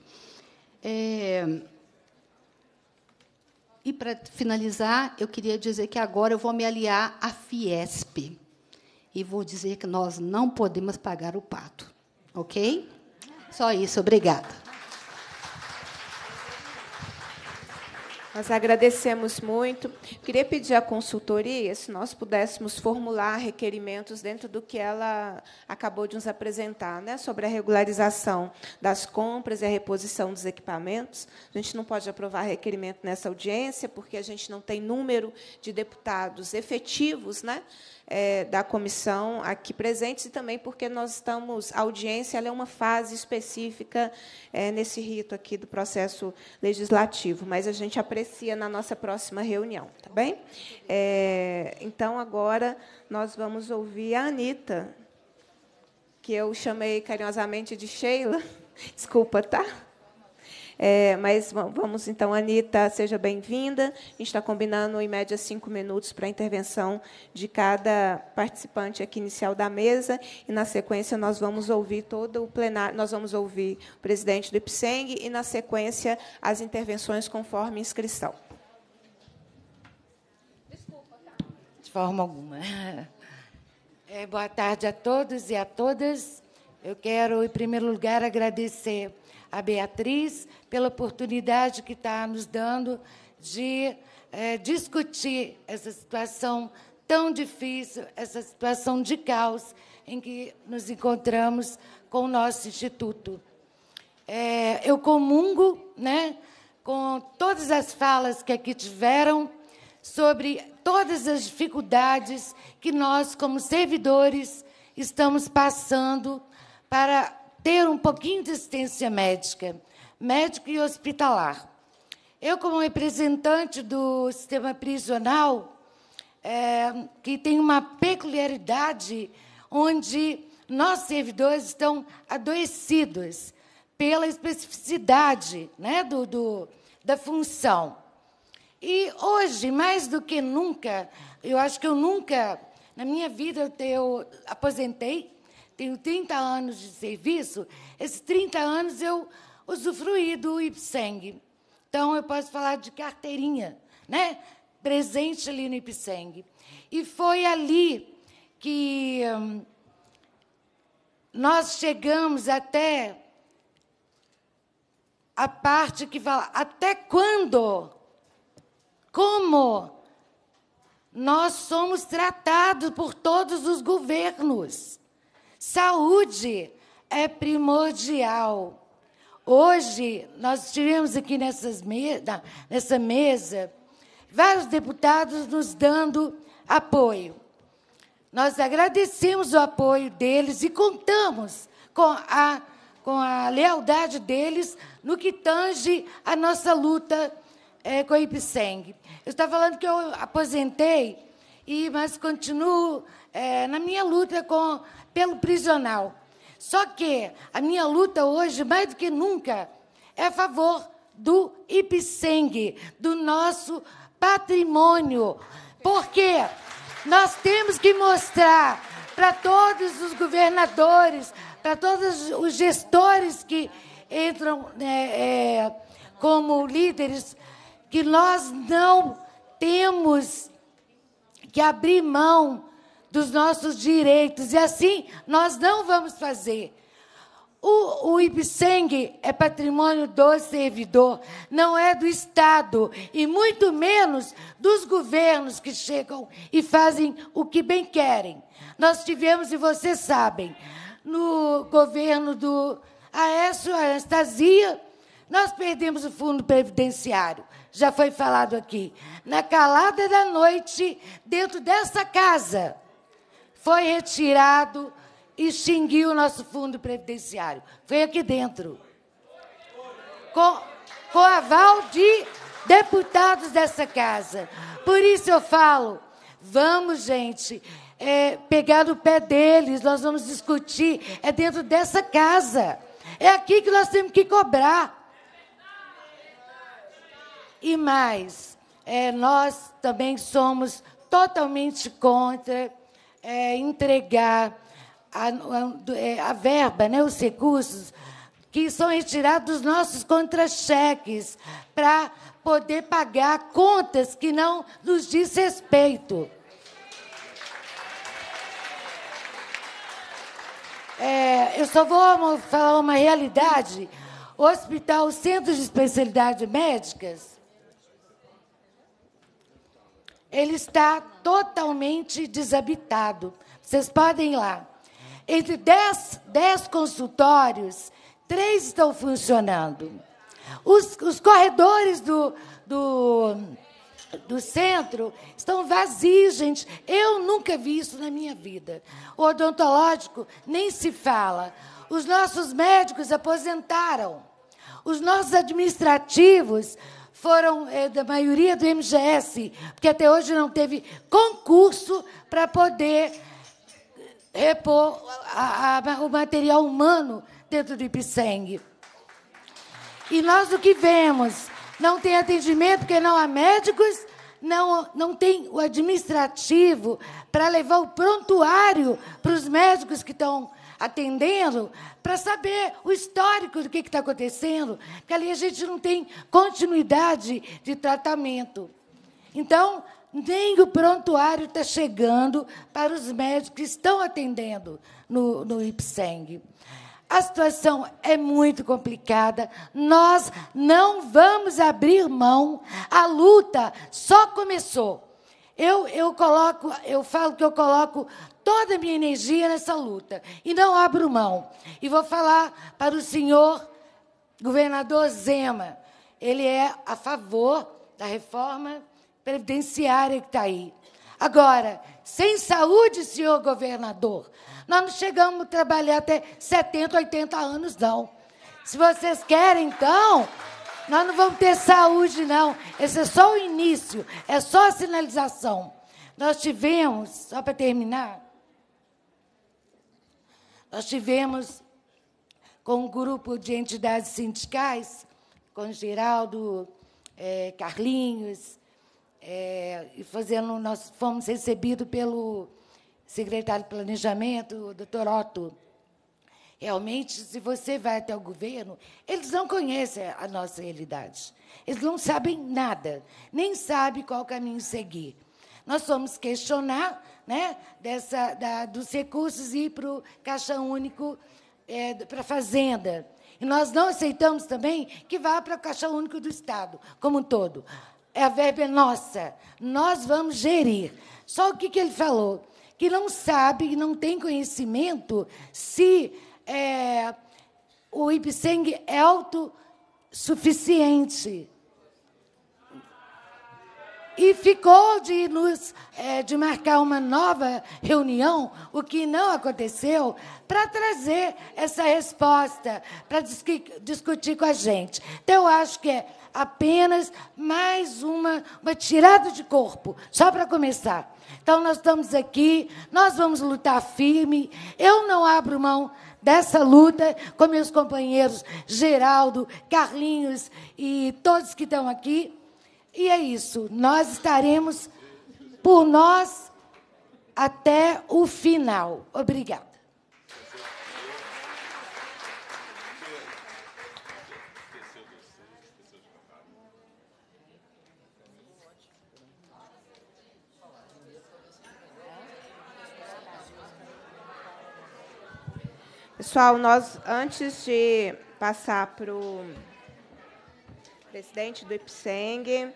É, e para finalizar, eu queria dizer que agora eu vou me aliar à Fiesp e vou dizer que nós não podemos pagar o pato, ok? Só isso, obrigada. Nós agradecemos muito. Queria pedir à consultoria se nós pudéssemos formular requerimentos dentro do que ela acabou de nos apresentar, né, sobre a regularização das compras e a reposição dos equipamentos. A gente não pode aprovar requerimento nessa audiência, porque a gente não tem número de deputados efetivos né, é, da comissão aqui presentes e também porque nós estamos, a audiência é uma fase específica é, nesse rito aqui do processo legislativo, mas a gente aprecia na nossa próxima reunião, tá bem? É, então, agora, nós vamos ouvir a Anitta, que eu chamei carinhosamente de Sheila, desculpa, tá? É, mas vamos então, Anitta, seja bem-vinda. A gente está combinando em média cinco minutos para a intervenção de cada participante aqui inicial da mesa. E na sequência nós vamos ouvir todo o plenário, nós vamos ouvir o presidente do IPSENG e na sequência as intervenções conforme inscrição. Desculpa, tá. De forma alguma. É, boa tarde a todos e a todas. Eu quero, em primeiro lugar, agradecer a Beatriz pela oportunidade que está nos dando de é, discutir essa situação tão difícil, essa situação de caos em que nos encontramos com o nosso instituto. É, eu comungo, né, com todas as falas que aqui tiveram sobre todas as dificuldades que nós, como servidores, estamos passando para ter um pouquinho de assistência médica, médico e hospitalar. Eu, como representante do sistema prisional, é, que tem uma peculiaridade onde nós servidores estão adoecidos pela especificidade né, do, do, da função. E hoje, mais do que nunca, eu acho que eu nunca, na minha vida, eu, eu aposentei tenho 30 anos de serviço, esses 30 anos eu usufruí do IPSENG. Então, eu posso falar de carteirinha, né? presente ali no IPSENG. E foi ali que hum, nós chegamos até a parte que fala até quando, como nós somos tratados por todos os governos. Saúde é primordial. Hoje, nós tivemos aqui nessas me nessa mesa vários deputados nos dando apoio. Nós agradecemos o apoio deles e contamos com a, com a lealdade deles no que tange a nossa luta é, com a IPSENG. Eu estou falando que eu aposentei, e mas continuo é, na minha luta com pelo prisional. Só que a minha luta hoje, mais do que nunca, é a favor do Ipseng, do nosso patrimônio. Porque nós temos que mostrar para todos os governadores, para todos os gestores que entram é, é, como líderes, que nós não temos que abrir mão dos nossos direitos. E assim nós não vamos fazer. O, o é patrimônio do servidor, não é do Estado, e muito menos dos governos que chegam e fazem o que bem querem. Nós tivemos, e vocês sabem, no governo do Aécio Anastasia, nós perdemos o fundo previdenciário, já foi falado aqui. Na calada da noite, dentro dessa casa, foi retirado, extinguiu o nosso fundo previdenciário. Foi aqui dentro. Com, com aval de deputados dessa casa. Por isso eu falo, vamos, gente, é, pegar no pé deles, nós vamos discutir, é dentro dessa casa. É aqui que nós temos que cobrar. E mais, é, nós também somos totalmente contra é, entregar a, a, é, a verba, né, os recursos que são retirados dos nossos contra-cheques para poder pagar contas que não nos diz respeito. É, eu só vou falar uma realidade. O hospital, o Centro de Especialidade Médicas, ele está totalmente desabitado. Vocês podem ir lá. Entre dez dez consultórios, três estão funcionando. Os, os corredores do, do, do centro estão vazios, gente. Eu nunca vi isso na minha vida. O odontológico nem se fala. Os nossos médicos aposentaram. Os nossos administrativos foram é, da maioria do MGS, porque até hoje não teve concurso para poder repor a, a, o material humano dentro do IPSENG. E nós o que vemos? Não tem atendimento porque não há médicos, não, não tem o administrativo para levar o prontuário para os médicos que estão atendendo para saber o histórico do que está acontecendo, porque ali a gente não tem continuidade de tratamento. Então, nem o prontuário está chegando para os médicos que estão atendendo no, no IPSENG. A situação é muito complicada. Nós não vamos abrir mão. A luta só começou. Eu, eu coloco, eu falo que eu coloco toda a minha energia nessa luta e não abro mão. E vou falar para o senhor governador Zema. Ele é a favor da reforma previdenciária que está aí. Agora, sem saúde, senhor governador, nós não chegamos a trabalhar até 70, 80 anos, não. Se vocês querem, então, nós não vamos ter saúde, não. Esse é só o início, é só a sinalização. Nós tivemos, só para terminar, nós tivemos com um grupo de entidades sindicais, com Geraldo, é, Carlinhos, é, e fazendo, nós fomos recebidos pelo secretário de Planejamento, o doutor Otto Realmente, se você vai até o governo, eles não conhecem a nossa realidade. Eles não sabem nada, nem sabem qual caminho seguir. Nós fomos questionar né, dessa, da, dos recursos e ir para o Caixa Único é, para a Fazenda. E nós não aceitamos também que vá para o Caixa Único do Estado, como um todo. É a verba é nossa, nós vamos gerir. Só o que, que ele falou? Que não sabe, não tem conhecimento se é, o Ipseng é autossuficiente. E ficou de nos é, de marcar uma nova reunião, o que não aconteceu, para trazer essa resposta, para dis discutir com a gente. Então, eu acho que é apenas mais uma, uma tirada de corpo, só para começar. Então, nós estamos aqui, nós vamos lutar firme. Eu não abro mão dessa luta com meus companheiros Geraldo, Carlinhos e todos que estão aqui. E é isso. Nós estaremos por nós até o final. Obrigada. Pessoal, nós, antes de passar para o presidente do IPSENG,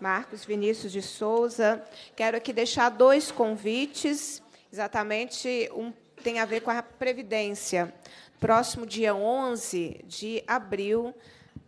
Marcos Vinícius de Souza, quero aqui deixar dois convites, exatamente um tem a ver com a Previdência. Próximo dia 11 de abril,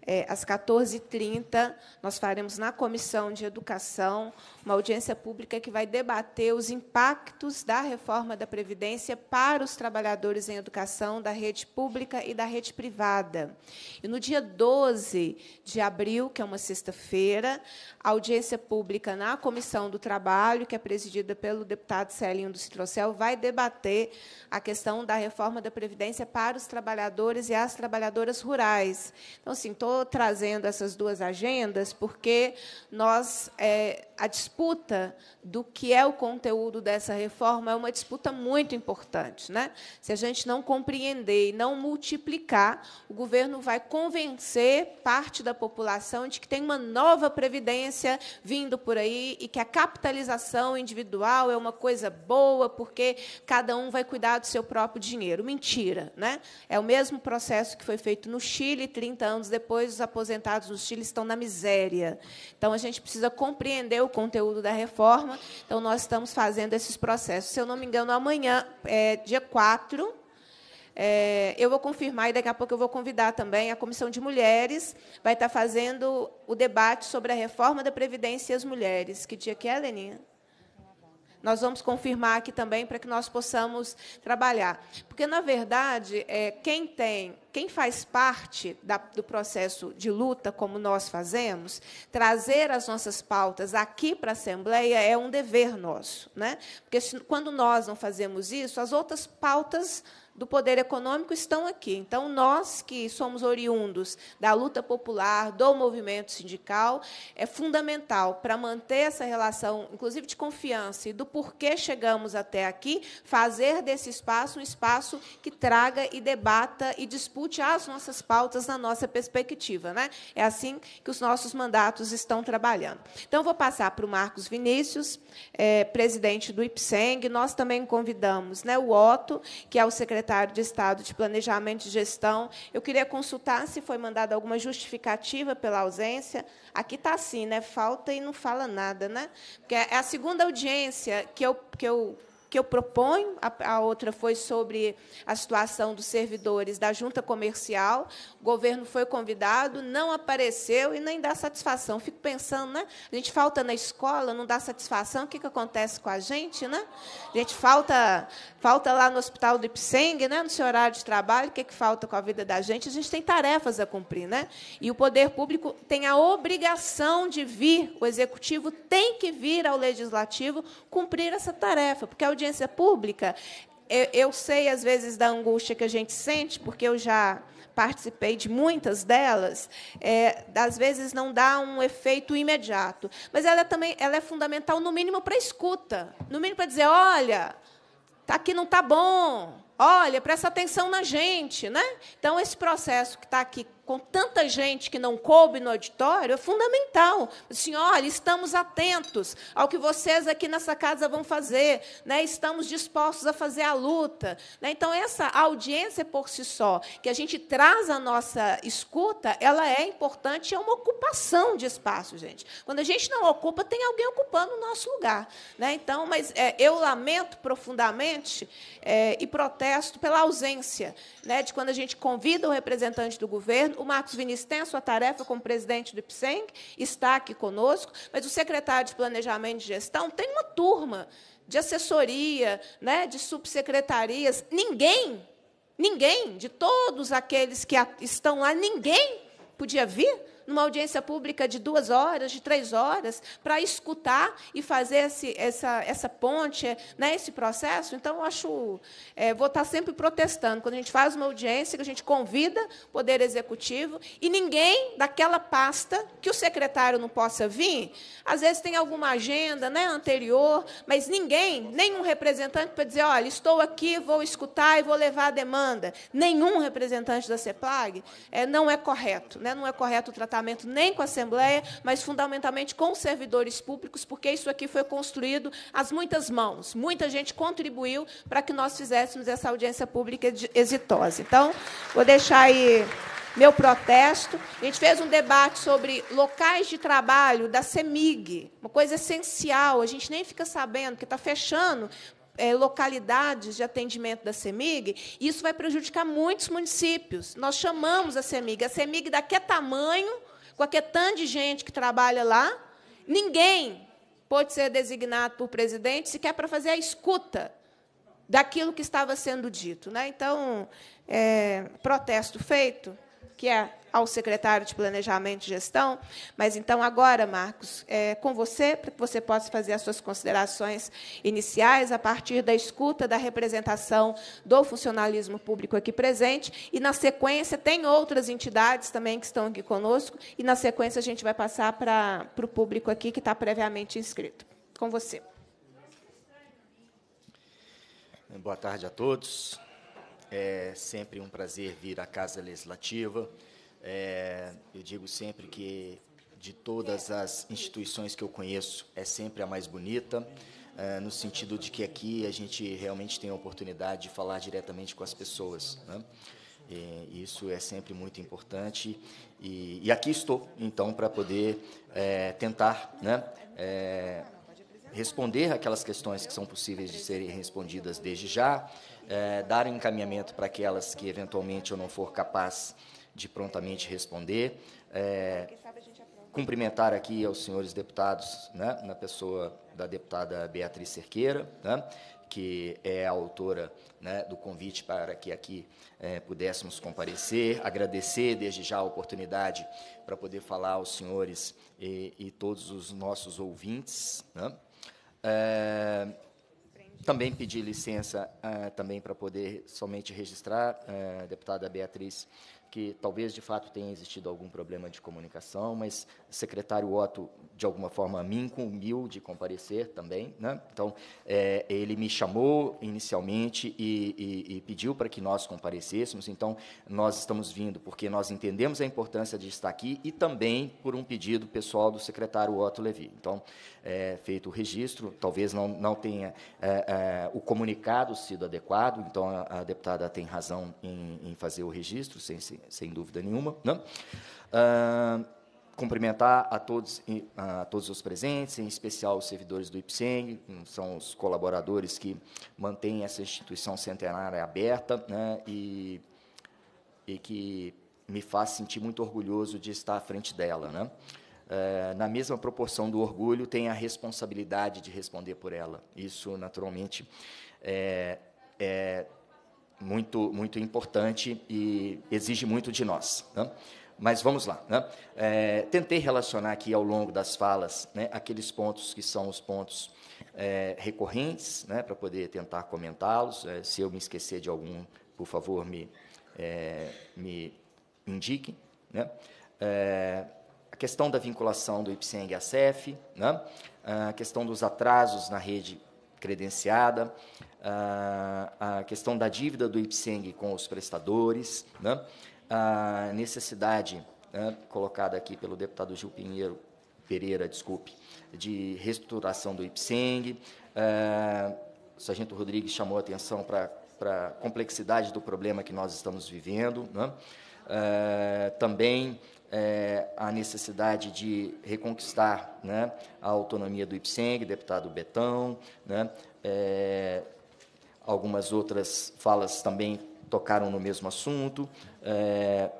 é, às 14h30, nós faremos na Comissão de Educação uma audiência pública que vai debater os impactos da reforma da Previdência para os trabalhadores em educação da rede pública e da rede privada. E no dia 12 de abril, que é uma sexta-feira, audiência pública na Comissão do Trabalho, que é presidida pelo deputado Celinho do Citrocel, vai debater a questão da reforma da Previdência para os trabalhadores e as trabalhadoras rurais. Então, assim, todo estou trazendo essas duas agendas porque nós é, a disputa do que é o conteúdo dessa reforma é uma disputa muito importante. Né? Se a gente não compreender e não multiplicar, o governo vai convencer parte da população de que tem uma nova previdência vindo por aí e que a capitalização individual é uma coisa boa, porque cada um vai cuidar do seu próprio dinheiro. Mentira. Né? É o mesmo processo que foi feito no Chile, 30 anos depois, os aposentados no Chile estão na miséria. Então, a gente precisa compreender o conteúdo da reforma. Então, nós estamos fazendo esses processos. Se eu não me engano, amanhã, é, dia 4, é, eu vou confirmar e daqui a pouco eu vou convidar também a Comissão de Mulheres, vai estar fazendo o debate sobre a reforma da Previdência e as mulheres. Que dia que é, Leninha? nós vamos confirmar aqui também para que nós possamos trabalhar. Porque, na verdade, é, quem tem, quem faz parte da, do processo de luta, como nós fazemos, trazer as nossas pautas aqui para a Assembleia é um dever nosso. Né? Porque se, quando nós não fazemos isso, as outras pautas do poder econômico estão aqui. Então, nós que somos oriundos da luta popular, do movimento sindical, é fundamental para manter essa relação, inclusive de confiança e do porquê chegamos até aqui, fazer desse espaço um espaço que traga e debata e dispute as nossas pautas na nossa perspectiva. Né? É assim que os nossos mandatos estão trabalhando. Então, vou passar para o Marcos Vinícius, é, presidente do IPSENG. Nós também convidamos né, o Otto, que é o secretário secretário de Estado de Planejamento e Gestão. Eu queria consultar se foi mandada alguma justificativa pela ausência. Aqui está assim, né? Falta e não fala nada, né? Porque é a segunda audiência que eu, que eu que eu proponho, a, a outra foi sobre a situação dos servidores da junta comercial. O governo foi convidado, não apareceu e nem dá satisfação. Fico pensando, né? A gente falta na escola, não dá satisfação, o que, que acontece com a gente, né? A gente falta, falta lá no hospital do Ipseng, né? no seu horário de trabalho, o que, que falta com a vida da gente? A gente tem tarefas a cumprir, né? E o poder público tem a obrigação de vir, o executivo tem que vir ao legislativo cumprir essa tarefa, porque é o audiência pública, eu, eu sei, às vezes, da angústia que a gente sente, porque eu já participei de muitas delas, é, às vezes não dá um efeito imediato. Mas ela é também ela é fundamental, no mínimo, para a escuta. No mínimo para dizer, olha, tá aqui não está bom. Olha, presta atenção na gente. Né? Então, esse processo que está aqui com tanta gente que não coube no auditório, é fundamental. Assim, estamos atentos ao que vocês aqui nessa casa vão fazer, né? estamos dispostos a fazer a luta. Né? Então, essa audiência por si só, que a gente traz a nossa escuta, ela é importante, é uma ocupação de espaço, gente. Quando a gente não ocupa, tem alguém ocupando o nosso lugar. Né? Então, mas é, eu lamento profundamente é, e protesto pela ausência né, de quando a gente convida um representante do governo, o Marcos Vinícius tem a sua tarefa como presidente do IPSENG, está aqui conosco, mas o secretário de Planejamento e Gestão tem uma turma de assessoria, né, de subsecretarias. Ninguém, ninguém, de todos aqueles que estão lá, ninguém podia vir numa audiência pública de duas horas, de três horas, para escutar e fazer esse, essa, essa ponte, né, esse processo. Então, acho. É, vou estar tá sempre protestando. Quando a gente faz uma audiência, que a gente convida o Poder Executivo, e ninguém daquela pasta que o secretário não possa vir, às vezes tem alguma agenda né, anterior, mas ninguém, nenhum representante para dizer: olha, estou aqui, vou escutar e vou levar a demanda. Nenhum representante da CEPLAG é, não é correto, né, não é correto o tratamento tratamento nem com a Assembleia, mas fundamentalmente com os servidores públicos, porque isso aqui foi construído às muitas mãos. Muita gente contribuiu para que nós fizéssemos essa audiência pública exitosa. Então, vou deixar aí meu protesto. A gente fez um debate sobre locais de trabalho da CEMIG, uma coisa essencial. A gente nem fica sabendo que está fechando é, localidades de atendimento da CEMIG, isso vai prejudicar muitos municípios. Nós chamamos a CEMIG. A CEMIG daquele tamanho, com aquele tanto de gente que trabalha lá, ninguém pode ser designado por presidente sequer para fazer a escuta daquilo que estava sendo dito. Né? Então, é, protesto feito, que é ao secretário de Planejamento e Gestão. Mas então, agora, Marcos, é com você, para que você possa fazer as suas considerações iniciais a partir da escuta da representação do funcionalismo público aqui presente. E, na sequência, tem outras entidades também que estão aqui conosco. E, na sequência, a gente vai passar para, para o público aqui que está previamente inscrito. Com você. Boa tarde a todos. É sempre um prazer vir à Casa Legislativa. É, eu digo sempre que de todas as instituições que eu conheço, é sempre a mais bonita, é, no sentido de que aqui a gente realmente tem a oportunidade de falar diretamente com as pessoas. Né? E isso é sempre muito importante. E, e aqui estou, então, para poder é, tentar né, é, responder aquelas questões que são possíveis de serem respondidas desde já, é, dar encaminhamento para aquelas que eventualmente eu não for capaz de de prontamente responder. É, cumprimentar aqui aos senhores deputados, né, na pessoa da deputada Beatriz Cerqueira, né, que é a autora né, do convite para que aqui é, pudéssemos comparecer. Agradecer desde já a oportunidade para poder falar aos senhores e, e todos os nossos ouvintes. Né. É, também pedir licença é, também para poder somente registrar, é, deputada Beatriz que talvez de fato tenha existido algum problema de comunicação, mas o secretário Otto, de alguma forma, me incumbiu de comparecer também. Né? Então, é, ele me chamou inicialmente e, e, e pediu para que nós comparecêssemos. Então, nós estamos vindo porque nós entendemos a importância de estar aqui e também por um pedido pessoal do secretário Otto Levi. Então, é, feito o registro, talvez não, não tenha é, é, o comunicado sido adequado, então a, a deputada tem razão em, em, fazer o registro, sem, sem dúvida nenhuma. Né? Ah, cumprimentar a todos, a todos os presentes, em especial os servidores do Ipsem são os colaboradores que mantêm essa instituição centenária aberta né, e, e que me faz sentir muito orgulhoso de estar à frente dela. Né? Eh, na mesma proporção do orgulho, tem a responsabilidade de responder por ela. Isso, naturalmente, é, é muito, muito importante e exige muito de nós. Né? Mas vamos lá. Né? É, tentei relacionar aqui ao longo das falas né, aqueles pontos que são os pontos é, recorrentes, né, para poder tentar comentá-los. É, se eu me esquecer de algum, por favor, me, é, me indique. Né? É, a questão da vinculação do IPCENG à CEF, né? Ah, a questão dos atrasos na rede credenciada, ah, a questão da dívida do IPCENG com os prestadores, né? a necessidade né, colocada aqui pelo deputado Gil Pinheiro Pereira, desculpe, de reestruturação do IPCENG. É, ah, o Sargento Rodrigues chamou a atenção para a complexidade do problema que nós estamos vivendo. Né? É, também é, a necessidade de reconquistar né, a autonomia do IPSENG, deputado Betão, né, é, algumas outras falas também tocaram no mesmo assunto. É,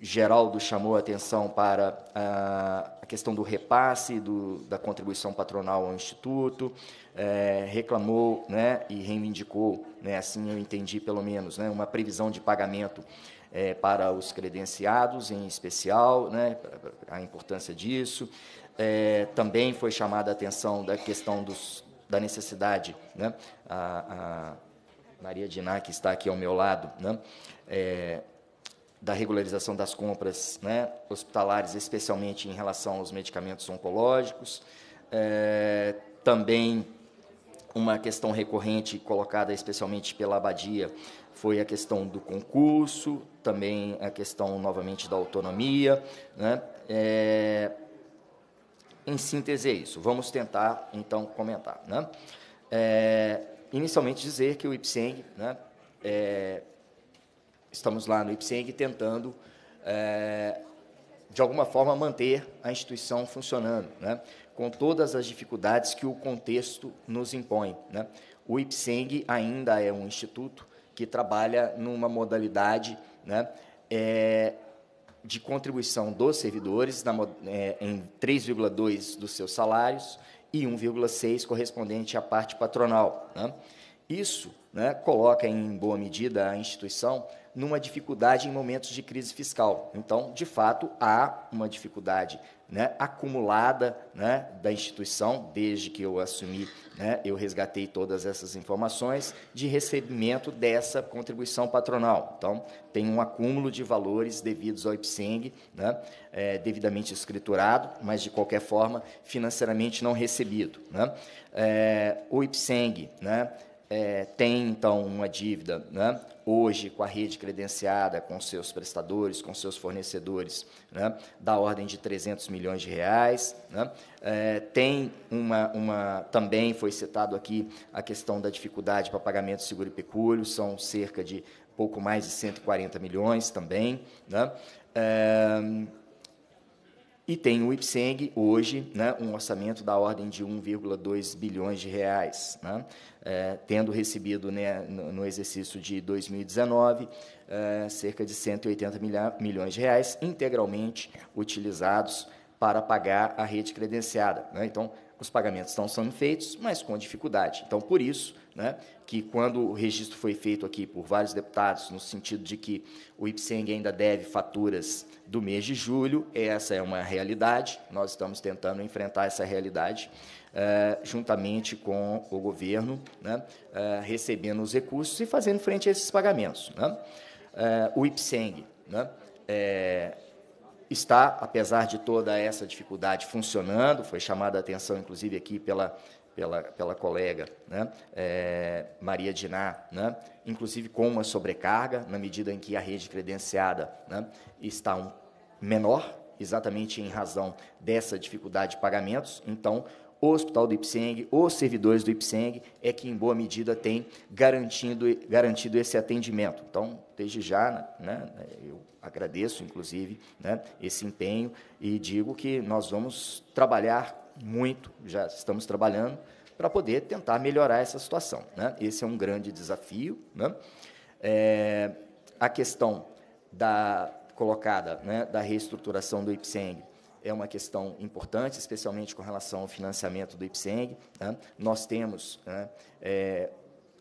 Geraldo chamou a atenção para a, a questão do repasse do, da contribuição patronal ao Instituto, é, reclamou né, e reivindicou, né, assim eu entendi pelo menos, né, uma previsão de pagamento é, para os credenciados, em especial, né, a importância disso. É, também foi chamada a atenção da questão dos, da necessidade, né, a, a Maria Diná, que está aqui ao meu lado, né, é, da regularização das compras né, hospitalares, especialmente em relação aos medicamentos oncológicos. É, também uma questão recorrente colocada especialmente pela Abadia foi a questão do concurso, também a questão novamente da autonomia, né? É, em síntese é isso. Vamos tentar então comentar, né? É, inicialmente dizer que o IPSENG, né? É, estamos lá no IPSENG tentando é, de alguma forma manter a instituição funcionando, né? com todas as dificuldades que o contexto nos impõe. Né? O IPSENG ainda é um instituto que trabalha numa modalidade né, é, de contribuição dos servidores na, é, em 3,2% dos seus salários e 1,6% correspondente à parte patronal. Né? Isso né, coloca, em boa medida, a instituição numa dificuldade em momentos de crise fiscal. Então, de fato, há uma dificuldade né, acumulada né, da instituição, desde que eu assumi, né, eu resgatei todas essas informações, de recebimento dessa contribuição patronal. Então, tem um acúmulo de valores devidos ao IPSENG, né, é, devidamente escriturado, mas, de qualquer forma, financeiramente não recebido. Né. É, o IPSENG, né, é, tem então uma dívida, né? hoje com a rede credenciada, com seus prestadores, com seus fornecedores, né? da ordem de 300 milhões de reais. Né? É, tem uma, uma, também foi citado aqui a questão da dificuldade para pagamento de seguro e pecúlio, são cerca de pouco mais de 140 milhões também. Né. É, e tem o IPSENG hoje né, um orçamento da ordem de 1,2 bilhões de reais, né, é, tendo recebido né, no, no, exercício de 2019 é, cerca de 180 milha, milhões de reais integralmente utilizados para pagar a rede credenciada. Né. Então, os pagamentos estão sendo feitos, mas com dificuldade. Então, por isso, né, que quando o registro foi feito aqui por vários deputados, no sentido de que o IPSENG ainda deve faturas do mês de julho, essa é uma realidade, nós estamos tentando enfrentar essa realidade, eh, juntamente com o governo, né, eh, recebendo os recursos e fazendo frente a esses pagamentos. Né? Eh, o IPSENG né, está, apesar de toda essa dificuldade, funcionando, foi chamada a atenção, inclusive, aqui pela pela, pela colega né, é, Maria Diná, né, inclusive com uma sobrecarga, na medida em que a rede credenciada né, está um menor, exatamente em razão dessa dificuldade de pagamentos. Então, o hospital do Ipseng, os servidores do Ipseng, é que, em boa medida, tem garantindo, garantido esse atendimento. Então, desde já, né, eu agradeço, inclusive, né, esse empenho e digo que nós vamos trabalhar muito, já estamos trabalhando para poder tentar melhorar essa situação. Né? Esse é um grande desafio. Né? É, a questão da colocada né, da reestruturação do IPSENG é uma questão importante, especialmente com relação ao financiamento do IPSENG. Né? Nós temos né, é,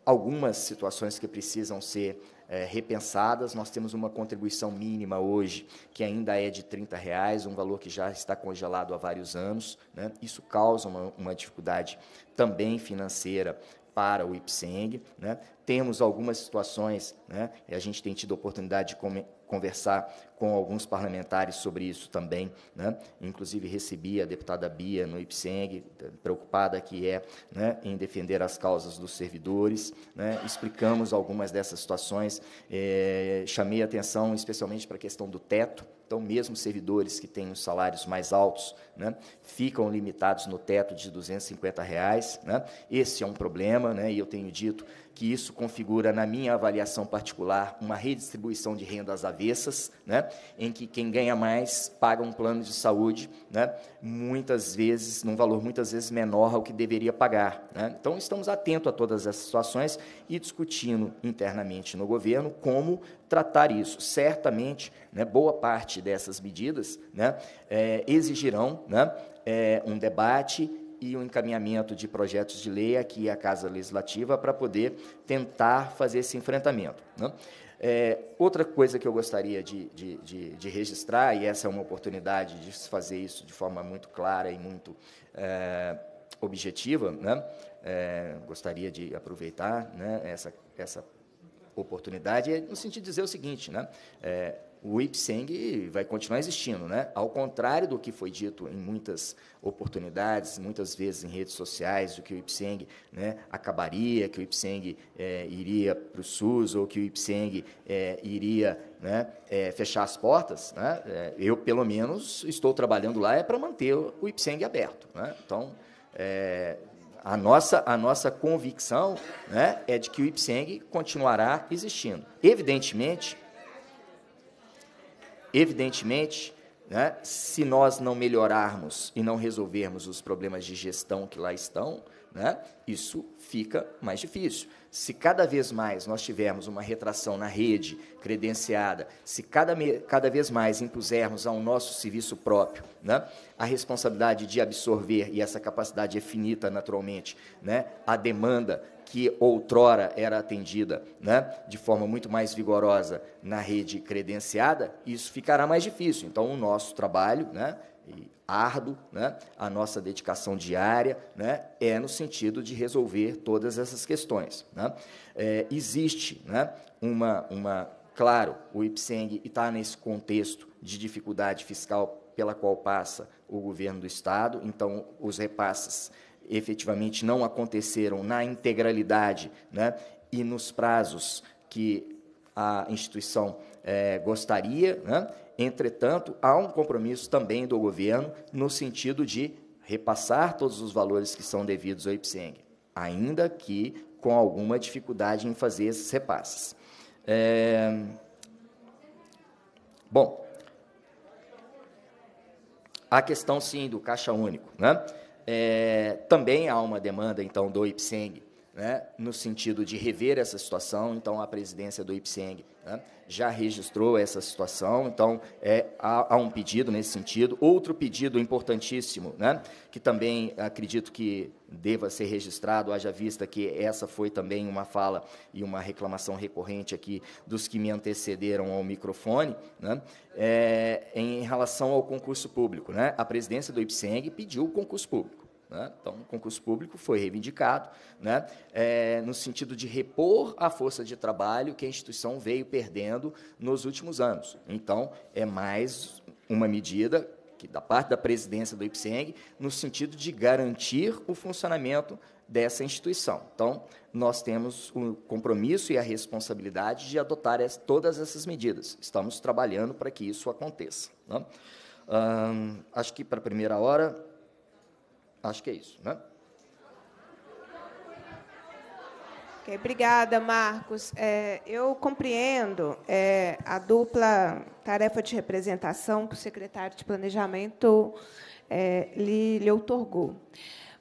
algumas situações que precisam ser é, repensadas. Nós temos uma contribuição mínima hoje, que ainda é de 30 reais, um valor que já está congelado há vários anos. Né? Isso causa uma, uma dificuldade também financeira para o IPSENG. Né? Temos algumas situações, né? a gente tem tido oportunidade de conversar com alguns parlamentares sobre isso também. Né? Inclusive, recebi a deputada Bia no IPSENG, eh, preocupada que é né, em defender as causas dos servidores. Né? Explicamos algumas dessas situações. É, chamei atenção especialmente para a questão do teto. Então, mesmo servidores que têm os salários mais altos né, ficam limitados no teto de R$ 250. Reais, né? Esse é um problema, né, e eu tenho dito que isso configura, na minha avaliação particular, uma redistribuição de renda às avessas, né, em que quem ganha mais paga um plano de saúde, né, muitas vezes, num valor muitas vezes menor ao que deveria pagar. Né. Então, estamos atentos a todas essas situações e discutindo internamente no governo como tratar isso. Certamente, né, boa parte dessas medidas né, é, exigirão né, é, um debate e o encaminhamento de projetos de lei aqui à Casa Legislativa para poder tentar fazer esse enfrentamento. Né? É, outra coisa que eu gostaria de, de, de, de, registrar, e essa é uma oportunidade de se fazer isso de forma muito clara e muito é, objetiva, né? é, gostaria de aproveitar né, essa, essa oportunidade, no sentido de dizer o seguinte, né? É, o Ipseng vai continuar existindo, né? Ao contrário do que foi dito em muitas oportunidades, muitas vezes em redes sociais, do que o Ipseng né, acabaria, que o Ipseng é, eh, iria para o SUS ou que o Ipseng é, eh, iria né, é, fechar as portas, né? eu pelo menos estou trabalhando lá é para manter o Ipseng aberto, né? Então a nossa, a nossa convicção né, é de que o Ipseng continuará existindo. Evidentemente Evidentemente, né, se nós não melhorarmos e não resolvermos os problemas de gestão que lá estão, né, isso fica mais difícil. Se cada vez mais nós tivermos uma retração na rede credenciada, se cada, cada vez mais impusermos ao nosso serviço próprio né, a responsabilidade de absorver, e essa capacidade é finita naturalmente, né, a demanda que outrora era atendida né, de forma muito mais vigorosa na rede credenciada, isso ficará mais difícil. Então, o nosso trabalho né, árduo, né, a nossa dedicação diária né, é no sentido de resolver todas essas questões. Né. É, existe né, uma, uma. Claro, o IPSENG está nesse contexto de dificuldade fiscal pela qual passa o governo do Estado, então os repasses efetivamente não aconteceram na integralidade né, e nos prazos que a instituição é, gostaria. Né? Entretanto, há um compromisso também do governo no sentido de repassar todos os valores que são devidos ao IPSENG, ainda que com alguma dificuldade em fazer esses repasses. É... Bom, a questão, sim, do caixa único. Né? É, também há uma demanda, então, do IPSENG né, no sentido de rever essa situação. Então, a presidência do IPSENG né, já registrou essa situação. Então, é, há, há, um pedido nesse sentido. Outro pedido importantíssimo, né, que também acredito que deva ser registrado, haja vista que essa foi também uma fala e uma reclamação recorrente aqui dos que me antecederam ao microfone, né, é, em relação ao concurso público. Né. A presidência do IPSENG pediu o concurso público. Né? Então, o concurso público foi reivindicado né? é, no sentido de repor a força de trabalho que a instituição veio perdendo nos últimos anos. Então, é mais uma medida que, da parte da presidência do IPSENG no sentido de garantir o funcionamento dessa instituição. Então, nós temos o compromisso e a responsabilidade de adotar as, todas essas medidas. Estamos trabalhando para que isso aconteça. Né? Hum, acho que para a primeira hora Acho que é isso, né? Okay, obrigada, Marcos. É, eu compreendo é, a dupla tarefa de representação que o secretário de Planejamento é, lhe, lhe outorgou.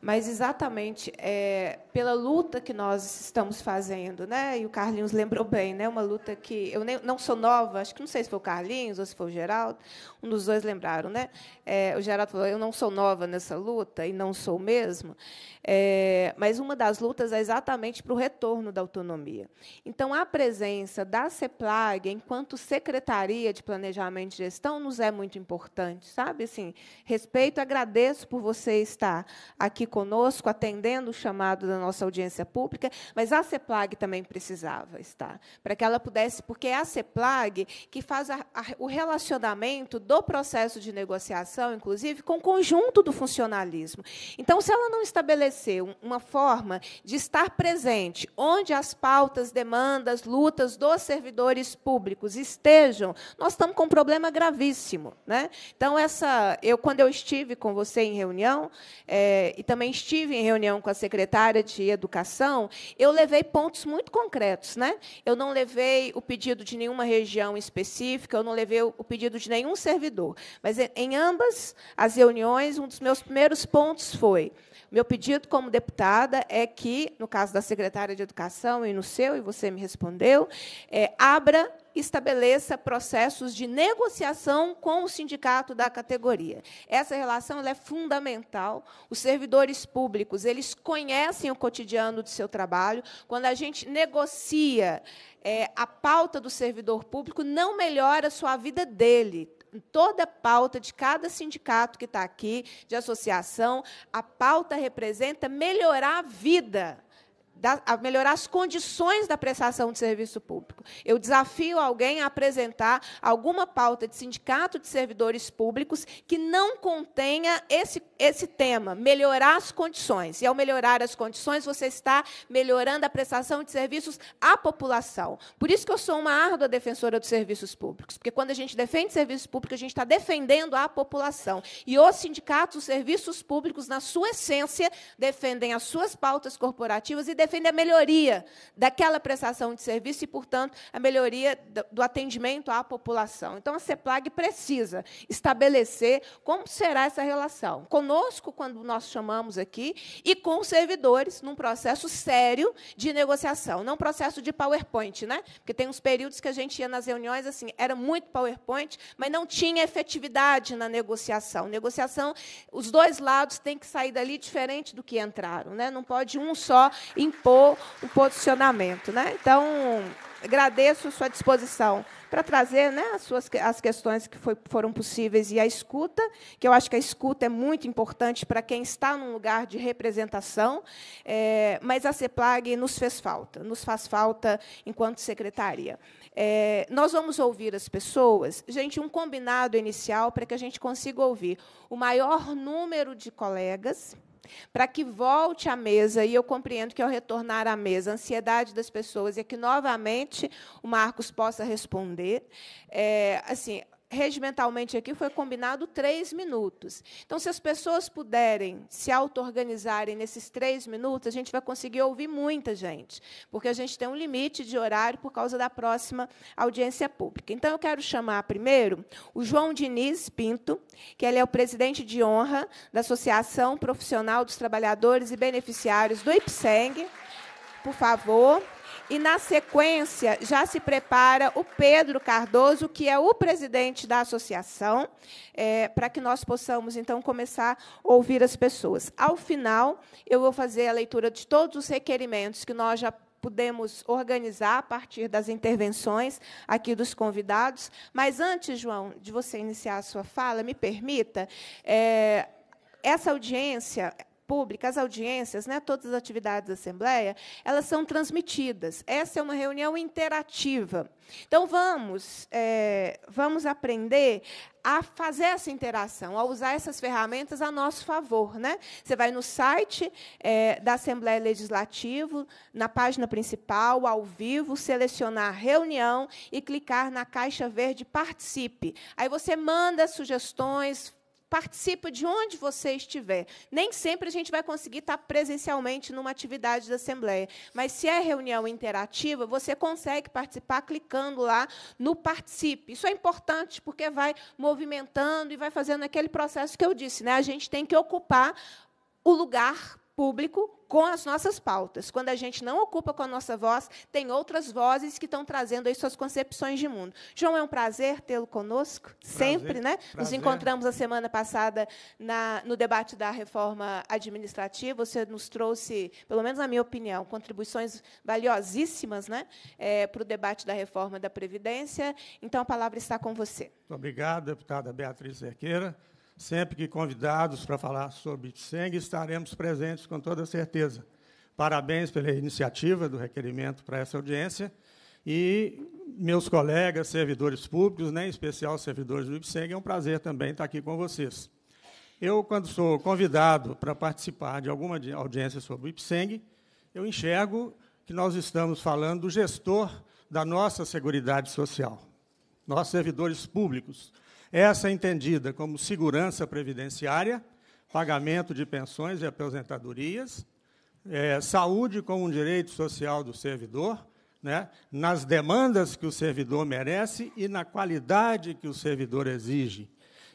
Mas, exatamente, é, pela luta que nós estamos fazendo, né? E o Carlinhos lembrou bem, né? Uma luta que eu nem, não sou nova, acho que não sei se foi o Carlinhos ou se foi o Geraldo, um dos dois lembraram, né? É, o Geraldo falou: eu não sou nova nessa luta e não sou mesmo. É, mas uma das lutas é exatamente para o retorno da autonomia. Então a presença da CEPLAG enquanto secretaria de planejamento e gestão nos é muito importante, sabe? Assim, respeito, agradeço por você estar aqui conosco atendendo o chamado da nossa audiência pública, mas a CEPLAG também precisava estar, para que ela pudesse, porque é a CEPLAG que faz a, a, o relacionamento do processo de negociação, inclusive, com o conjunto do funcionalismo. Então, se ela não estabelecer uma forma de estar presente onde as pautas, demandas, lutas dos servidores públicos estejam, nós estamos com um problema gravíssimo. Né? Então, essa, eu, quando eu estive com você em reunião, é, e também estive em reunião com a secretária de e educação, eu levei pontos muito concretos. Né? Eu não levei o pedido de nenhuma região específica, eu não levei o pedido de nenhum servidor. Mas em ambas as reuniões, um dos meus primeiros pontos foi. Meu pedido como deputada é que, no caso da secretária de Educação e no seu, e você me respondeu, é, abra estabeleça processos de negociação com o sindicato da categoria. Essa relação é fundamental. Os servidores públicos eles conhecem o cotidiano do seu trabalho. Quando a gente negocia é, a pauta do servidor público, não melhora a sua vida dele, toda pauta de cada sindicato que está aqui, de associação, a pauta representa melhorar a vida da, a melhorar as condições da prestação de serviço público. Eu desafio alguém a apresentar alguma pauta de sindicato de servidores públicos que não contenha esse, esse tema, melhorar as condições. E, ao melhorar as condições, você está melhorando a prestação de serviços à população. Por isso que eu sou uma árdua defensora dos serviços públicos, porque, quando a gente defende serviços públicos, a gente está defendendo a população. E os sindicatos, os serviços públicos, na sua essência, defendem as suas pautas corporativas e defendem defende a melhoria daquela prestação de serviço e, portanto, a melhoria do atendimento à população. Então, a CEPLAG precisa estabelecer como será essa relação conosco, quando nós chamamos aqui, e com os servidores, num processo sério de negociação, não processo de PowerPoint, né? porque tem uns períodos que a gente ia nas reuniões, assim, era muito PowerPoint, mas não tinha efetividade na negociação. Negociação, os dois lados têm que sair dali diferente do que entraram. Né? Não pode um só impor posicionamento. Né? Então, agradeço sua disposição para trazer né, as, suas, as questões que foi, foram possíveis e a escuta, que eu acho que a escuta é muito importante para quem está num lugar de representação, é, mas a CEPLAG nos fez falta, nos faz falta enquanto secretaria. É, nós vamos ouvir as pessoas, gente, um combinado inicial para que a gente consiga ouvir o maior número de colegas para que volte à mesa, e eu compreendo que ao retornar à mesa, a ansiedade das pessoas é que novamente o Marcos possa responder. É, assim, regimentalmente aqui foi combinado três minutos. Então, se as pessoas puderem se auto-organizarem nesses três minutos, a gente vai conseguir ouvir muita gente, porque a gente tem um limite de horário por causa da próxima audiência pública. Então, eu quero chamar primeiro o João Diniz Pinto, que ele é o presidente de honra da Associação Profissional dos Trabalhadores e Beneficiários do IPSENG. Por favor. E, na sequência, já se prepara o Pedro Cardoso, que é o presidente da associação, é, para que nós possamos, então, começar a ouvir as pessoas. Ao final, eu vou fazer a leitura de todos os requerimentos que nós já pudemos organizar a partir das intervenções aqui dos convidados. Mas antes, João, de você iniciar a sua fala, me permita. É, essa audiência, pública, as audiências, né, todas as atividades da Assembleia, elas são transmitidas. Essa é uma reunião interativa. Então, vamos, é, vamos aprender a fazer essa interação, a usar essas ferramentas a nosso favor. Né? Você vai no site é, da Assembleia Legislativa, na página principal, ao vivo, selecionar reunião e clicar na caixa verde Participe. Aí você manda sugestões, participe de onde você estiver. Nem sempre a gente vai conseguir estar presencialmente numa atividade da Assembleia, mas se é reunião interativa, você consegue participar clicando lá no Participe. Isso é importante porque vai movimentando e vai fazendo aquele processo que eu disse. Né? A gente tem que ocupar o lugar público com as nossas pautas. Quando a gente não ocupa com a nossa voz, tem outras vozes que estão trazendo aí suas concepções de mundo. João, é um prazer tê-lo conosco, sempre, né? Prazer. Nos encontramos a semana passada na, no debate da reforma administrativa. Você nos trouxe, pelo menos na minha opinião, contribuições valiosíssimas né? É, para o debate da reforma da Previdência. Então, a palavra está com você. Muito obrigado, deputada Beatriz Cerqueira. Sempre que convidados para falar sobre Tseng, estaremos presentes com toda certeza. Parabéns pela iniciativa do requerimento para essa audiência. E meus colegas, servidores públicos, né, em especial servidores do Ipseng, é um prazer também estar aqui com vocês. Eu, quando sou convidado para participar de alguma audiência sobre o eu enxergo que nós estamos falando do gestor da nossa Seguridade Social, nossos servidores públicos, essa é entendida como segurança previdenciária, pagamento de pensões e aposentadorias, é, saúde como um direito social do servidor, né, nas demandas que o servidor merece e na qualidade que o servidor exige.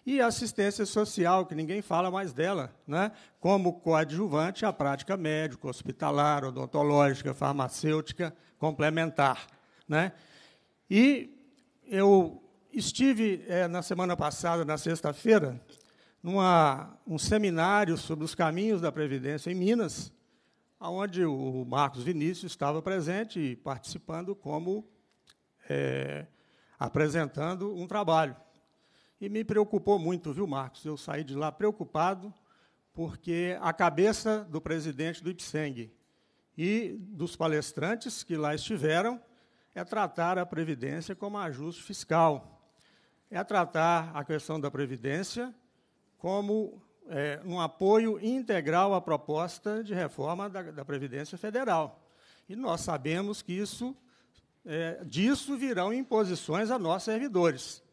E assistência social, que ninguém fala mais dela, né, como coadjuvante à prática médica, hospitalar, odontológica, farmacêutica, complementar. Né. E eu estive é, na semana passada, na sexta-feira, num seminário sobre os caminhos da Previdência em Minas, onde o Marcos Vinícius estava presente e participando como é, apresentando um trabalho. E me preocupou muito, viu, Marcos? Eu saí de lá preocupado, porque a cabeça do presidente do IPSENG e dos palestrantes que lá estiveram é tratar a Previdência como ajuste fiscal é tratar a questão da Previdência como é, um apoio integral à proposta de reforma da, da Previdência Federal. E nós sabemos que isso, é, disso virão imposições a nós servidores.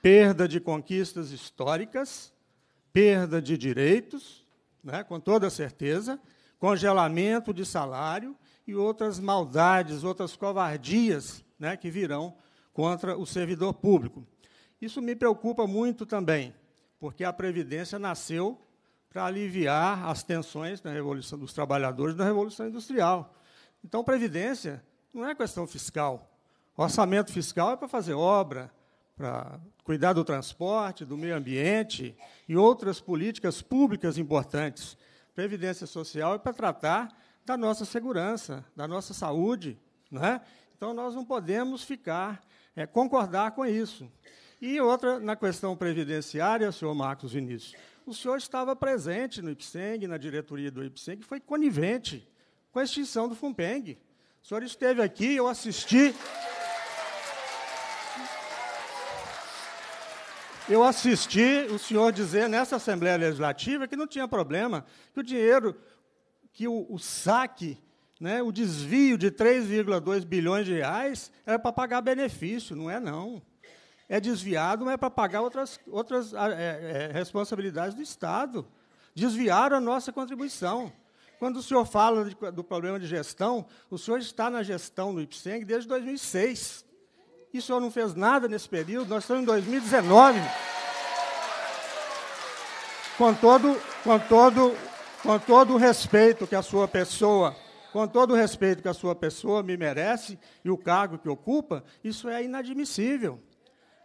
Perda de conquistas históricas, perda de direitos, né, com toda certeza, congelamento de salário e outras maldades, outras covardias né, que virão contra o servidor público. Isso me preocupa muito também, porque a Previdência nasceu para aliviar as tensões da Revolução dos Trabalhadores na Revolução Industrial. Então, Previdência não é questão fiscal. orçamento fiscal é para fazer obra, para cuidar do transporte, do meio ambiente e outras políticas públicas importantes. Previdência social é para tratar da nossa segurança, da nossa saúde. Não é? Então, nós não podemos ficar, é, concordar com isso. E outra, na questão previdenciária, senhor Marcos Vinícius, o senhor estava presente no IPSENG, na diretoria do IPSENG, foi conivente com a extinção do FUNPENG. O senhor esteve aqui, eu assisti. Eu assisti o senhor dizer nessa Assembleia Legislativa que não tinha problema, que o dinheiro, que o, o saque, né, o desvio de 3,2 bilhões de reais era para pagar benefício, não é não é desviado, mas é para pagar outras, outras ah, é, é, responsabilidades do Estado. Desviaram a nossa contribuição. Quando o senhor fala de, do problema de gestão, o senhor está na gestão do IPSENG desde 2006. E o senhor não fez nada nesse período, nós estamos em 2019. Com todo, com todo, com todo o respeito que a sua pessoa com todo o respeito que a sua pessoa me merece e o cargo que ocupa, isso é inadmissível.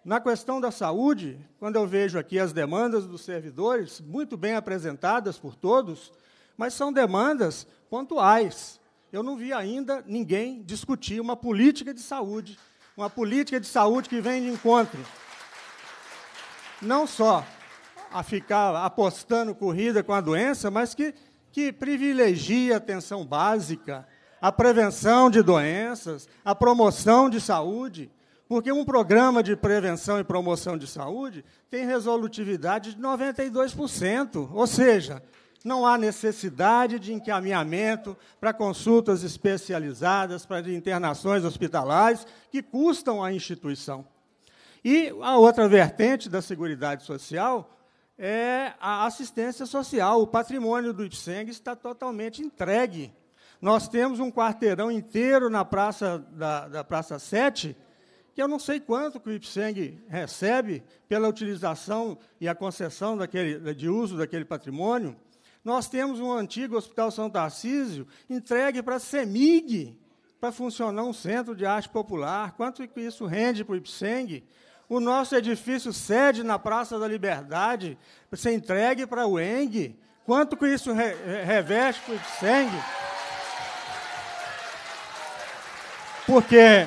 Na questão da saúde, quando eu vejo aqui as demandas dos servidores, muito bem apresentadas por todos, mas são demandas pontuais. Eu não vi ainda ninguém discutir uma política de saúde, uma política de saúde que vem de encontro. Não só a ficar apostando corrida com a doença, mas que, que privilegie a atenção básica, a prevenção de doenças, a promoção de saúde. Porque um programa de prevenção e promoção de saúde tem resolutividade de 92%, ou seja, não há necessidade de encaminhamento para consultas especializadas, para internações hospitalares, que custam à instituição. E a outra vertente da Seguridade Social é a assistência social. O patrimônio do IPSENG está totalmente entregue. Nós temos um quarteirão inteiro na Praça, da, da Praça 7, que eu não sei quanto que o Ipseng recebe pela utilização e a concessão daquele, de uso daquele patrimônio, nós temos um antigo Hospital São Tarcísio entregue para a CEMIG, para funcionar um centro de arte popular. Quanto que isso rende para o Ipseng? O nosso edifício sede na Praça da Liberdade ser entregue para o ENG. Quanto que isso re reveste para o Ipseng? Porque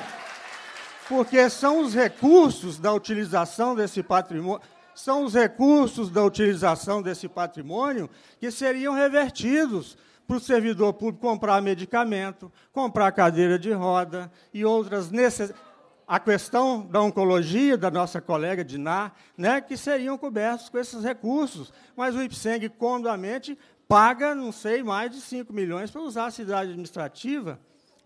porque são os recursos da utilização desse patrimônio, são os recursos da utilização desse patrimônio que seriam revertidos para o servidor público comprar medicamento, comprar cadeira de roda e outras necessidades. A questão da oncologia, da nossa colega Diná, né, que seriam cobertos com esses recursos. Mas o IPSENG, condamente, paga, não sei, mais de 5 milhões para usar a cidade administrativa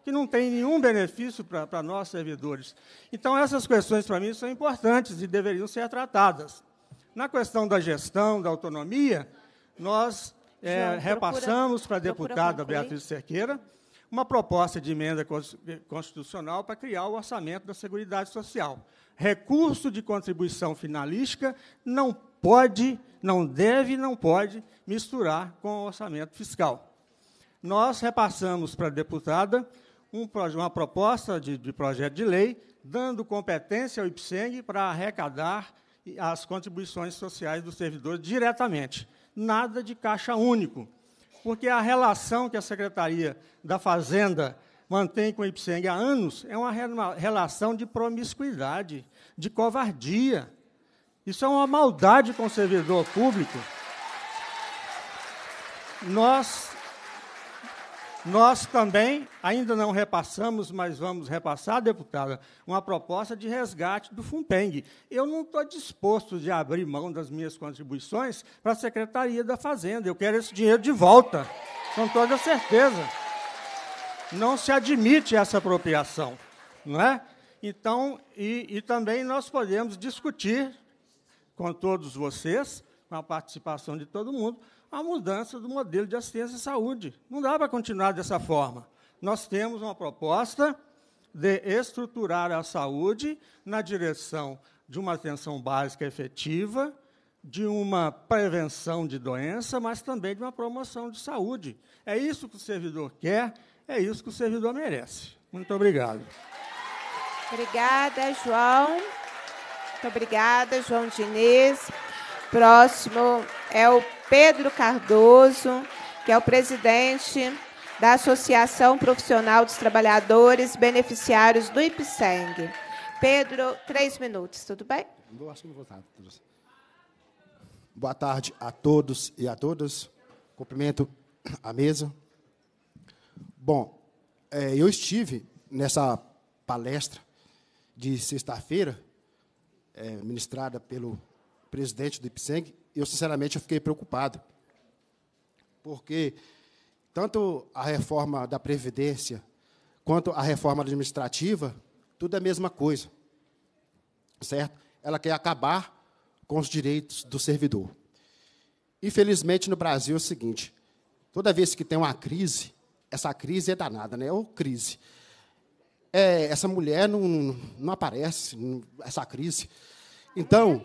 que não tem nenhum benefício para nós, servidores. Então, essas questões, para mim, são importantes e deveriam ser tratadas. Na questão da gestão, da autonomia, nós é, João, eh, repassamos para a deputada Beatriz Cerqueira uma proposta de emenda eh, constitucional para criar o orçamento da Seguridade Social. Recurso de contribuição finalística não pode, não deve não pode misturar com o orçamento fiscal. Nós repassamos para a deputada um, uma proposta de, de, projeto de lei dando competência ao IPSENG para arrecadar as contribuições sociais dos servidores diretamente. Nada de caixa único, porque a relação que a Secretaria da Fazenda mantém com o IPSENG há anos é uma relação de promiscuidade, de covardia. Isso é uma maldade com o servidor público. Nós nós também ainda não repassamos, mas vamos repassar, deputada, uma proposta de resgate do FUNPENG. Eu não estou disposto de abrir mão das minhas contribuições para a Secretaria da Fazenda. Eu quero esse dinheiro de volta, com toda certeza. Não se admite essa apropriação, não é? Então, e, e também nós podemos discutir com todos vocês, com a participação de todo mundo, a mudança do modelo de assistência à saúde. Não dá para continuar dessa forma. Nós temos uma proposta de estruturar a saúde na direção de uma atenção básica efetiva, de uma prevenção de doença, mas também de uma promoção de saúde. É isso que o servidor quer, é isso que o servidor merece. Muito obrigado. Obrigada, João. Muito obrigada, João Diniz. Próximo é o Pedro Cardoso, que é o presidente da Associação Profissional dos Trabalhadores Beneficiários do IPSENG. Pedro, três minutos, tudo bem? Boa tarde a todos e a todas. Cumprimento a mesa. Bom, é, eu estive nessa palestra de sexta-feira, é, ministrada pelo presidente do IPSENG, eu, sinceramente, eu fiquei preocupado. Porque tanto a reforma da Previdência quanto a reforma administrativa, tudo é a mesma coisa. Certo? Ela quer acabar com os direitos do servidor. Infelizmente, no Brasil é o seguinte: toda vez que tem uma crise, essa crise é danada, né? Ou é crise. É, essa mulher não, não aparece, essa crise. Então.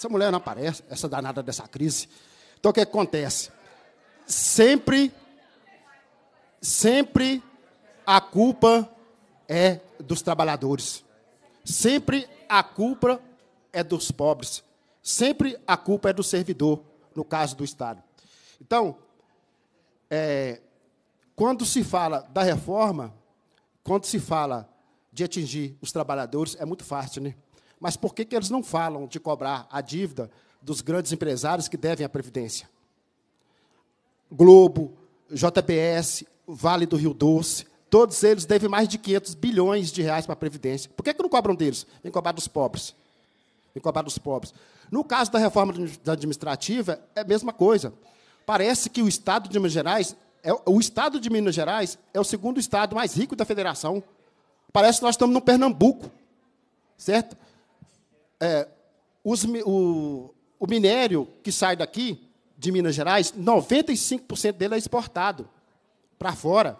Essa mulher não aparece, essa danada dessa crise. Então o que, é que acontece? Sempre, sempre a culpa é dos trabalhadores. Sempre a culpa é dos pobres. Sempre a culpa é do servidor, no caso do Estado. Então, é, quando se fala da reforma, quando se fala de atingir os trabalhadores, é muito fácil, né? Mas por que, que eles não falam de cobrar a dívida dos grandes empresários que devem à Previdência? Globo, JBS, Vale do Rio Doce, todos eles devem mais de 500 bilhões de reais para a Previdência. Por que, que não cobram deles? Vem cobrar dos pobres. Vem cobrar dos pobres. No caso da reforma administrativa, é a mesma coisa. Parece que o Estado de Minas Gerais é, o Estado de Minas Gerais é o segundo estado mais rico da federação. Parece que nós estamos no Pernambuco, certo? é, os, o, o minério que sai daqui, de Minas Gerais, 95% dele é exportado para fora.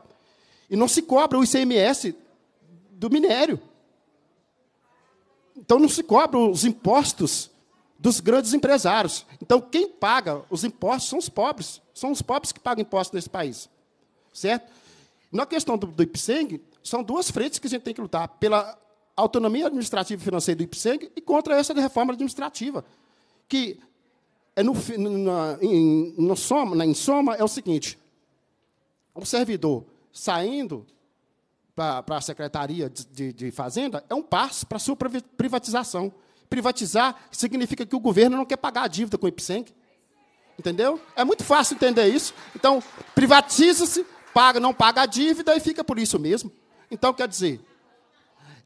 E não se cobra o ICMS do minério. Então não se cobra os impostos dos grandes empresários. Então quem paga os impostos são os pobres. São os pobres que pagam impostos nesse país. Certo? Na questão do, do IPSENG, são duas frentes que a gente tem que lutar: pela a autonomia administrativa e financeira do IPSEG e contra essa reforma administrativa, que é no, na, em, no soma, na, em soma é o seguinte, o servidor saindo para a Secretaria de, de, Fazenda é um passo para a sua privatização. Privatizar significa que o governo não quer pagar a dívida com o IPSENG. Entendeu? É muito fácil entender isso. Então, privatiza-se, paga, não paga a dívida e fica por isso mesmo. Então, quer dizer,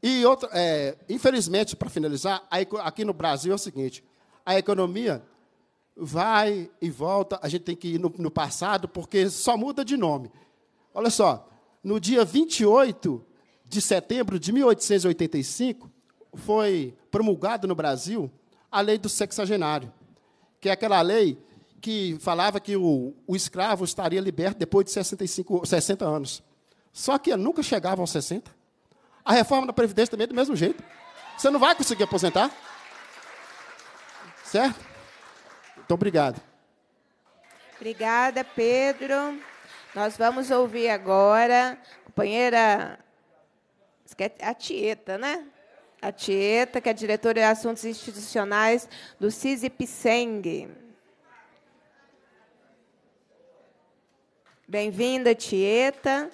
e é, infelizmente, para finalizar, aqui no Brasil é o seguinte: a economia vai e volta, a gente tem que ir no, no passado, porque só muda de nome. Olha só, no dia 28 de setembro de 1885, foi promulgado no Brasil a lei do sexagenário, que é aquela lei que falava que o, o escravo estaria liberto depois de 65, 60 anos. Só que nunca chegava aos 60. A reforma da Previdência também é do mesmo jeito. Você não vai conseguir aposentar. Certo? Então, obrigado. Obrigada, Pedro. Nós vamos ouvir agora a companheira. A Tieta, né? A Tieta, que é diretora de assuntos institucionais do Pseng. Bem-vinda, Tieta.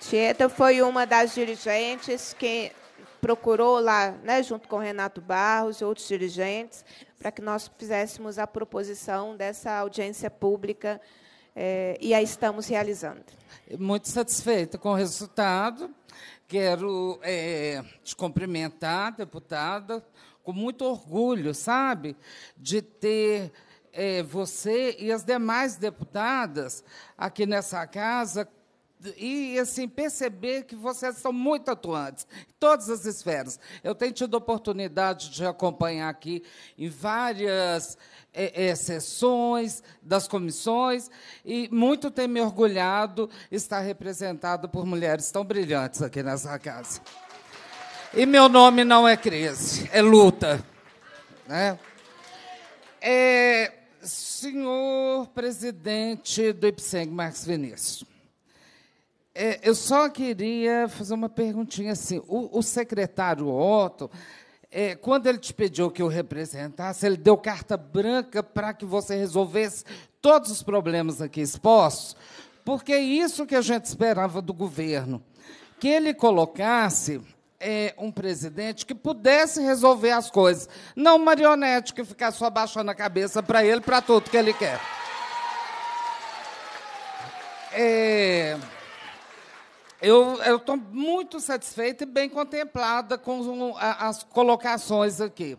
Tieta então foi uma das dirigentes que procurou lá, né, junto com Renato Barros e outros dirigentes, para que nós fizéssemos a proposição dessa audiência pública é, e a estamos realizando. Muito satisfeita com o resultado. Quero é, te cumprimentar, deputada, com muito orgulho, sabe, de ter é, você e as demais deputadas aqui nessa casa e assim perceber que vocês são muito atuantes em todas as esferas. Eu tenho tido oportunidade de acompanhar aqui em várias é, é, sessões das comissões e muito tenho me orgulhado estar representado por mulheres tão brilhantes aqui nessa casa. E meu nome não é crise, é luta. Né? É, senhor presidente do IPSENG, Marcos Vinícius, é, eu só queria fazer uma perguntinha assim. O, o secretário Otto, é, quando ele te pediu que o representasse, ele deu carta branca para que você resolvesse todos os problemas aqui expostos, porque é isso que a gente esperava do governo, que ele colocasse é, um presidente que pudesse resolver as coisas, não um marionete que ficar só baixando a cabeça para ele para tudo que ele quer. É... Eu estou muito satisfeita e bem contemplada com as colocações aqui.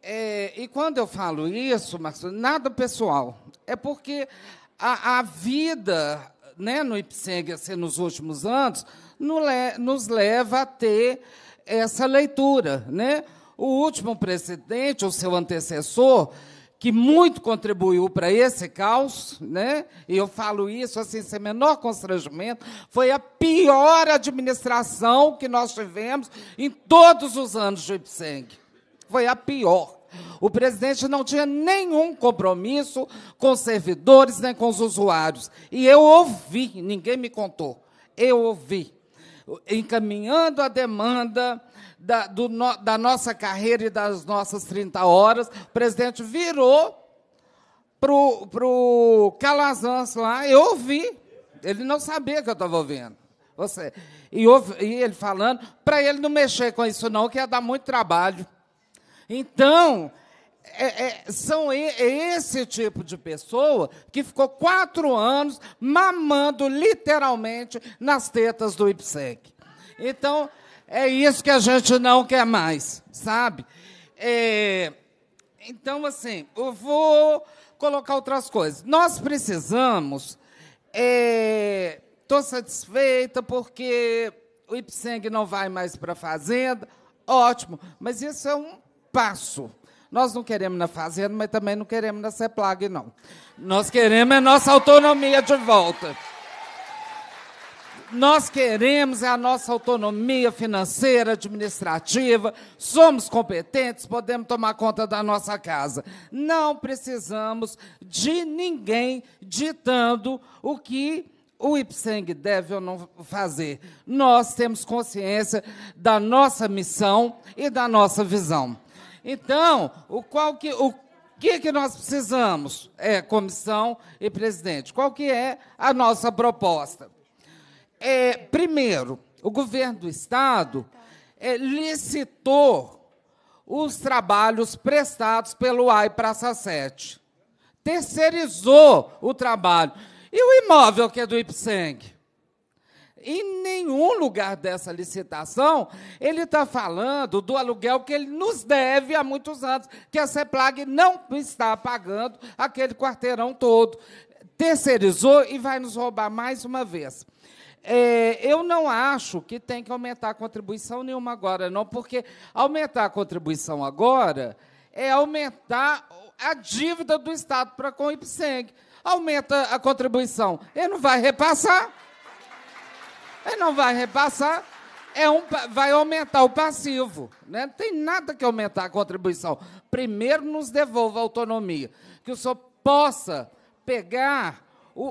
É, e quando eu falo isso, Marcelo, nada pessoal. É porque a, a vida né, no Ipseng, assim, nos últimos anos, no nos leva a ter essa leitura. Né? O último presidente, o seu antecessor, que muito contribuiu para esse caos, né? e eu falo isso assim, sem menor constrangimento, foi a pior administração que nós tivemos em todos os anos de Ipseng. Foi a pior. O presidente não tinha nenhum compromisso com os servidores nem com os usuários. E eu ouvi, ninguém me contou, eu ouvi, encaminhando a demanda da, do, da nossa carreira e das nossas 30 horas, o presidente virou para o Calazans lá, eu ouvi. Ele não sabia que eu estava ouvindo. Você, e, ouvi, e ele falando, para ele não mexer com isso, não, que ia dar muito trabalho. Então, é, é, são é esse tipo de pessoa que ficou quatro anos mamando literalmente nas tetas do IPSEC. Então, é isso que a gente não quer mais, sabe? É, então, assim, eu vou colocar outras coisas. Nós precisamos. Estou é, satisfeita porque o Ipseng não vai mais para a Fazenda. Ótimo, mas isso é um passo. Nós não queremos na Fazenda, mas também não queremos na CEPLAG, não. Nós queremos a é nossa autonomia de volta. Nós queremos é a nossa autonomia financeira, administrativa, somos competentes, podemos tomar conta da nossa casa. Não precisamos de ninguém ditando o que o Ipseng deve ou não fazer. Nós temos consciência da nossa missão e da nossa visão. Então, o qual que o que, que nós precisamos? É comissão e presidente. Qual que é a nossa proposta? É, primeiro, o governo do Estado é, licitou os trabalhos prestados pelo AI Praça 7. Terceirizou o trabalho. E o imóvel que é do IPSENG? Em nenhum lugar dessa licitação ele está falando do aluguel que ele nos deve há muitos anos, que a CEPLAG não está pagando aquele quarteirão todo. Terceirizou e vai nos roubar mais uma vez. É, eu não acho que tem que aumentar a contribuição nenhuma agora, não, porque aumentar a contribuição agora é aumentar a dívida do Estado para com o IPSEG. Aumenta a contribuição, ele não vai repassar. Ele não vai repassar. É um, vai aumentar o passivo. Né? Não tem nada que aumentar a contribuição. Primeiro nos devolva a autonomia. Que o senhor possa pegar o,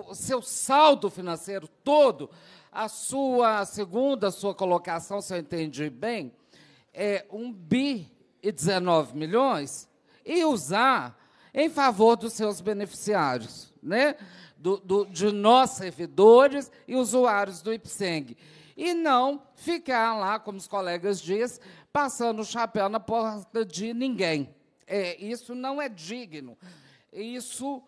o, o seu saldo financeiro todo, a sua segunda, sua colocação, se eu entendi bem, é 1 bi e 19 milhões, e usar em favor dos seus beneficiários, né? Do, do, de nós, servidores e usuários do IPSENG. E não ficar lá, como os colegas dizem, passando o chapéu na porta de ninguém. É, isso não é digno. Isso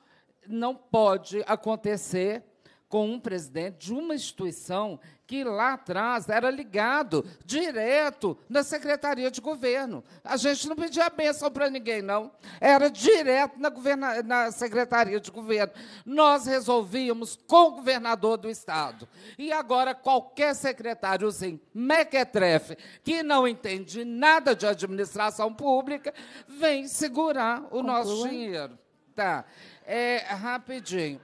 não pode acontecer com um presidente de uma instituição que lá atrás era ligado direto na Secretaria de Governo. A gente não pedia bênção para ninguém, não. Era direto na, governa, na Secretaria de Governo. Nós resolvíamos com o governador do Estado. E agora qualquer secretáriozinho assim, mequetrefe que não entende nada de administração pública vem segurar o nosso dinheiro. Tá. É, rapidinho.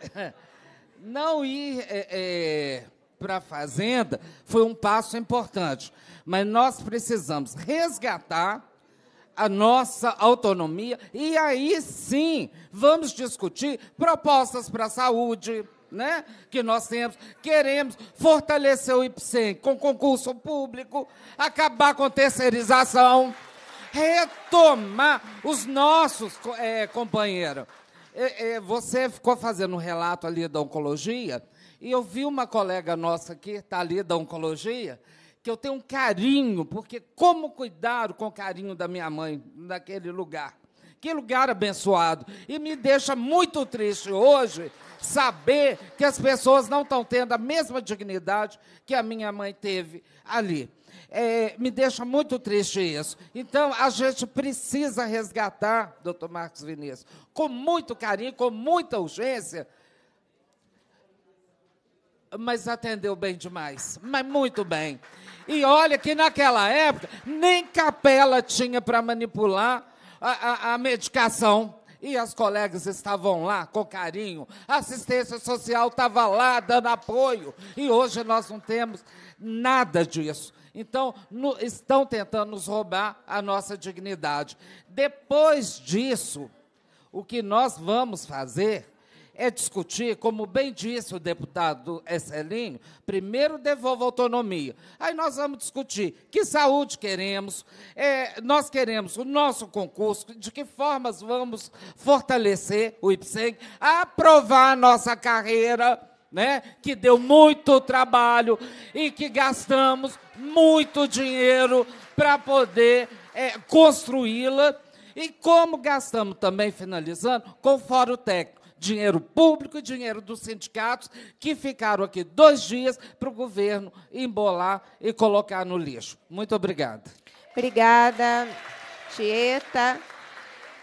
Não ir é, é, para a fazenda foi um passo importante, mas nós precisamos resgatar a nossa autonomia e aí sim vamos discutir propostas para a saúde, né? Que nós temos, queremos fortalecer o IPSEM com concurso público, acabar com terceirização retomar os nossos é, companheiros. É, é, você ficou fazendo um relato ali da oncologia, e eu vi uma colega nossa que está ali da oncologia, que eu tenho um carinho, porque como cuidaram com o carinho da minha mãe naquele lugar. Que lugar abençoado. E me deixa muito triste hoje saber que as pessoas não estão tendo a mesma dignidade que a minha mãe teve ali é, me deixa muito triste isso. Então, a gente precisa resgatar, doutor Marcos Vinícius, com muito carinho, com muita urgência, mas atendeu bem demais, mas muito bem. E olha que naquela época nem capela tinha para manipular a, a, a medicação e as colegas estavam lá com carinho, a assistência social estava lá dando apoio, e hoje nós não temos nada disso. Então, no, estão tentando nos roubar a nossa dignidade. Depois disso, o que nós vamos fazer é discutir, como bem disse o deputado Excelinho, primeiro devolva autonomia. Aí nós vamos discutir que saúde queremos, é, nós queremos o nosso concurso, de que formas vamos fortalecer o IPSEG, aprovar a nossa carreira. Né, que deu muito trabalho e que gastamos muito dinheiro para poder é, construí-la. E como gastamos também, finalizando, com o Fórum Técnico dinheiro público e dinheiro dos sindicatos, que ficaram aqui dois dias para o governo embolar e colocar no lixo. Muito obrigada. Obrigada, Tieta.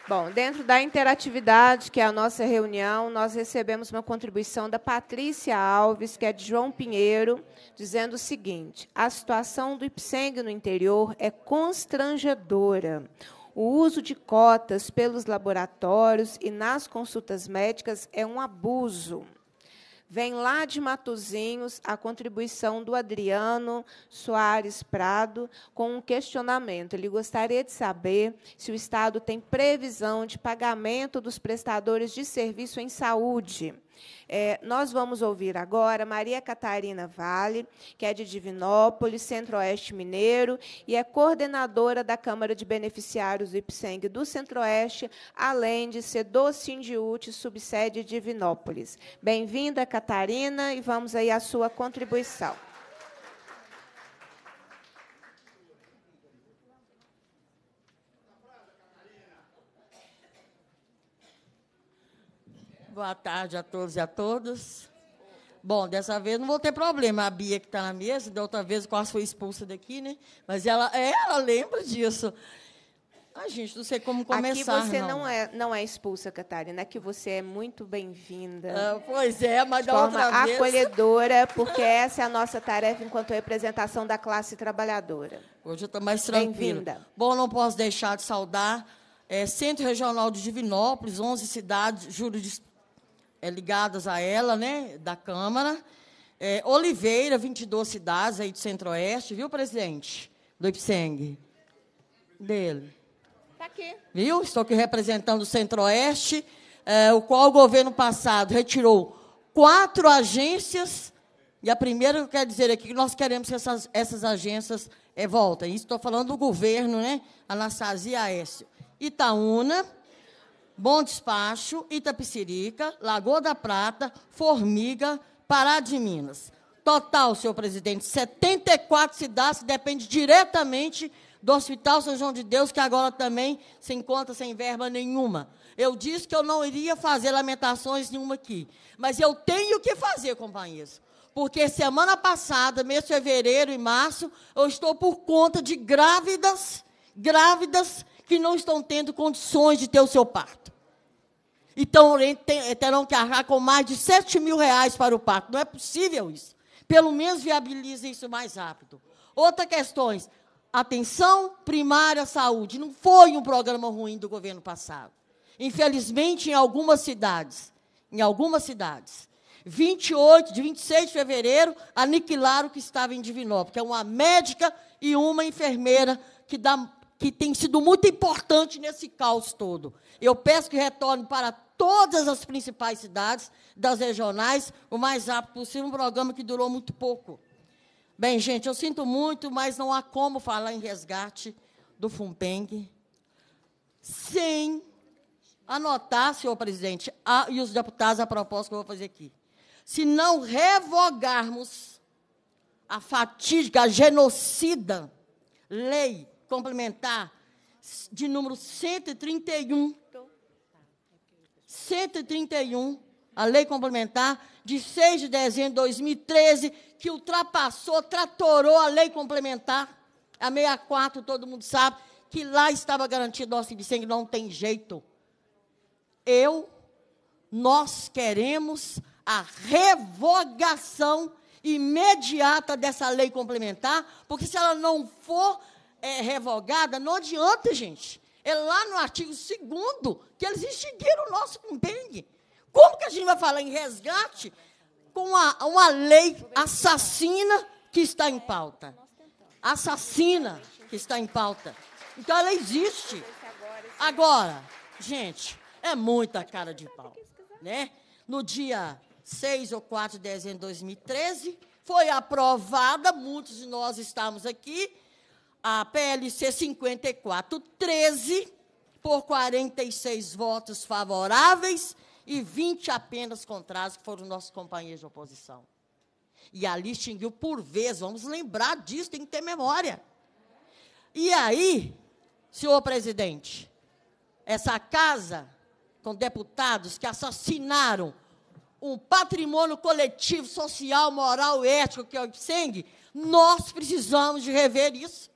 Bom, dentro da interatividade, que é a nossa reunião, nós recebemos uma contribuição da Patrícia Alves, que é de João Pinheiro, dizendo o seguinte: a situação do IPSENG no interior é constrangedora. O uso de cotas pelos laboratórios e nas consultas médicas é um abuso. Vem lá de Matozinhos a contribuição do Adriano Soares Prado com um questionamento. Ele gostaria de saber se o Estado tem previsão de pagamento dos prestadores de serviço em saúde é, nós vamos ouvir agora Maria Catarina Vale, que é de Divinópolis, Centro-Oeste Mineiro, e é coordenadora da Câmara de Beneficiários do IPSENG do Centro-Oeste, além de ser do Sindiúte, subsede Divinópolis. Bem-vinda, Catarina, e vamos aí à sua contribuição. boa tarde a todos e a todas. Bom, dessa vez não vou ter problema. A Bia que está na mesa, da outra vez quase foi expulsa daqui, né? Mas ela, é, ela lembra disso. A gente, não sei como começar. Aqui você não, não é, não é expulsa, Catarina. Aqui você é muito bem-vinda. Ah, pois é, mas da outra vez. acolhedora, porque essa é a nossa tarefa enquanto representação da classe trabalhadora. Hoje eu estou mais tranquila. Bem-vinda. Bom, não posso deixar de saudar é, Centro Regional de Divinópolis, 11 cidades, juro, é, ligadas a ela, né, da Câmara. É, Oliveira, 22 cidades aí do Centro-Oeste, viu, presidente? Do Ipseng. Dele. Está aqui. Viu? Estou aqui representando o Centro-Oeste, é, o qual o governo passado retirou quatro agências. E a primeira que eu quero dizer aqui que nós queremos que essas, essas agências é, voltem. estou falando do governo, né? Anastasia Aécio. Itaúna, Bom Despacho, Itapicirica, Lagoa da Prata, Formiga, Pará de Minas. Total, senhor presidente, 74 cidades que dependem diretamente do Hospital São João de Deus, que agora também se encontra sem verba nenhuma. Eu disse que eu não iria fazer lamentações nenhuma aqui, mas eu tenho que fazer, companheiros. Porque semana passada, mês de fevereiro e março, eu estou por conta de grávidas, grávidas que não estão tendo condições de ter o seu parto. Então, terão que arcar com mais de 7 mil reais para o parto. Não é possível isso. Pelo menos viabilizem isso mais rápido. Outra questão, atenção primária à saúde. Não foi um programa ruim do governo passado. Infelizmente, em algumas cidades, em algumas cidades, 28, de 26 de fevereiro, aniquilaram o que estava em Divinópolis, que é uma médica e uma enfermeira que dá que tem sido muito importante nesse caos todo. Eu peço que retorne para todas as principais cidades das regionais o mais rápido possível, um programa que durou muito pouco. Bem, gente, eu sinto muito, mas não há como falar em resgate do Fumpeng sem anotar, senhor presidente, a, e os deputados, a proposta que eu vou fazer aqui. Se não revogarmos a fatídica, a genocida lei complementar de número 131. 131, a lei complementar de 6 de dezembro de 2013, que ultrapassou, tratorou a lei complementar, a 64, todo mundo sabe, que lá estava garantido o nosso sangue, não tem jeito. Eu, nós queremos a revogação imediata dessa lei complementar, porque se ela não for é, revogada, não adianta, gente. É lá no artigo 2 que eles extinguiram o nosso convênio. Como que a gente vai falar em resgate com uma, uma lei assassina que está em pauta? Assassina que está em pauta. Então ela existe. Agora, gente, é muita cara de pau. Né? No dia 6 ou 4 de dezembro de 2013, foi aprovada, muitos de nós estamos aqui, a PLC 54, 13 por 46 votos favoráveis e 20 apenas contrários, que foram nossos companheiros de oposição. E ali extinguiu por vez, vamos lembrar disso, tem que ter memória. E aí, senhor presidente, essa casa com deputados que assassinaram um patrimônio coletivo, social, moral, ético que é o Ipseng, nós precisamos de rever isso.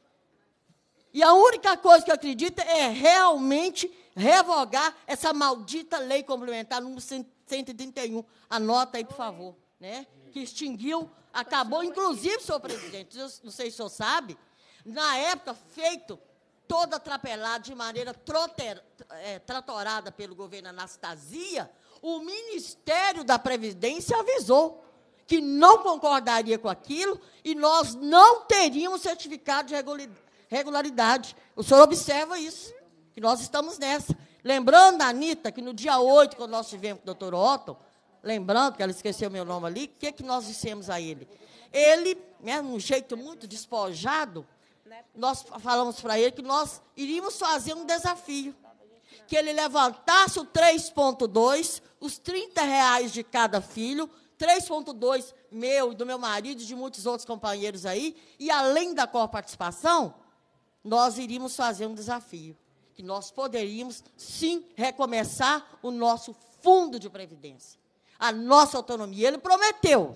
E a única coisa que eu acredito é realmente revogar essa maldita lei complementar número 131. Anota aí, por favor, né? que extinguiu, acabou, inclusive, senhor presidente, eu não sei se o senhor sabe, na época, feito toda atrapalhada, de maneira troter, é, tratorada pelo governo Anastasia, o Ministério da Previdência avisou que não concordaria com aquilo e nós não teríamos certificado de regularidade. O senhor observa isso, que nós estamos nessa. Lembrando a Anitta que no dia 8, quando nós tivemos com o doutor Otto, lembrando que ela esqueceu meu nome ali, o que, que nós dissemos a ele? Ele, né, um jeito muito despojado, nós falamos para ele que nós iríamos fazer um desafio. Que ele levantasse o 3.2, os 30 reais de cada filho, 3.2 meu e do meu marido e de muitos outros companheiros aí, e além da coparticipação, nós iríamos fazer um desafio, que nós poderíamos sim recomeçar o nosso fundo de previdência, a nossa autonomia. Ele prometeu.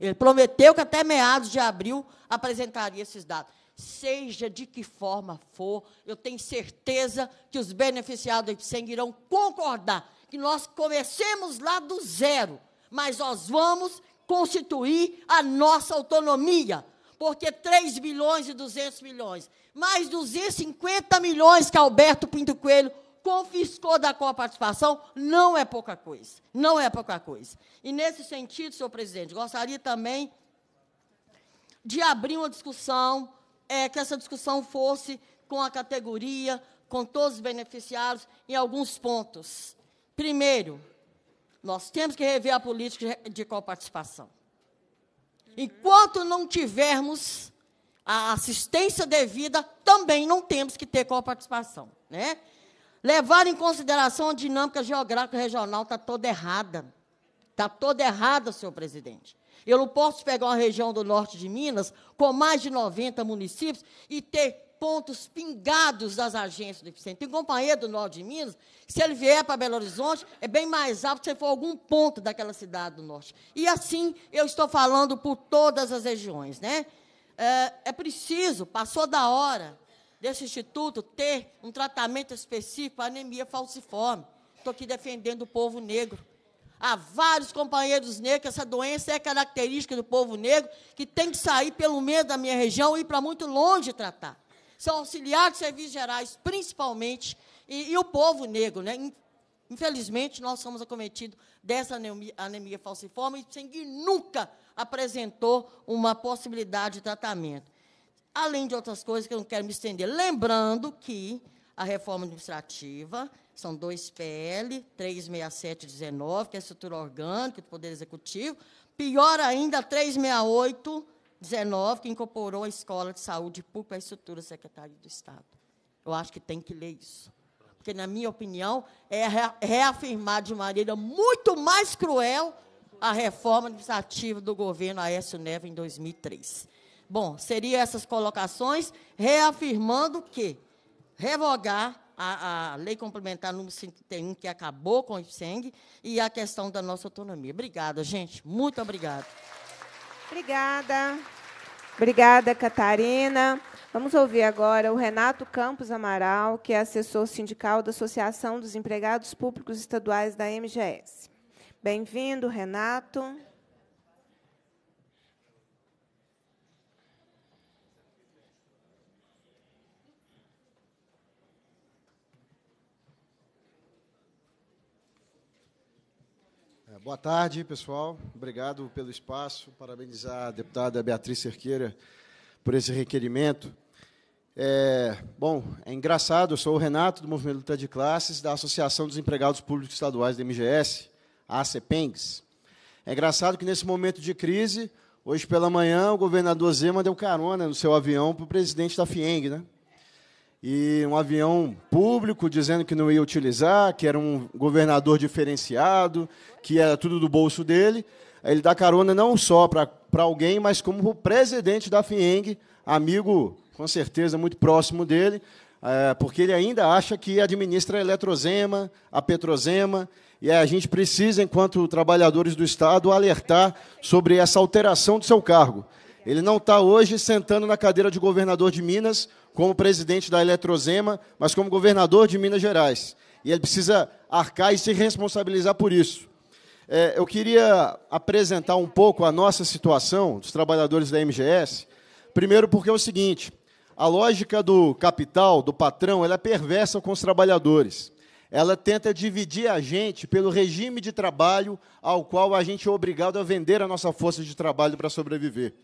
Ele prometeu que até meados de abril apresentaria esses dados. Seja de que forma for, eu tenho certeza que os beneficiados do IPSEM irão concordar que nós comecemos lá do zero, mas nós vamos constituir a nossa autonomia, porque 3 bilhões e 200 milhões, mais 250 milhões que Alberto Pinto Coelho confiscou da coparticipação, não é pouca coisa. Não é pouca coisa. E, nesse sentido, senhor presidente, gostaria também de abrir uma discussão, é, que essa discussão fosse com a categoria, com todos os beneficiários, em alguns pontos. Primeiro, nós temos que rever a política de coparticipação. Enquanto não tivermos a assistência devida, também não temos que ter coparticipação. Né? Levar em consideração a dinâmica geográfica regional está toda errada. Está toda errada, senhor presidente. Eu não posso pegar uma região do norte de Minas, com mais de 90 municípios, e ter pontos pingados das agências do epicentro. Tem companheiro do norte de Minas, se ele vier para Belo Horizonte, é bem mais alto se for algum ponto daquela cidade do norte. E assim eu estou falando por todas as regiões. Né? É, é preciso, passou da hora desse instituto ter um tratamento específico para anemia falciforme. Estou aqui defendendo o povo negro. Há vários companheiros negros, essa doença é característica do povo negro, que tem que sair pelo meio da minha região e ir para muito longe tratar. São auxiliares de serviços gerais, principalmente, e, e o povo negro. Né? Infelizmente, nós somos acometidos dessa anemia, anemia falciforme e nunca apresentou uma possibilidade de tratamento. Além de outras coisas que eu não quero me estender. Lembrando que a reforma administrativa, são dois PL, 367-19, que é a estrutura orgânica do Poder Executivo, pior ainda, 368, que incorporou a escola de saúde pública à estrutura secretária do Estado. Eu acho que tem que ler isso. Porque, na minha opinião, é reafirmar de maneira muito mais cruel a reforma administrativa do governo Aécio Neves em 2003. Bom, seriam essas colocações reafirmando que revogar a, a, lei complementar número 51, que acabou com o IPSENG, e a questão da nossa autonomia. Obrigada, gente. Muito obrigada. Obrigada. Obrigada, Catarina. Vamos ouvir agora o Renato Campos Amaral, que é assessor sindical da Associação dos Empregados Públicos Estaduais da MGS. Bem-vindo, Renato. Boa tarde, pessoal. Obrigado pelo espaço. Parabenizar a deputada Beatriz Cerqueira por esse requerimento. É, bom, é engraçado, eu sou o Renato, do Movimento Luta de Classes, da Associação dos Empregados Públicos Estaduais do MGS, a ACPENGS. É engraçado que, nesse momento de crise, hoje pela manhã, o governador Zema deu carona no seu avião para o presidente da FIENG, né? e um avião público dizendo que não ia utilizar, que era um governador diferenciado, que era tudo do bolso dele. Ele dá carona não só para alguém, mas como o presidente da FIENG, amigo, com certeza, muito próximo dele, é, porque ele ainda acha que administra a Eletrozema, a Petrozema, e a gente precisa, enquanto trabalhadores do Estado, alertar sobre essa alteração do seu cargo. Ele não está hoje sentando na cadeira de governador de Minas, como presidente da Eletrozema, mas como governador de Minas Gerais. E ele precisa arcar e se responsabilizar por isso. É, eu queria apresentar um pouco a nossa situação, dos trabalhadores da MGS. Primeiro, porque é o seguinte: a lógica do capital, do patrão, ela é perversa com os trabalhadores. Ela tenta dividir a gente pelo regime de trabalho ao qual a gente é obrigado a vender a nossa força de trabalho para sobreviver.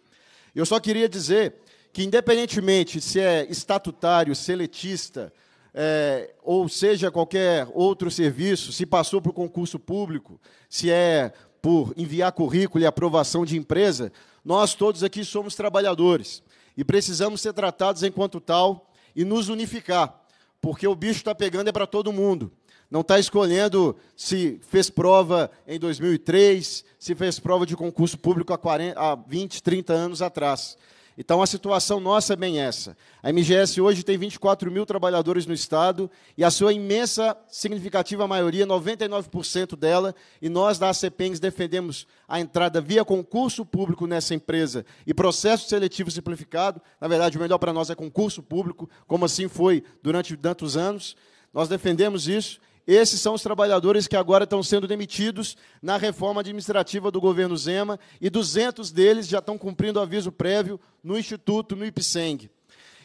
Eu só queria dizer que, independentemente se é estatutário, seletista, é, ou seja qualquer outro serviço, se passou por concurso público, se é por enviar currículo e aprovação de empresa, nós todos aqui somos trabalhadores e precisamos ser tratados enquanto tal e nos unificar, porque o bicho está pegando é para todo mundo. Não está escolhendo se fez prova em 2003, se fez prova de concurso público há, 40, há 20, 30 anos atrás. Então, a situação nossa é bem essa. A MGS hoje tem 24 mil trabalhadores no Estado e a sua imensa, significativa maioria, 99% dela, e nós da ACPENGS defendemos a entrada via concurso público nessa empresa e processo seletivo simplificado. Na verdade, o melhor para nós é concurso público, como assim foi durante tantos anos. Nós defendemos isso esses são os trabalhadores que agora estão sendo demitidos na reforma administrativa do governo Zema e 200 deles já estão cumprindo aviso prévio no Instituto, no IPSENG.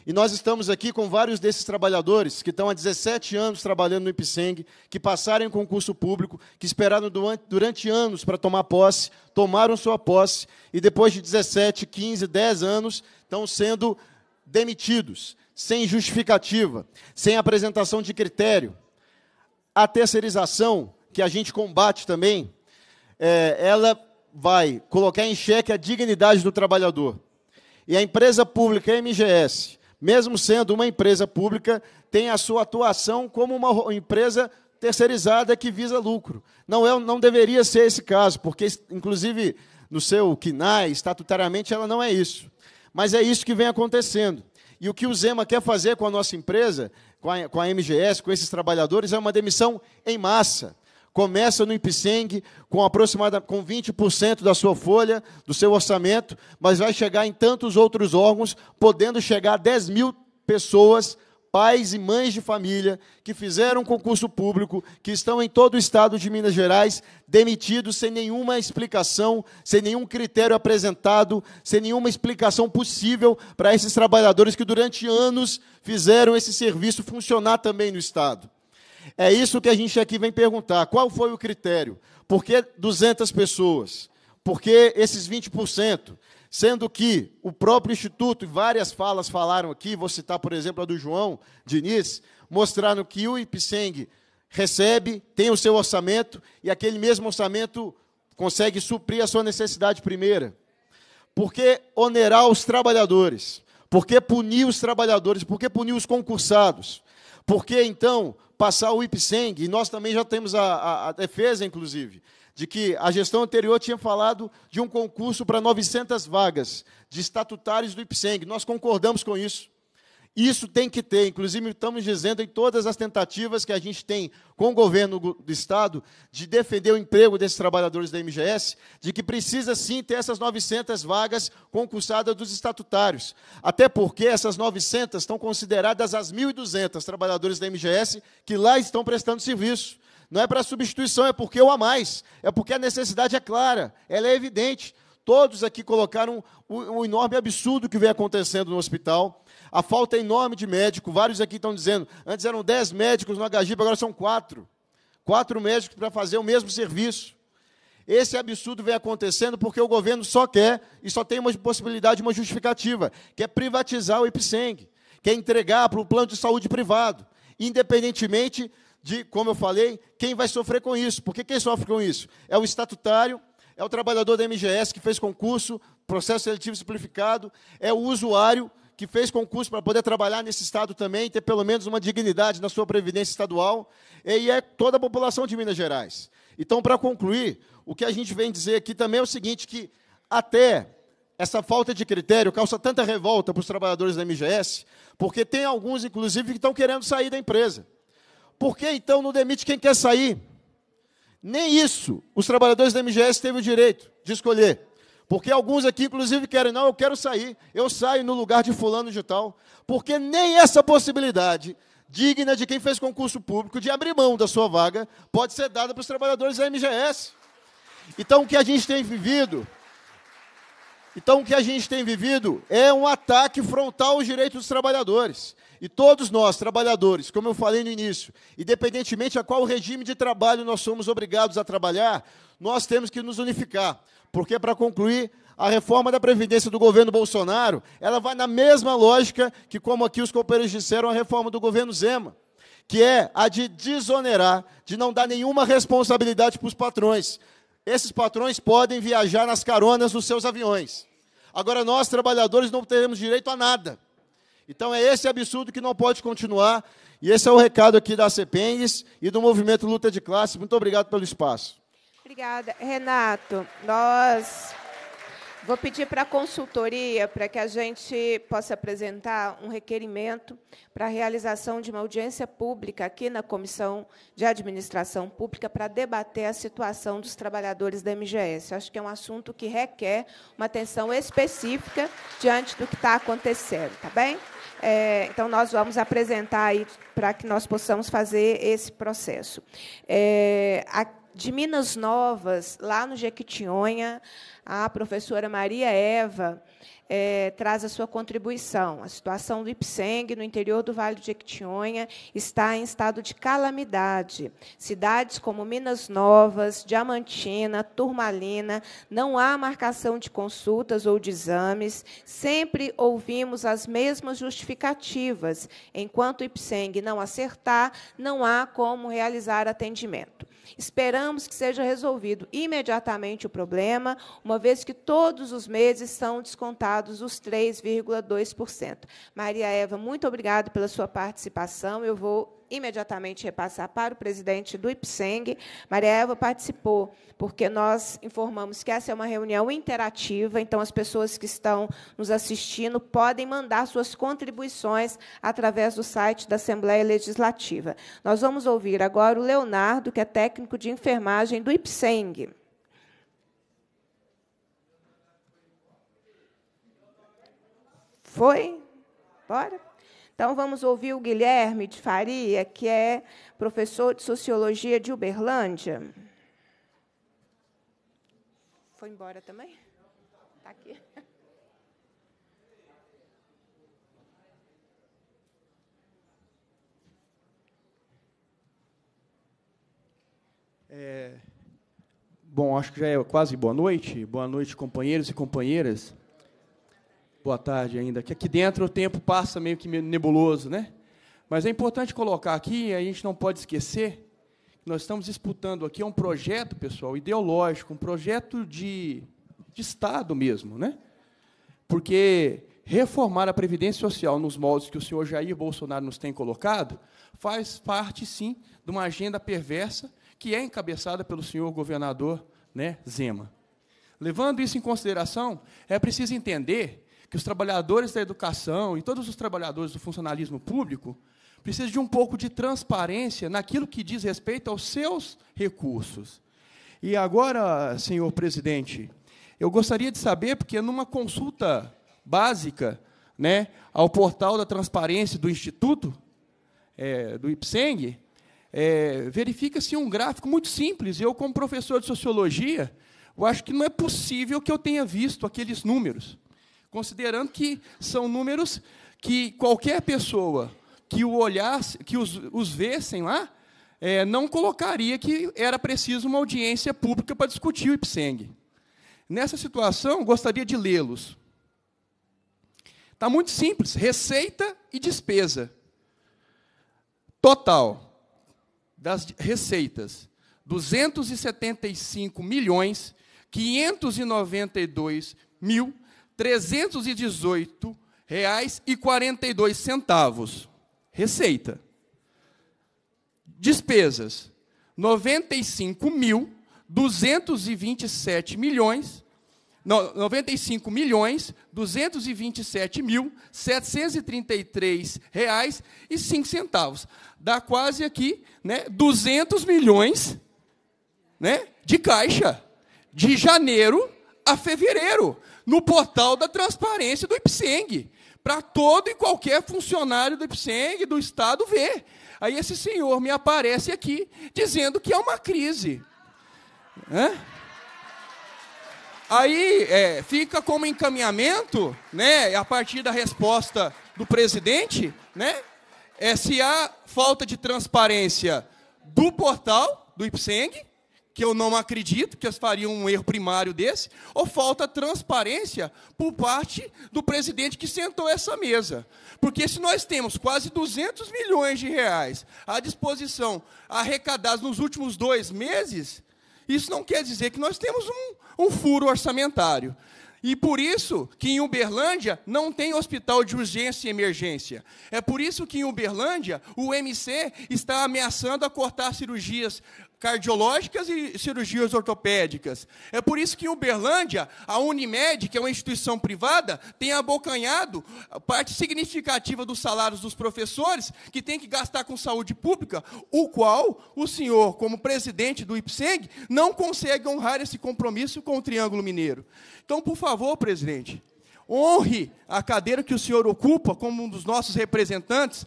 E nós estamos aqui com vários desses trabalhadores que estão há 17 anos trabalhando no IPSENG, que passaram em concurso público, que esperaram durante anos para tomar posse, tomaram sua posse e depois de 17, 15, 10 anos estão sendo demitidos, sem justificativa, sem apresentação de critério, a terceirização, que a gente combate também, é, ela vai colocar em xeque a dignidade do trabalhador. E a empresa pública a MGS, mesmo sendo uma empresa pública, tem a sua atuação como uma empresa terceirizada que visa lucro. Não, é, não deveria ser esse caso, porque, inclusive, no seu CNAE, estatutariamente, ela não é isso. Mas é isso que vem acontecendo. E o que o Zema quer fazer com a nossa empresa com a, com a MGS, com esses trabalhadores, é uma demissão em massa. Começa no Ipseng com aproximadamente com 20% da sua folha, do seu orçamento, mas vai chegar em tantos outros órgãos, podendo chegar a 10 mil pessoas pais e mães de família que fizeram concurso público, que estão em todo o estado de Minas Gerais, demitidos sem nenhuma explicação, sem nenhum critério apresentado, sem nenhuma explicação possível para esses trabalhadores que durante anos fizeram esse serviço funcionar também no estado. É isso que a gente aqui vem perguntar. Qual foi o critério? Por que 200 pessoas? Por que esses 20%? Sendo que o próprio Instituto, e várias falas falaram aqui, vou citar, por exemplo, a do João Diniz, mostrando que o IPSENG recebe, tem o seu orçamento, e aquele mesmo orçamento consegue suprir a sua necessidade primeira. Por que onerar os trabalhadores? Por que punir os trabalhadores? Por que punir os concursados? Por que, então, passar o IPSENG, e nós também já temos a, a, a, defesa, inclusive, de que a gestão anterior tinha falado de um concurso para 900 vagas de estatutários do IPSENG. Nós concordamos com isso. Isso tem que ter, inclusive estamos dizendo em todas as tentativas que a gente tem com o governo do Estado de defender o emprego desses trabalhadores da MGS, de que precisa sim ter essas 900 vagas concursadas dos estatutários. Até porque essas 900 estão consideradas as 1.200 trabalhadores da MGS que lá estão prestando serviço. Não é para substituição, é porque o a mais, é porque a necessidade é clara, ela é evidente. Todos aqui colocaram um, o enorme absurdo que vem acontecendo no hospital a falta é enorme de médico. Vários aqui estão dizendo, antes eram 10 médicos no Agagiba, agora são quatro. Quatro médicos para fazer o mesmo serviço. Esse absurdo vem acontecendo porque o governo só quer e só tem uma possibilidade, uma justificativa, que é privatizar o IPSENG, que é entregar para o plano de saúde privado, independentemente de, como eu falei, quem vai sofrer com isso. Porque quem sofre com isso? É o estatutário, é o trabalhador da MGS que fez concurso, processo seletivo simplificado, é o usuário que fez concurso para poder trabalhar nesse estado também, ter pelo menos uma dignidade na sua previdência estadual, e é toda a população de Minas Gerais. Então, para concluir, o que a gente vem dizer aqui também é o seguinte, que até essa falta de critério causa tanta revolta para os trabalhadores da MGS, porque tem alguns, inclusive, que estão querendo sair da empresa. Por que, então, não demite quem quer sair? Nem isso os trabalhadores da MGS teve o direito de escolher. Porque alguns aqui, inclusive, querem, não, eu quero sair, eu saio no lugar de fulano de tal. Porque nem essa possibilidade, digna de quem fez concurso público, de abrir mão da sua vaga, pode ser dada para os trabalhadores da MGS. Então, o que a gente tem vivido então, o que a gente tem vivido é um ataque frontal aos direitos dos trabalhadores. E todos nós, trabalhadores, como eu falei no início, independentemente a qual regime de trabalho nós somos obrigados a trabalhar, nós temos que nos unificar. Porque, para concluir, a reforma da Previdência do governo Bolsonaro, ela vai na mesma lógica que, como aqui os companheiros disseram, a reforma do governo Zema, que é a de desonerar, de não dar nenhuma responsabilidade para os patrões. Esses patrões podem viajar nas caronas dos seus aviões. Agora, nós, trabalhadores, não teremos direito a nada. Então, é esse absurdo que não pode continuar. E esse é o recado aqui da CPENES e do Movimento Luta de Classe. Muito obrigado pelo espaço. Obrigada. Renato, nós Vou pedir para a consultoria para que a gente possa apresentar um requerimento para a realização de uma audiência pública aqui na Comissão de Administração Pública para debater a situação dos trabalhadores da MGS. Acho que é um assunto que requer uma atenção específica diante do que está acontecendo, tá bem? É, então, nós vamos apresentar aí para que nós possamos fazer esse processo. É, aqui de Minas Novas, lá no Jequitinhonha, a professora Maria Eva é, traz a sua contribuição. A situação do Ipseng, no interior do Vale do Jequitinhonha, está em estado de calamidade. Cidades como Minas Novas, Diamantina, Turmalina, não há marcação de consultas ou de exames, sempre ouvimos as mesmas justificativas. Enquanto o Ipseng não acertar, não há como realizar atendimento. Esperamos que seja resolvido imediatamente o problema, uma vez que todos os meses são descontados os 3,2%. Maria Eva, muito obrigada pela sua participação. Eu vou imediatamente repassar para o presidente do IPSENG. Maria Eva participou, porque nós informamos que essa é uma reunião interativa, então as pessoas que estão nos assistindo podem mandar suas contribuições através do site da Assembleia Legislativa. Nós vamos ouvir agora o Leonardo, que é técnico de enfermagem do IPSENG. Foi? Bora? Então, vamos ouvir o Guilherme de Faria, que é professor de Sociologia de Uberlândia. Foi embora também? Está aqui. É, bom, acho que já é quase boa noite. Boa noite, companheiros e companheiras boa tarde ainda, que aqui dentro o tempo passa meio que nebuloso, né? Mas é importante colocar aqui, a gente não pode esquecer, que nós estamos disputando aqui um projeto, pessoal, ideológico, um projeto de, de Estado mesmo, né? Porque reformar a Previdência Social nos moldes que o senhor Jair Bolsonaro nos tem colocado faz parte, sim, de uma agenda perversa que é encabeçada pelo senhor governador né, Zema. Levando isso em consideração, é preciso entender que os trabalhadores da educação e todos os trabalhadores do funcionalismo público precisam de um pouco de transparência naquilo que diz respeito aos seus recursos. E agora, senhor presidente, eu gostaria de saber, porque numa consulta básica né, ao portal da transparência do Instituto, é, do IPSENG, é, verifica-se um gráfico muito simples. Eu, como professor de sociologia, eu acho que não é possível que eu tenha visto aqueles números. Considerando que são números que qualquer pessoa que, o olhasse, que os, os vessem lá, é, não colocaria que era preciso uma audiência pública para discutir o Ipseng. Nessa situação, gostaria de lê-los. Está muito simples: receita e despesa. Total das receitas: 275 milhões 592 mil 318 reais e 42 centavos. Receita. Despesas: 95 mil 227 milhões não, 95 milhões 227 mil 733 reais e 5 centavos. Dá quase aqui, né, 200 milhões, né, de caixa de janeiro a fevereiro no portal da transparência do IPSENG, para todo e qualquer funcionário do IPSENG, do Estado, ver. Aí esse senhor me aparece aqui dizendo que é uma crise. Hã? Aí é, fica como encaminhamento, né, a partir da resposta do presidente, né, é se há falta de transparência do portal do IPSENG, que eu não acredito que eles fariam um erro primário desse, ou falta transparência por parte do presidente que sentou essa mesa. Porque se nós temos quase 200 milhões de reais à disposição, arrecadados nos últimos dois meses, isso não quer dizer que nós temos um, um furo orçamentário. E por isso que em Uberlândia não tem hospital de urgência e emergência. É por isso que em Uberlândia o MC está ameaçando a cortar cirurgias cardiológicas e cirurgias ortopédicas. É por isso que em Uberlândia, a Unimed, que é uma instituição privada, tem abocanhado parte significativa dos salários dos professores que tem que gastar com saúde pública, o qual o senhor, como presidente do IPSENG, não consegue honrar esse compromisso com o Triângulo Mineiro. Então, por favor, presidente, honre a cadeira que o senhor ocupa como um dos nossos representantes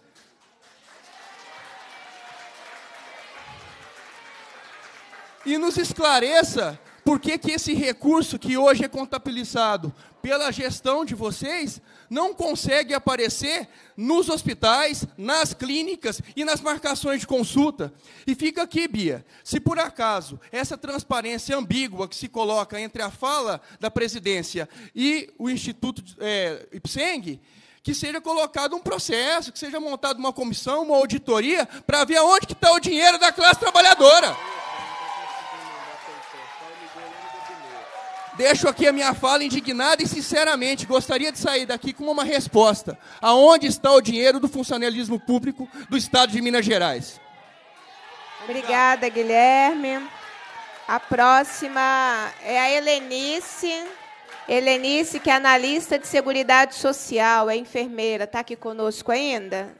e nos esclareça por que, que esse recurso que hoje é contabilizado pela gestão de vocês não consegue aparecer nos hospitais, nas clínicas e nas marcações de consulta. E fica aqui, Bia, se por acaso essa transparência ambígua que se coloca entre a fala da presidência e o Instituto é, IPSENG, que seja colocado um processo, que seja montada uma comissão, uma auditoria, para ver aonde que está o dinheiro da classe trabalhadora. Deixo aqui a minha fala indignada e sinceramente gostaria de sair daqui com uma resposta. Aonde está o dinheiro do funcionalismo público do Estado de Minas Gerais? Obrigada, Guilherme. A próxima é a Helenice. Helenice, que é analista de Seguridade Social, é enfermeira, está aqui conosco ainda?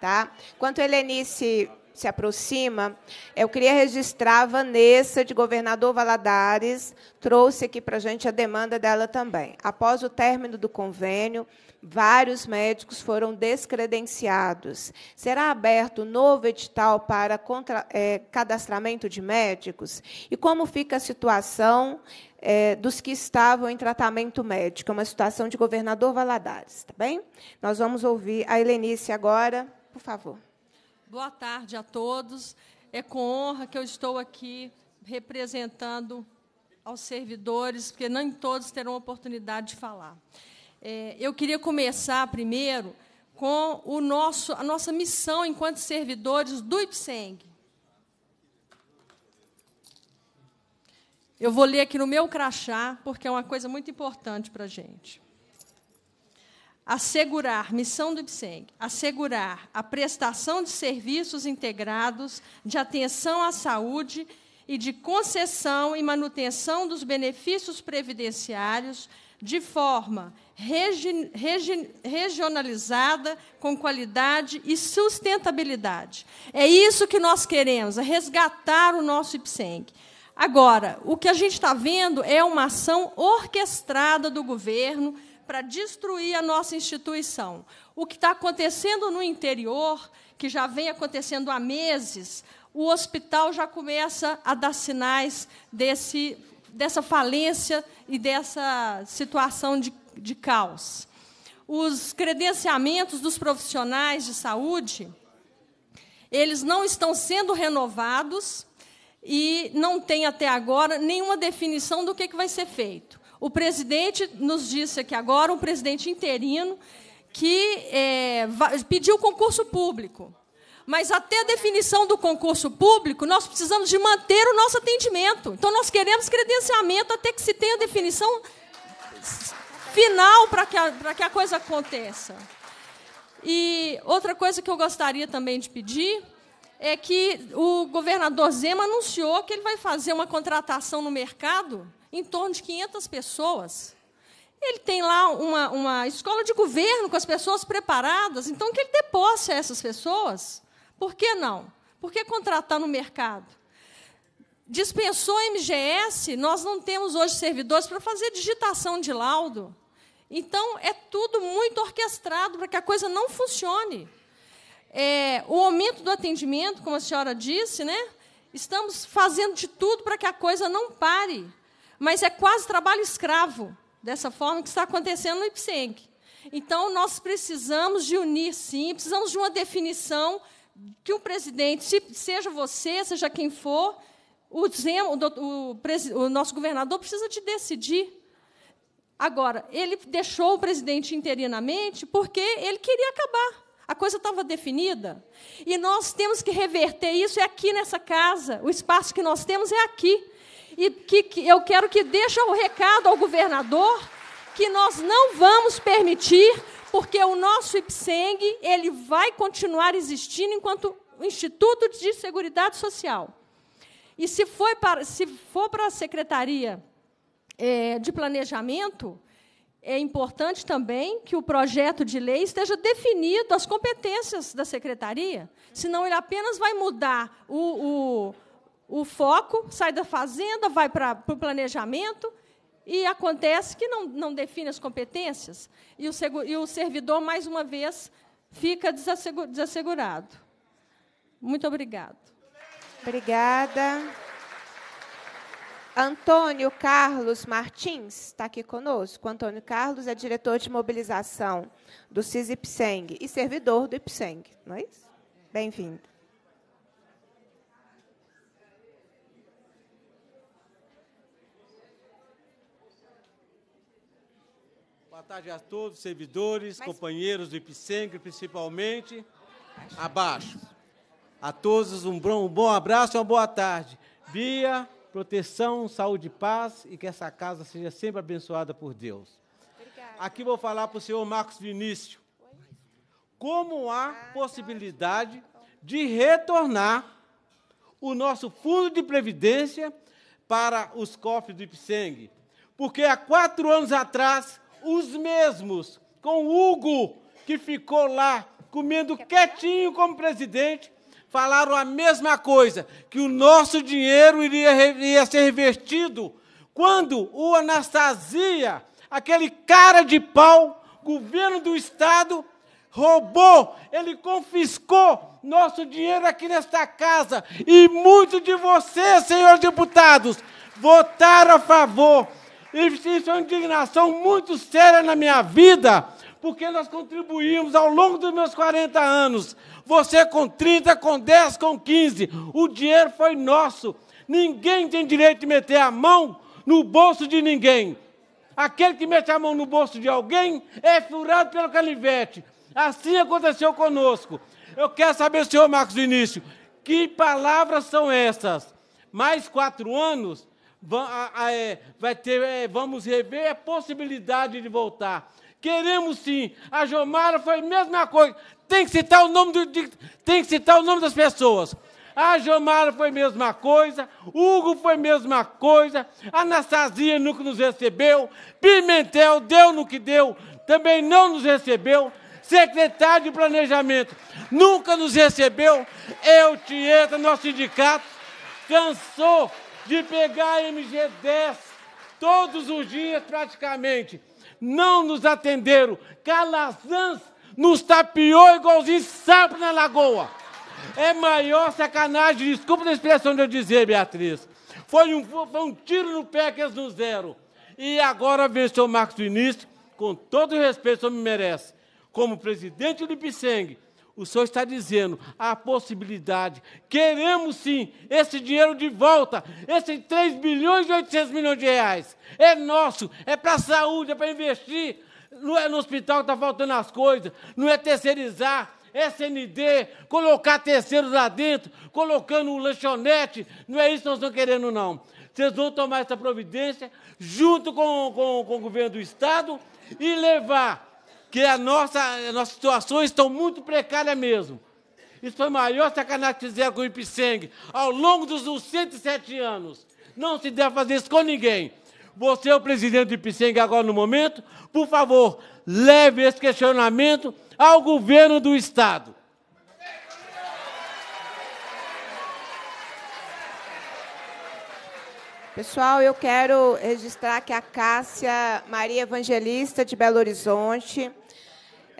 Tá? Enquanto a Helenice se aproxima, eu queria registrar a Vanessa, de Governador Valadares, trouxe aqui para a gente a demanda dela também. Após o término do convênio, vários médicos foram descredenciados. Será aberto novo edital para contra, é, cadastramento de médicos? E como fica a situação é, dos que estavam em tratamento médico? É uma situação de Governador Valadares, tá bem? Nós vamos ouvir a Helenice agora, por favor. Boa tarde a todos. É com honra que eu estou aqui representando aos servidores, porque nem todos terão oportunidade de falar. É, eu queria começar primeiro com o nosso, a nossa missão enquanto servidores do IPSENG. Eu vou ler aqui no meu crachá, porque é uma coisa muito importante para a gente assegurar missão do IPSEG, assegurar a prestação de serviços integrados de atenção à saúde e de concessão e manutenção dos benefícios previdenciários de forma regi regi regionalizada, com qualidade e sustentabilidade. É isso que nós queremos, é resgatar o nosso IPSEG. Agora, o que a gente está vendo é uma ação orquestrada do governo para destruir a nossa instituição. O que está acontecendo no interior, que já vem acontecendo há meses, o hospital já começa a dar sinais desse, dessa falência e dessa situação de, de caos. Os credenciamentos dos profissionais de saúde, eles não estão sendo renovados e não tem até agora nenhuma definição do que, que vai ser feito. O presidente nos disse aqui agora, um presidente interino, que é, pediu concurso público. Mas até a definição do concurso público, nós precisamos de manter o nosso atendimento. Então, nós queremos credenciamento até que se tenha a definição final para que, a, para que a coisa aconteça. E outra coisa que eu gostaria também de pedir é que o governador Zema anunciou que ele vai fazer uma contratação no mercado em torno de 500 pessoas. Ele tem lá uma, uma escola de governo com as pessoas preparadas, então que ele dê posse a essas pessoas. Por que não? Por que contratar no mercado? Dispensou a MGS, nós não temos hoje servidores para fazer digitação de laudo. Então, é tudo muito orquestrado para que a coisa não funcione. É, o aumento do atendimento, como a senhora disse, né? estamos fazendo de tudo para que a coisa não pare mas é quase trabalho escravo, dessa forma que está acontecendo no IPSEG. Então, nós precisamos de unir, sim, precisamos de uma definição que o presidente, seja você, seja quem for, o, o, o, o nosso governador precisa de decidir. Agora, ele deixou o presidente interinamente porque ele queria acabar. A coisa estava definida. E nós temos que reverter isso, é aqui nessa casa. O espaço que nós temos é aqui. E que, que eu quero que deixe o um recado ao governador que nós não vamos permitir, porque o nosso IPSENG ele vai continuar existindo enquanto Instituto de Seguridade Social. E se, foi para, se for para a Secretaria é, de Planejamento, é importante também que o projeto de lei esteja definido as competências da secretaria, senão ele apenas vai mudar o, o o foco, sai da fazenda, vai para o planejamento e acontece que não, não define as competências e o, e o servidor, mais uma vez, fica desassegurado. Muito obrigado. Obrigada. Antônio Carlos Martins está aqui conosco. Antônio Carlos é diretor de mobilização do CIS IPSENG e servidor do IPSENG, não é isso? Bem-vindo. tarde a todos, servidores, Mas... companheiros do IPSENG, principalmente. Abaixo. A todos um bom, um bom abraço e uma boa tarde. Via, proteção, saúde e paz e que essa casa seja sempre abençoada por Deus. Obrigada. Aqui vou falar para o senhor Marcos Vinícius. Como há ah, tá possibilidade de retornar o nosso fundo de previdência para os cofres do IPSENG. Porque há quatro anos atrás, os mesmos com Hugo, que ficou lá comendo quietinho como presidente, falaram a mesma coisa, que o nosso dinheiro iria, iria ser revertido quando o Anastasia, aquele cara de pau, governo do Estado, roubou, ele confiscou nosso dinheiro aqui nesta casa. E muitos de vocês, senhores deputados, votaram a favor existe é uma indignação muito séria na minha vida, porque nós contribuímos ao longo dos meus 40 anos. Você com 30, com 10, com 15. O dinheiro foi nosso. Ninguém tem direito de meter a mão no bolso de ninguém. Aquele que mete a mão no bolso de alguém é furado pelo canivete. Assim aconteceu conosco. Eu quero saber, senhor Marcos Vinícius, que palavras são essas? Mais quatro anos? É, vai ter, é, vamos rever a possibilidade de voltar. Queremos sim. A Jomara foi a mesma coisa. Tem que citar o nome, do, de, tem que citar o nome das pessoas. A Jomara foi a mesma coisa, Hugo foi a mesma coisa, Anastasia nunca nos recebeu, Pimentel deu no que deu, também não nos recebeu, secretário de Planejamento nunca nos recebeu, eu, Tieta, nosso sindicato, cansou de pegar MG10 todos os dias praticamente. Não nos atenderam. Calazans nos tapiou igualzinho sapo na lagoa. É maior sacanagem, desculpa a expressão de eu dizer, Beatriz. Foi um, foi um tiro no pé que eles nos deram. E agora vem o senhor Marcos Vinícius, com todo o respeito que o senhor me merece, como presidente do Lipseng, o Senhor está dizendo: há possibilidade. Queremos sim esse dinheiro de volta. Esses 3 bilhões e 800 milhões de reais. É nosso, é para a saúde, é para investir. Não é no hospital que está faltando as coisas, não é terceirizar. É SND, colocar terceiros lá dentro, colocando um lanchonete, não é isso que nós estamos querendo, não. Vocês vão tomar essa providência junto com, com, com o governo do Estado e levar que a nossa, as nossas situações estão muito precárias mesmo. Isso foi a maior sacanagem que fizeram com o Ipseng ao longo dos 107 anos. Não se deve fazer isso com ninguém. Você é o presidente do Ipseng agora no momento, por favor, leve esse questionamento ao governo do Estado. Pessoal, eu quero registrar que a Cássia Maria Evangelista de Belo Horizonte,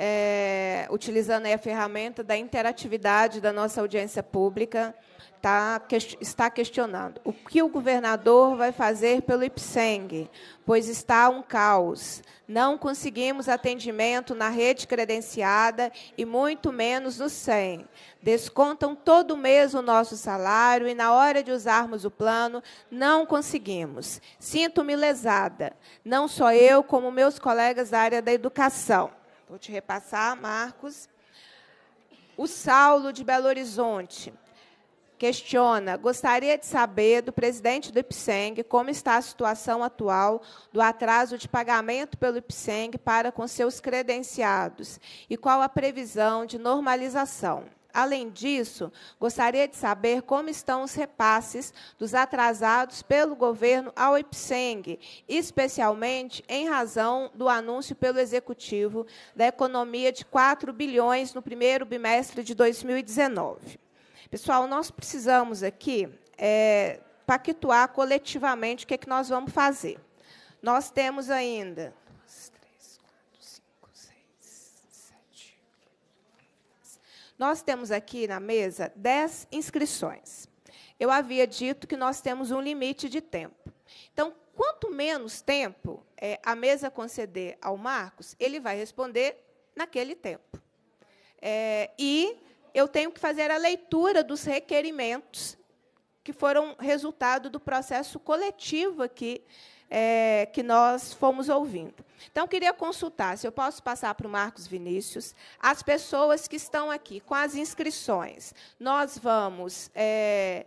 é, utilizando a ferramenta da interatividade da nossa audiência pública, tá, está questionando o que o governador vai fazer pelo IPSENG, pois está um caos. Não conseguimos atendimento na rede credenciada e muito menos no SEM. Descontam todo mês o nosso salário e, na hora de usarmos o plano, não conseguimos. Sinto-me lesada, não só eu, como meus colegas da área da educação vou te repassar, Marcos. O Saulo de Belo Horizonte questiona: gostaria de saber do presidente do IPSENG como está a situação atual do atraso de pagamento pelo IPSENG para com seus credenciados e qual a previsão de normalização. Além disso, gostaria de saber como estão os repasses dos atrasados pelo governo ao IPSENG, especialmente em razão do anúncio pelo Executivo da economia de 4 bilhões no primeiro bimestre de 2019. Pessoal, nós precisamos aqui é, pactuar coletivamente o que, é que nós vamos fazer. Nós temos ainda Nós temos aqui na mesa dez inscrições. Eu havia dito que nós temos um limite de tempo. Então, quanto menos tempo é, a mesa conceder ao Marcos, ele vai responder naquele tempo. É, e eu tenho que fazer a leitura dos requerimentos que foram resultado do processo coletivo aqui é, que nós fomos ouvindo. Então, queria consultar se eu posso passar para o Marcos Vinícius as pessoas que estão aqui com as inscrições. Nós vamos. É,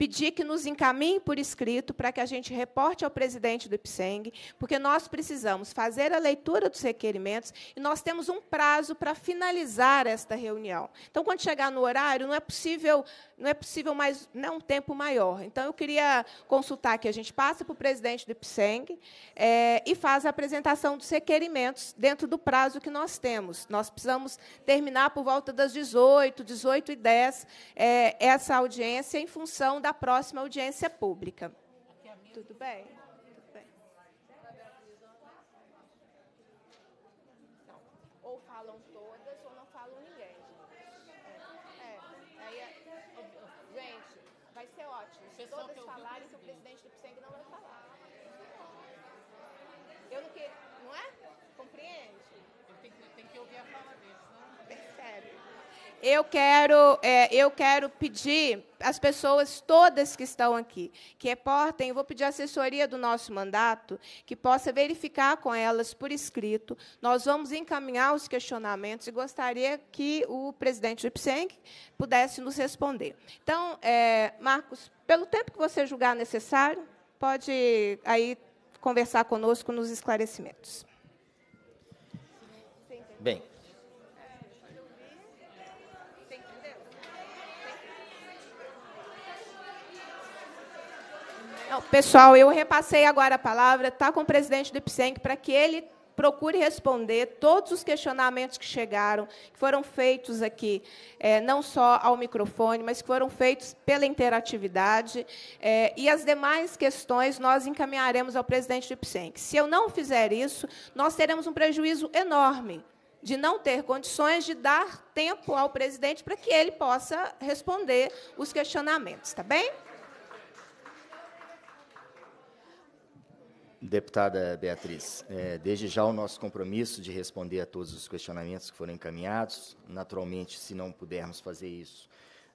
pedir que nos encaminhe por escrito para que a gente reporte ao presidente do IPSENG, porque nós precisamos fazer a leitura dos requerimentos e nós temos um prazo para finalizar esta reunião. Então, quando chegar no horário, não é possível, não é possível mais não, né, um tempo maior. Então, eu queria consultar que a gente passa para o presidente do IPSENG é, e faz a apresentação dos requerimentos dentro do prazo que nós temos. Nós precisamos terminar por volta das 18, 18 e 10, é, eh, essa audiência em função da da próxima audiência pública. Tudo bem? Tudo bem. Ou falam todas ou não falam ninguém. É. é. Aí, é, é, gente, vai ser ótimo. Se todas falarem, eu quero, é, eu quero pedir às pessoas todas que estão aqui, que reportem, vou pedir assessoria do nosso mandato, que possa verificar com elas por escrito. Nós vamos encaminhar os questionamentos e gostaria que o presidente do pudesse nos responder. Então, é, Marcos, pelo tempo que você julgar necessário, pode aí conversar conosco nos esclarecimentos. Bem, pessoal, eu repassei agora a palavra, está com o presidente do IPSENC, para que ele procure responder todos os questionamentos que chegaram, que foram feitos aqui, é, não só ao microfone, mas que foram feitos pela interatividade. É, e as demais questões nós encaminharemos ao presidente do IPSENC. Se eu não fizer isso, nós teremos um prejuízo enorme de não ter condições de dar tempo ao presidente para que ele possa responder os questionamentos, tá bem? Deputada Beatriz, é, desde já o nosso compromisso de responder a todos os questionamentos que foram encaminhados. Naturalmente, se não pudermos fazer isso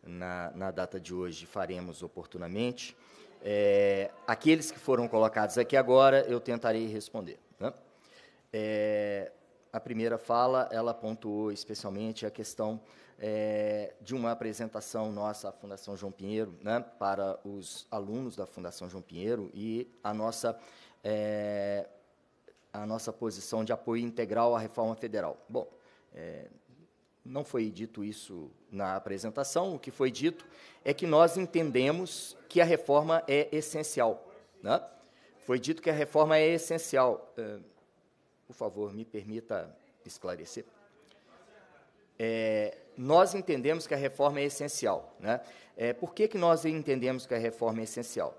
na, na data de hoje, faremos oportunamente. É, aqueles que foram colocados aqui agora, eu tentarei responder. Né? É, a primeira fala, ela pontuou especialmente a questão é, de uma apresentação nossa à Fundação João Pinheiro, né, para os alunos da Fundação João Pinheiro e a nossa é, a nossa posição de apoio integral à reforma federal. Bom, é, não foi dito isso na apresentação, o que foi dito é que nós entendemos que a reforma é essencial. Né? Foi dito que a reforma é essencial. É, por favor, me permita esclarecer. É, nós entendemos que a reforma é essencial. Né? É, por que, que nós entendemos que a reforma é essencial?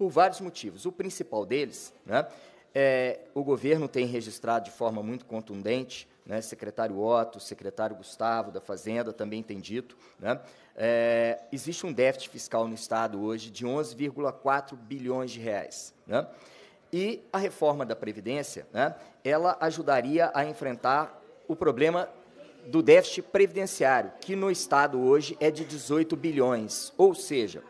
por vários motivos. O principal deles, né, é, o governo tem registrado de forma muito contundente, né, secretário Otto, secretário Gustavo da Fazenda também tem dito, né, é, existe um déficit fiscal no Estado hoje de 11,4 bilhões de reais. Né, e a reforma da Previdência, né, ela ajudaria a enfrentar o problema do déficit previdenciário, que no Estado hoje é de 18 bilhões. Ou seja,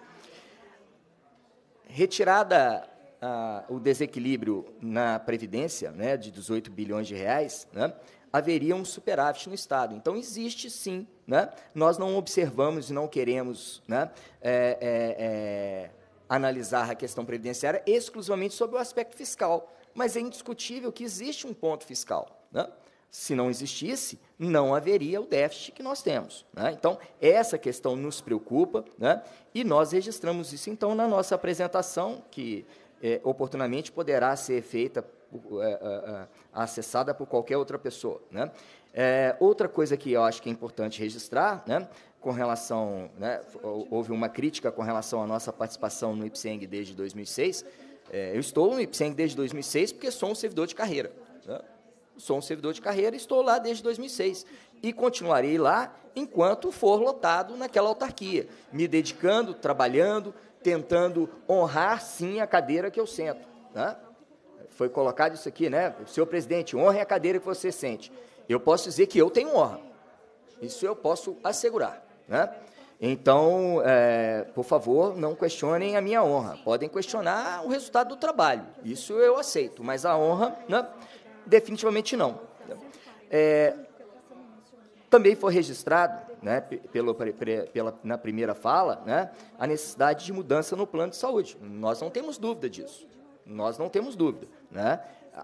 retirada ah, o desequilíbrio na previdência, né, de 18 bilhões de reais, né, haveria um superávit no Estado. Então, existe sim. Né? Nós não observamos e não queremos né? é, é, é, analisar a questão previdenciária exclusivamente sobre o aspecto fiscal, mas é indiscutível que existe um ponto fiscal. Né? se não existisse, não haveria o déficit que nós temos. Né? Então, essa questão nos preocupa né? e nós registramos isso, então, na nossa apresentação, que é, oportunamente poderá ser feita, é, é, acessada por qualquer outra pessoa. Né? outra coisa que eu acho que é importante registrar, né? com relação, né? houve uma crítica com relação à nossa participação no IPSENG desde 2006. eu estou no IPSENG desde 2006 porque sou um servidor de carreira. Né? sou um servidor de carreira, estou lá desde 2006 e continuarei lá enquanto for lotado naquela autarquia, me dedicando, trabalhando, tentando honrar sim a cadeira que eu sento. Né? Foi colocado isso aqui, né? Senhor presidente, honre a cadeira que você sente. Eu posso dizer que eu tenho honra. Isso eu posso assegurar. Né? Então, é, por favor, não questionem a minha honra. Podem questionar o resultado do trabalho. Isso eu aceito, mas a honra, né? definitivamente não. É, também foi registrado, né, pelo, pela, na primeira fala, né, a necessidade de mudança no plano de saúde. Nós não temos dúvida disso. Nós não temos dúvida. Né?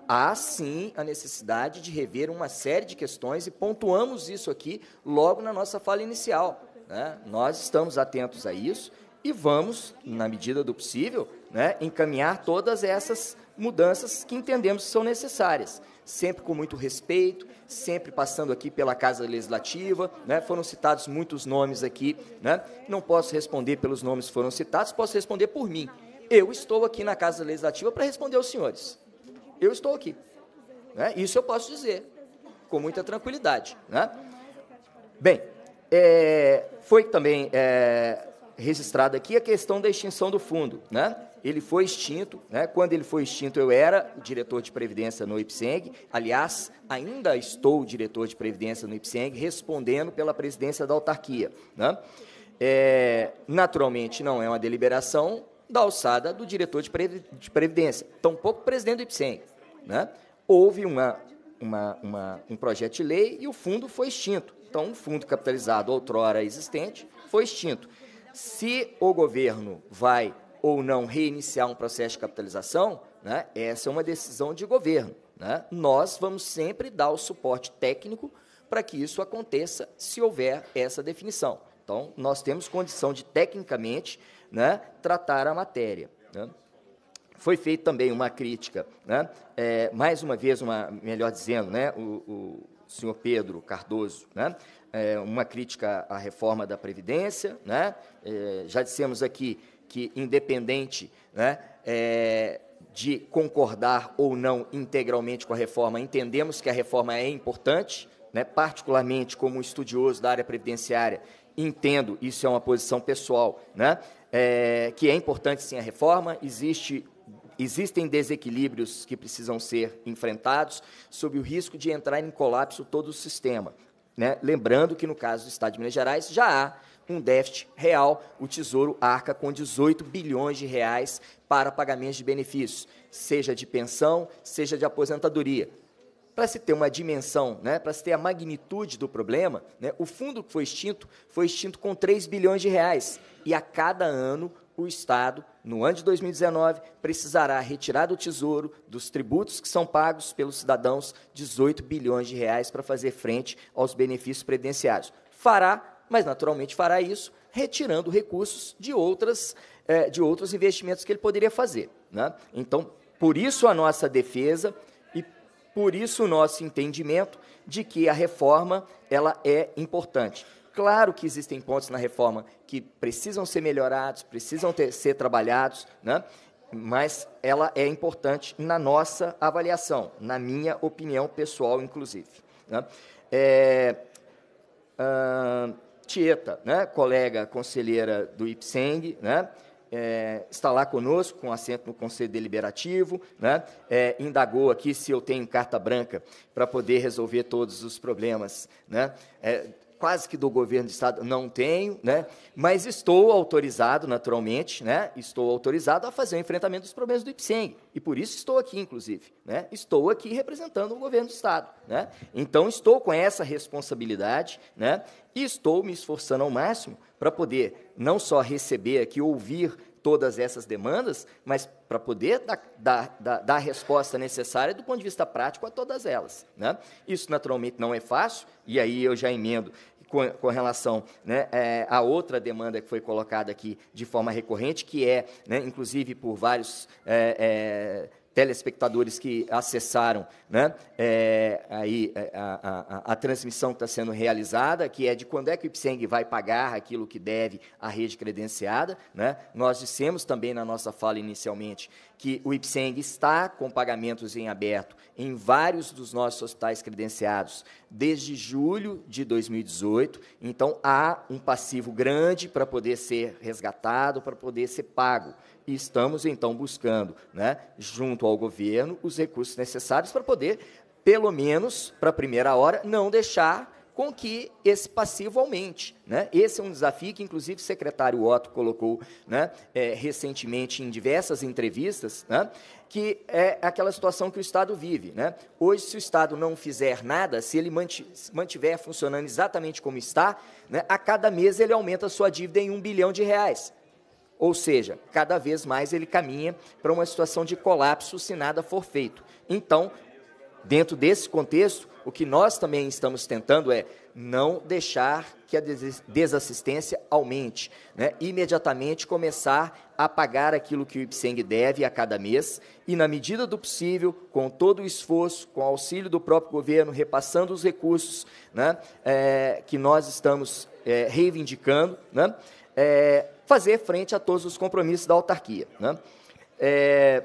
Há sim a necessidade de rever uma série de questões e pontuamos isso aqui logo na nossa fala inicial. Né? Nós estamos atentos a isso e vamos, na medida do possível, né, encaminhar todas essas mudanças que entendemos que são necessárias sempre com muito respeito, sempre passando aqui pela Casa Legislativa. Né? Foram citados muitos nomes aqui. Né? Não posso responder pelos nomes que foram citados, posso responder por mim. Eu estou aqui na Casa Legislativa para responder aos senhores. Eu estou aqui. Né? Isso eu posso dizer com muita tranquilidade. Né? Bem, é, foi também é, registrada aqui a questão da extinção do fundo. Né? Ele foi extinto, né? quando ele foi extinto eu era diretor de Previdência no IPSENG, aliás, ainda estou diretor de Previdência no IPSENG, respondendo pela presidência da autarquia. Né? É, naturalmente não é uma deliberação da alçada do diretor de, Previdência, tampouco o presidente do IPSENG. Né? Houve uma, uma, uma, um projeto de lei e o fundo foi extinto. Então, um fundo capitalizado outrora existente foi extinto. Se o governo vai ou não reiniciar um processo de capitalização, né, essa é uma decisão de governo. Né? Nós vamos sempre dar o suporte técnico para que isso aconteça se houver essa definição. Então, nós temos condição de, tecnicamente, né, tratar a matéria. Né? Foi feita também uma crítica, né? É, mais uma vez, uma, melhor dizendo, né, o, o senhor Pedro Cardoso, né? É, uma crítica à reforma da Previdência. Né? É, já dissemos aqui que, independente né, é, de concordar ou não integralmente com a reforma, entendemos que a reforma é importante, né, particularmente como estudioso da área previdenciária, entendo, isso é uma posição pessoal, né, é, que é importante sim a reforma, existe Existem desequilíbrios que precisam ser enfrentados sob o risco de entrar em colapso todo o sistema. Né? Lembrando que, no caso do Estado de Minas Gerais, já há um déficit real. O Tesouro arca com 18 bilhões de reais para pagamentos de benefícios, seja de pensão, seja de aposentadoria. Para se ter uma dimensão, né, para se ter a magnitude do problema, né, o fundo que foi extinto foi extinto com 3 bilhões de reais. E a cada ano o Estado, no ano de 2019, precisará retirar do Tesouro, dos tributos que são pagos pelos cidadãos, 18 bilhões de reais para fazer frente aos benefícios previdenciários. Fará mas naturalmente fará isso retirando recursos de, outras, eh, de outros investimentos que ele poderia fazer. Né? Então, por isso a nossa defesa e por isso o nosso entendimento de que a reforma ela é importante. Claro que existem pontos na reforma que precisam ser melhorados, precisam ter, ser trabalhados, né? mas ela é importante na nossa avaliação, na minha opinião pessoal, inclusive. Né? É, uh, Tieta, né, colega conselheira do IPSENG, né, é, está lá conosco, com assento no Conselho Deliberativo, né, é, indagou aqui se eu tenho carta branca para poder resolver todos os problemas. Né, é, quase que do governo do estado não tenho, né? Mas estou autorizado, naturalmente, né? Estou autorizado a fazer o enfrentamento dos problemas do IPSEM. E por isso estou aqui, inclusive, né? Estou aqui representando o governo do estado, né? Então estou com essa responsabilidade, né? E estou me esforçando ao máximo para poder não só receber aqui, ouvir todas essas demandas, mas para poder dar, dar, dar, dar, a resposta necessária do ponto de vista prático a todas elas. Né? Isso, naturalmente, não é fácil, e aí eu já emendo com, com relação né, é, a outra demanda que foi colocada aqui de forma recorrente, que é, né, inclusive por vários é, é, telespectadores que acessaram né, é, aí, é, a, a, a, transmissão que está sendo realizada, que é de quando é que o IPSENG vai pagar aquilo que deve à rede credenciada. Né? Nós dissemos também na nossa fala inicialmente que o IPSENG está com pagamentos em aberto em vários dos nossos hospitais credenciados desde julho de 2018. Então, há um passivo grande para poder ser resgatado, para poder ser pago e estamos então buscando, né, junto ao governo, os recursos necessários para poder, pelo menos para a primeira hora, não deixar com que esse passivo aumente. Né? Esse é um desafio que, inclusive, o secretário Otto colocou né, é, recentemente em diversas entrevistas, né, que é aquela situação que o Estado vive. Né? Hoje, se o Estado não fizer nada, se ele mantiver funcionando exatamente como está, né, a cada mês ele aumenta a sua dívida em um bilhão de reais. Ou seja, cada vez mais ele caminha para uma situação de colapso se nada for feito. Então, dentro desse contexto, o que nós também estamos tentando é não deixar que a desassistência aumente, né? imediatamente começar a pagar aquilo que o IPSENG deve a cada mês e, na medida do possível, com todo o esforço, com o auxílio do próprio governo, repassando os recursos né? é, que nós estamos é, reivindicando, né? é, fazer frente a todos os compromissos da autarquia. Né? É,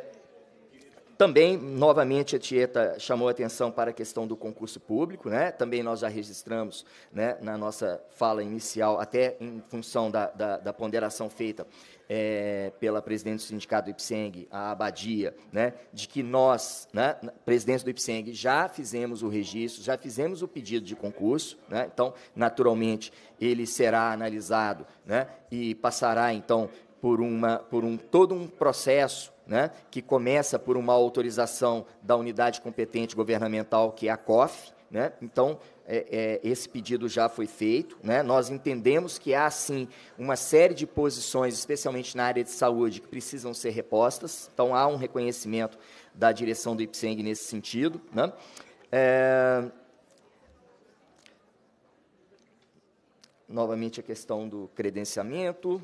também, novamente, a Tieta chamou a atenção para a questão do concurso público. Né? Também nós já registramos né, na nossa fala inicial, até em função da, da, da ponderação feita é, pela presidente do sindicato do IPSENG, a Abadia, né, de que nós, né, presidentes do IPSENG, já fizemos o registro, já fizemos o pedido de concurso, né, então, naturalmente, ele será analisado né, e passará, então, por, uma, por um, todo um processo né, que começa por uma autorização da unidade competente governamental, que é a COF. Né? Então, é, é, esse pedido já foi feito. Né? Nós entendemos que há, sim, uma série de posições, especialmente na área de saúde, que precisam ser repostas. Então, há um reconhecimento da direção do IPSENG nesse sentido. Né? É... Novamente, a questão do credenciamento.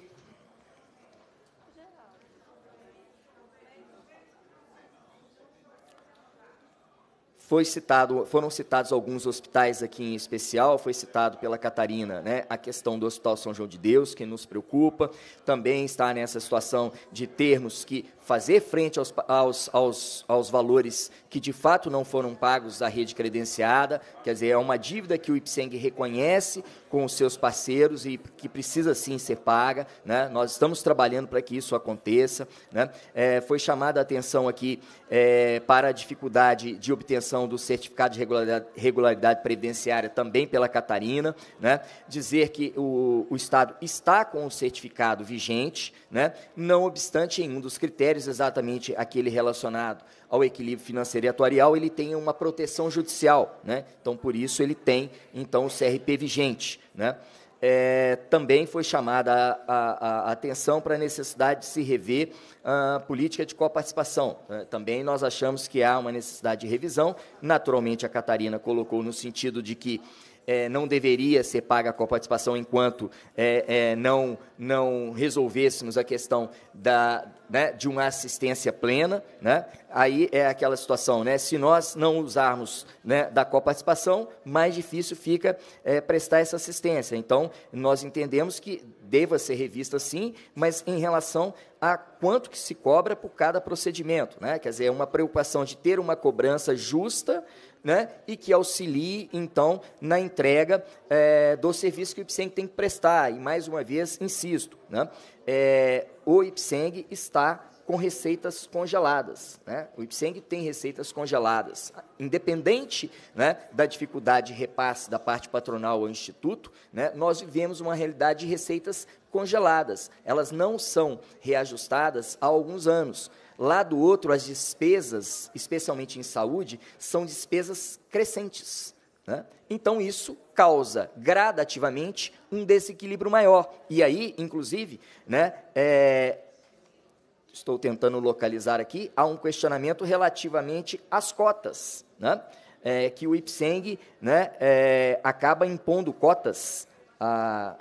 foi citado, foram citados alguns hospitais aqui em especial, foi citado pela Catarina né, a questão do Hospital São João de Deus, que nos preocupa, também está nessa situação de termos que fazer frente aos, aos, aos, aos valores que de fato não foram pagos à rede credenciada, quer dizer, é uma dívida que o IPSENG reconhece com os seus parceiros e que precisa sim ser paga. Né? Nós estamos trabalhando para que isso aconteça. Né? É, foi chamada a atenção aqui é, para a dificuldade de obtenção do certificado de regularidade, regularidade previdenciária também pela Catarina. Né? Dizer que o, o Estado está com o certificado vigente, né? não obstante em um dos critérios exatamente aquele relacionado ao equilíbrio financeiro e atuarial, ele tem uma proteção judicial, né? Então, por isso, ele tem, então, o CRP vigente, né? É, também foi chamada a, a, a atenção para a necessidade de se rever a ah, política de coparticipação. Né? Também nós achamos que há uma necessidade de revisão. Naturalmente, a Catarina colocou no sentido de que é, não deveria ser paga a coparticipação enquanto é, é, não, não resolvêssemos a questão da, né, de uma assistência plena, né? aí é aquela situação, né? se nós não usarmos né, da coparticipação, mais difícil fica é, prestar essa assistência. Então, nós entendemos que deva ser revista sim, mas em relação a quanto que se cobra por cada procedimento. Né? Quer dizer, é uma preocupação de ter uma cobrança justa, né? e que auxilie, então, na entrega é, do serviço que o IPSENG tem que prestar. E, mais uma vez, insisto, né? É, o IPSENG está com receitas congeladas. Né? O IPSENG tem receitas congeladas. Independente né, da dificuldade de repasse da parte patronal ao Instituto, né, nós vivemos uma realidade de receitas congeladas. Elas não são reajustadas há alguns anos. Lá do outro, as despesas, especialmente em saúde, são despesas crescentes. Né? Então, isso causa gradativamente um desequilíbrio maior. E aí, inclusive, né, é, estou tentando localizar aqui, há um questionamento relativamente às cotas, né? É, que o IPSENG né, é, acaba impondo cotas a,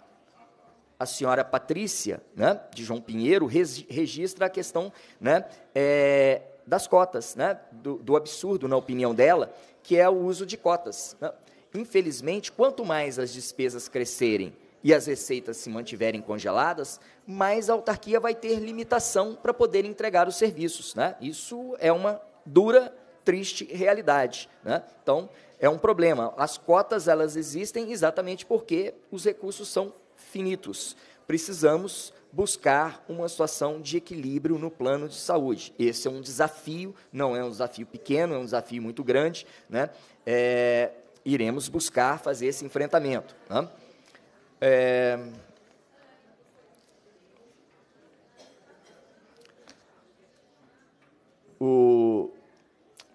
a senhora Patrícia, né, de João Pinheiro, registra a questão né, é, das cotas, né, do, do, absurdo, na opinião dela, que é o uso de cotas. Né? Infelizmente, quanto mais as despesas crescerem e as receitas se mantiverem congeladas, mais a autarquia vai ter limitação para poder entregar os serviços. Né? Isso é uma dura, triste realidade. Né? Então, é um problema. As cotas elas existem exatamente porque os recursos são finitos. Precisamos buscar uma situação de equilíbrio no plano de saúde. Esse é um desafio, não é um desafio pequeno, é um desafio muito grande. Né? É, iremos buscar fazer esse enfrentamento. Né? É... O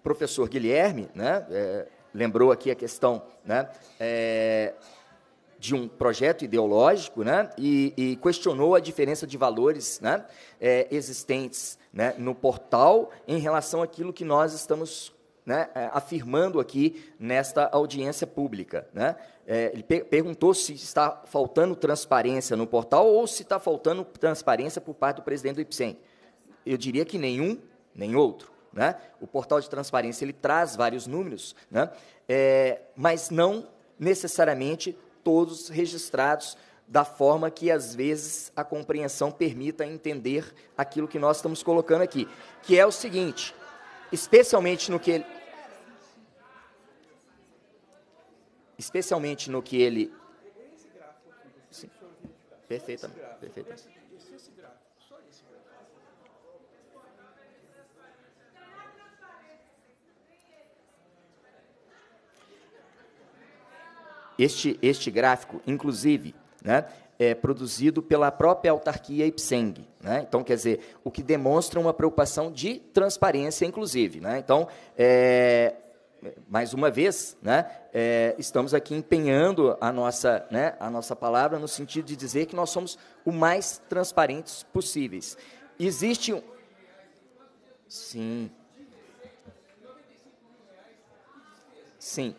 professor Guilherme né, é, lembrou aqui a questão né, é, de um projeto ideológico né, e, e questionou a diferença de valores né, é, existentes né, no portal em relação àquilo que nós estamos né, é, afirmando aqui nesta audiência pública. Né? É, ele per perguntou se está faltando transparência no portal ou se está faltando transparência por parte do presidente do IPSEM. Eu diria que nenhum, nem outro. Né? O portal de transparência ele traz vários números, né, é, mas não necessariamente todos registrados da forma que às vezes a compreensão permita entender aquilo que nós estamos colocando aqui, que é o seguinte, especialmente no que ele, especialmente no que ele Sim, perfeitamente, perfeitamente. Este, este gráfico, inclusive, né, é produzido pela própria autarquia Ipseng. Né? Então, quer dizer, o que demonstra uma preocupação de transparência, inclusive. Né? Então, é, mais uma vez, né, é, estamos aqui empenhando a nossa, né, a nossa palavra no sentido de dizer que nós somos o mais transparentes possíveis. Existe um. Sim. Sim.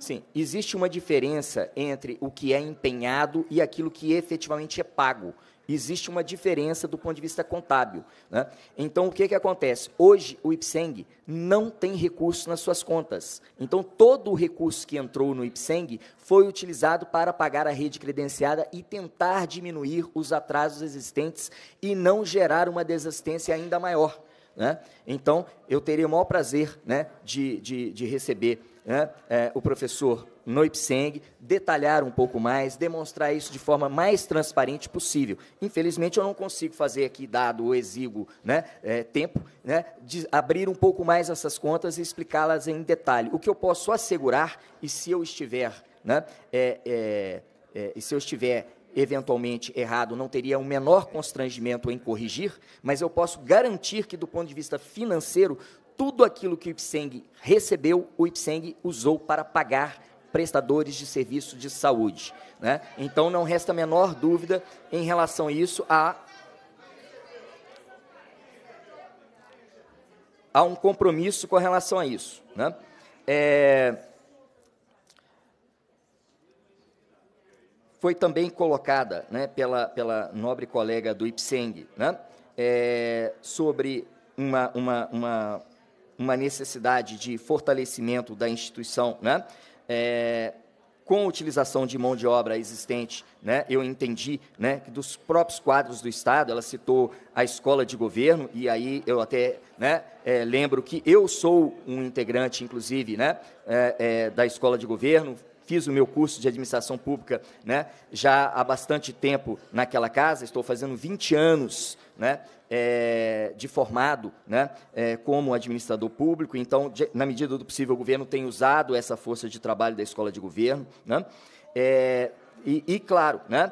Sim, existe uma diferença entre o que é empenhado e aquilo que efetivamente é pago. Existe uma diferença do ponto de vista contábil. Né? Então, o que, que acontece? Hoje, o IPSENG não tem recurso nas suas contas. Então, todo o recurso que entrou no IPSENG foi utilizado para pagar a rede credenciada e tentar diminuir os atrasos existentes e não gerar uma desistência ainda maior. Né? Então, eu teria o maior prazer né, de, de, de receber né, é, o professor Noipseng, detalhar um pouco mais, demonstrar isso de forma mais transparente possível. Infelizmente, eu não consigo fazer aqui, dado o exíguo né, é, tempo, né, de abrir um pouco mais essas contas e explicá-las em detalhe. O que eu posso assegurar, e se eu estiver, né, é, é, é e se eu estiver eventualmente errado, não teria o um menor constrangimento em corrigir, mas eu posso garantir que, do ponto de vista financeiro, tudo aquilo que o Ipseng recebeu, o Ipseng usou para pagar prestadores de serviço de saúde. Né? Então, não resta a menor dúvida em relação a isso, a há um compromisso com relação a isso. Né? É... Foi também colocada né, pela, pela nobre colega do Ipseng né, é... sobre uma, uma, uma, uma necessidade de fortalecimento da instituição, né? É, com a utilização de mão de obra existente, né, eu entendi né, que dos próprios quadros do Estado, ela citou a escola de governo, e aí eu até né, é, lembro que eu sou um integrante, inclusive, né, é, é, da escola de governo, fiz o meu curso de administração pública né, já há bastante tempo naquela casa, estou fazendo 20 anos né, é, de formado né, é, como administrador público, então, de, na medida do possível, o governo tem usado essa força de trabalho da escola de governo. Né, é, e, e, claro, né,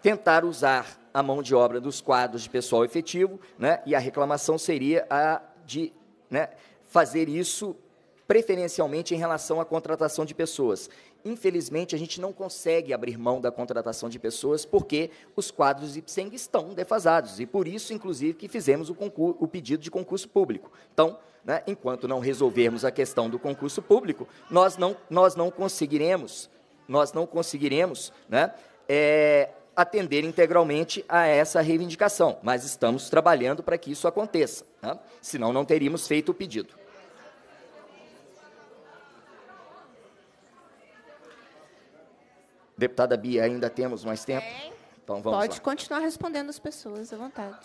tentar usar a mão de obra dos quadros de pessoal efetivo, né, e a reclamação seria a de né, fazer isso preferencialmente em relação à contratação de pessoas. Infelizmente, a gente não consegue abrir mão da contratação de pessoas porque os quadros IPSENG estão defasados e por isso, inclusive, que fizemos o, concurso, o pedido de concurso público. Então, né, enquanto não resolvermos a questão do concurso público, nós não, nós não conseguiremos, nós não conseguiremos né, é, atender integralmente a essa reivindicação, mas estamos trabalhando para que isso aconteça, né? senão não teríamos feito o pedido. Deputada Bia, ainda temos mais tempo? Então vamos Pode lá. continuar respondendo as pessoas, à vontade.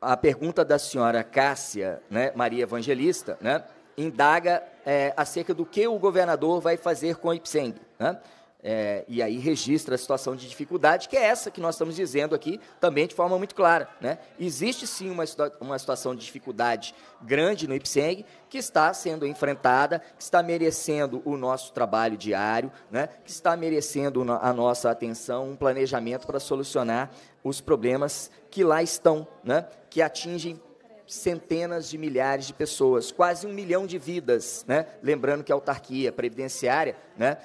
A pergunta da senhora Cássia, né, Maria Evangelista, né, indaga é, acerca do que o governador vai fazer com o IPSENG. Né? É, e aí registra a situação de dificuldade, que é essa que nós estamos dizendo aqui também de forma muito clara. Né? Existe sim uma, uma situação de dificuldade grande no IPSENG, que está sendo enfrentada, que está merecendo o nosso trabalho diário, né? que está merecendo a nossa atenção, um planejamento para solucionar os problemas que lá estão, né? que atingem centenas de milhares de pessoas, quase um milhão de vidas, né? Lembrando que a autarquia previdenciária, né?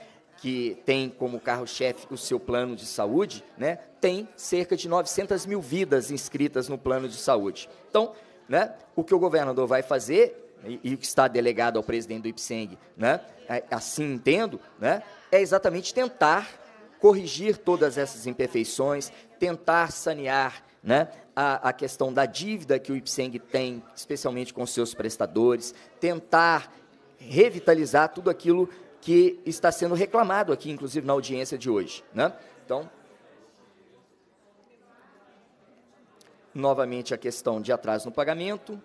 que tem como carro-chefe o seu plano de saúde, né, tem cerca de 900 mil vidas inscritas no plano de saúde. Então, né, o que o governador vai fazer e o que está delegado ao presidente do IPSENG, né, é, assim entendo, né, é exatamente tentar corrigir todas essas imperfeições, tentar sanear né, a, a, questão da dívida que o IPSENG tem, especialmente com seus prestadores, tentar revitalizar tudo aquilo que está sendo reclamado aqui, inclusive na audiência de hoje. Né? Então, novamente a questão de atraso no pagamento.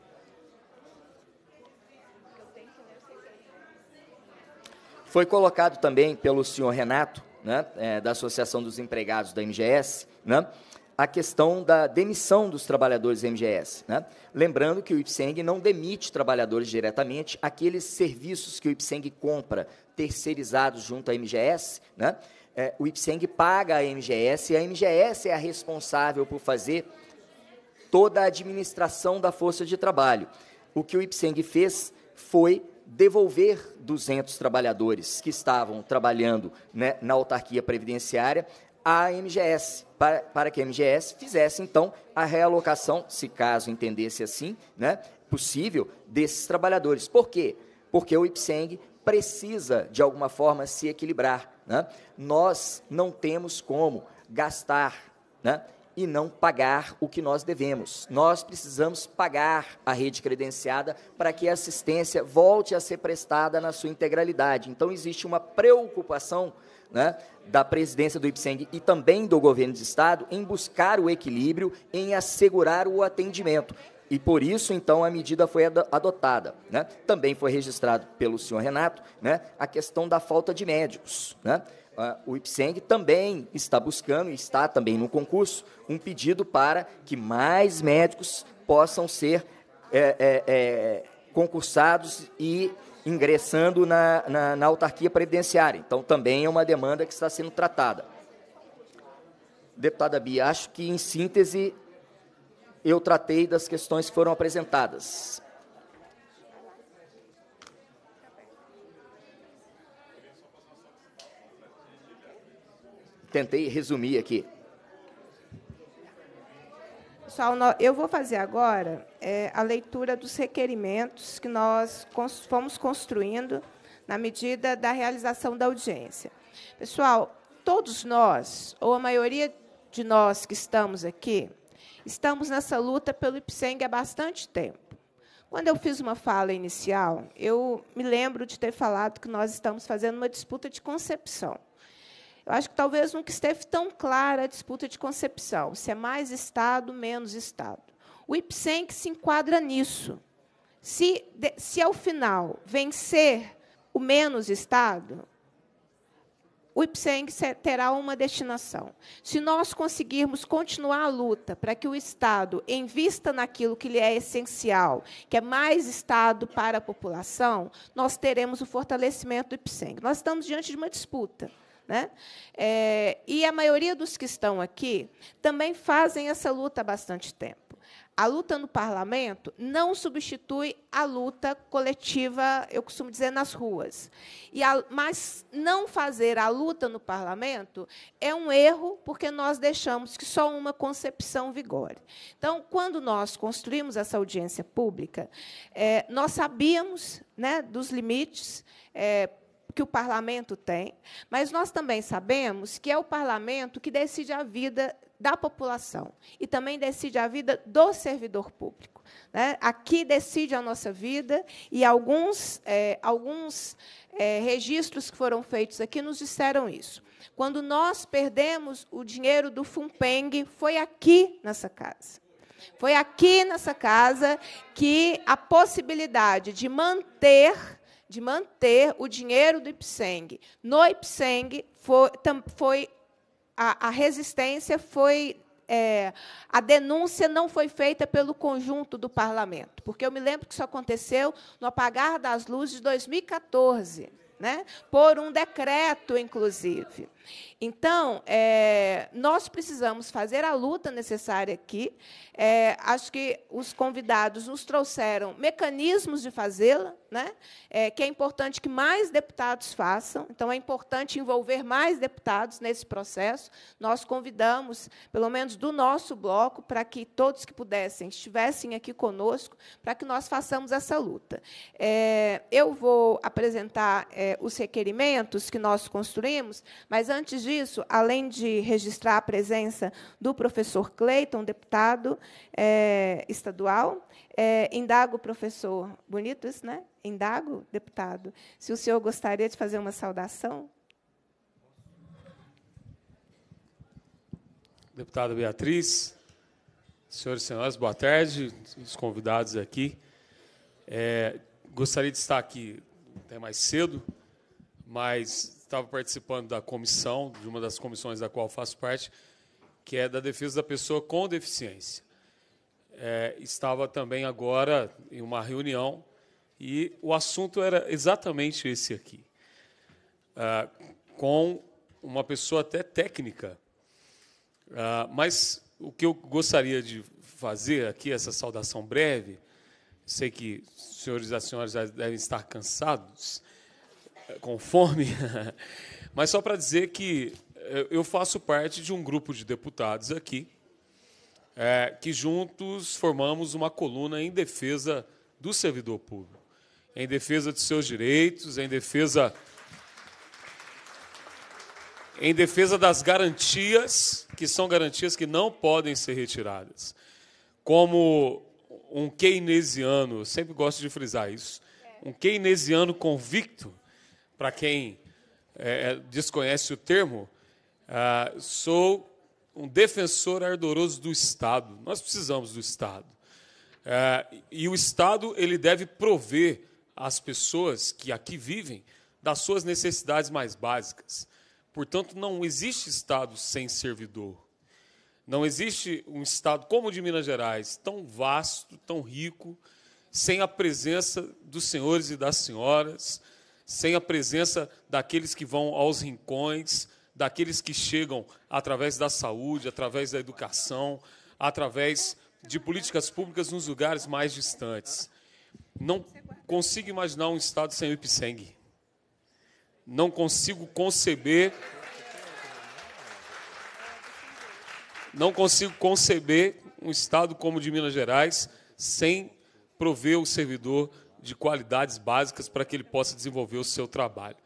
Foi colocado também pelo senhor Renato, né, é, da Associação dos Empregados da MGS, né, a questão da demissão dos trabalhadores MGS. Né? Lembrando que o IPSENG não demite trabalhadores diretamente, aqueles serviços que o IPSENG compra terceirizados junto à MGS, né? é, o IPSENG paga a MGS e a MGS é a responsável por fazer toda a administração da força de trabalho. O que o IPSENG fez foi devolver 200 trabalhadores que estavam trabalhando né, na autarquia previdenciária a MGS, para, para que a MGS fizesse, então, a realocação, se caso entendesse assim, né, possível, desses trabalhadores. Por quê? Porque o IPSENG precisa, de alguma forma, se equilibrar. Né? Nós não temos como gastar né? e não pagar o que nós devemos. Nós precisamos pagar a rede credenciada para que a assistência volte a ser prestada na sua integralidade. Então, existe uma preocupação né, da presidência do IPSENG e também do governo de estado em buscar o equilíbrio, em assegurar o atendimento. E por isso, então, a medida foi adotada. Né? Também foi registrado pelo senhor Renato né, a questão da falta de médicos. Né? o IPSENG também está buscando, e está também no concurso, um pedido para que mais médicos possam ser é, é, é, concursados e ingressando na, na, na autarquia previdenciária. Então, também é uma demanda que está sendo tratada. Deputada Bia, acho que, em síntese, eu tratei das questões que foram apresentadas. Tentei resumir aqui. Pessoal, eu vou fazer agora é, a leitura dos requerimentos que nós cons fomos construindo na medida da realização da audiência. Pessoal, todos nós, ou a maioria de nós que estamos aqui, estamos nessa luta pelo IPSENG há bastante tempo. Quando eu fiz uma fala inicial, eu me lembro de ter falado que nós estamos fazendo uma disputa de concepção. Eu acho que talvez nunca esteve tão clara a disputa de concepção, se é mais Estado, menos Estado. O IPSENC se enquadra nisso. Se, se ao final vencer o menos Estado, o IPSENG terá uma destinação. Se nós conseguirmos continuar a luta para que o Estado invista naquilo que lhe é essencial, que é mais Estado para a população, nós teremos o fortalecimento do IPSENG. Nós estamos diante de uma disputa. Né? É, e a maioria dos que estão aqui também fazem essa luta há bastante tempo. A luta no parlamento não substitui a luta coletiva, eu costumo dizer, nas ruas. E a, mas não fazer a luta no parlamento é um erro, porque nós deixamos que só uma concepção vigore. Então, quando nós construímos essa audiência pública, é, nós sabíamos né, dos limites. É, que o parlamento tem, mas nós também sabemos que é o parlamento que decide a vida da população e também decide a vida do servidor público. Né? Aqui decide a nossa vida e alguns, é, alguns é, registros que foram feitos aqui nos disseram isso. Quando nós perdemos o dinheiro do fumpeng foi aqui nessa casa. Foi aqui nessa casa que a possibilidade de manter de manter o dinheiro do IPSENG no IPSENG foi, foi a, a resistência foi é, a denúncia não foi feita pelo conjunto do parlamento, porque eu me lembro que isso aconteceu no apagar das luzes de 2014, né? por um decreto, inclusive. Então, é, nós precisamos fazer a luta necessária aqui. É, acho que os convidados nos trouxeram mecanismos de fazê-la, né? É, que é importante que mais deputados façam. Então, é importante envolver mais deputados nesse processo. Nós convidamos, pelo menos do nosso bloco, para que todos que pudessem estivessem aqui conosco, para que nós façamos essa luta. É, eu vou apresentar é, os requerimentos que nós construímos, mas mas antes disso, além de registrar a presença do professor Cleiton, deputado é, estadual, é, indago o professor, bonito isso, né? Indago, deputado, se o senhor gostaria de fazer uma saudação. Deputada Beatriz, senhores e senhores, boa tarde, os convidados aqui. É, gostaria de estar aqui até mais cedo, mas estava participando da comissão, de uma das comissões da qual faço parte, que é da defesa da pessoa com deficiência. É, estava também agora em uma reunião e o assunto era exatamente esse aqui, é, com uma pessoa até técnica. É, mas o que eu gostaria de fazer aqui, essa saudação breve, sei que os senhores e as senhoras já devem estar cansados, com fome. Mas só para dizer que eh, eu faço parte de um grupo de deputados aqui, é, que juntos formamos uma coluna em defesa do servidor público, em defesa de seus direitos, em defesa em defesa das garantias, que são garantias que não podem ser retiradas. Como um keynesiano, sempre gosto de frisar isso, um keynesiano convicto, para quem é, é, desconhece o termo, ah, sou um defensor ardoroso do Estado. Nós precisamos do Estado. Ah, e o Estado ele deve prover às pessoas que aqui vivem das suas necessidades mais básicas. Portanto, não existe Estado sem servidor. Não existe um Estado como o de Minas Gerais, tão vasto, tão rico, sem a presença dos senhores e das senhoras, sem a presença daqueles que vão aos rincões, daqueles que chegam através da saúde, através da educação, através de políticas públicas nos lugares mais distantes. Não consigo imaginar um estado sem o Ipseng. Não consigo conceber Não consigo conceber um estado como o de Minas Gerais sem prover o servidor de qualidades básicas para que ele possa desenvolver o seu trabalho.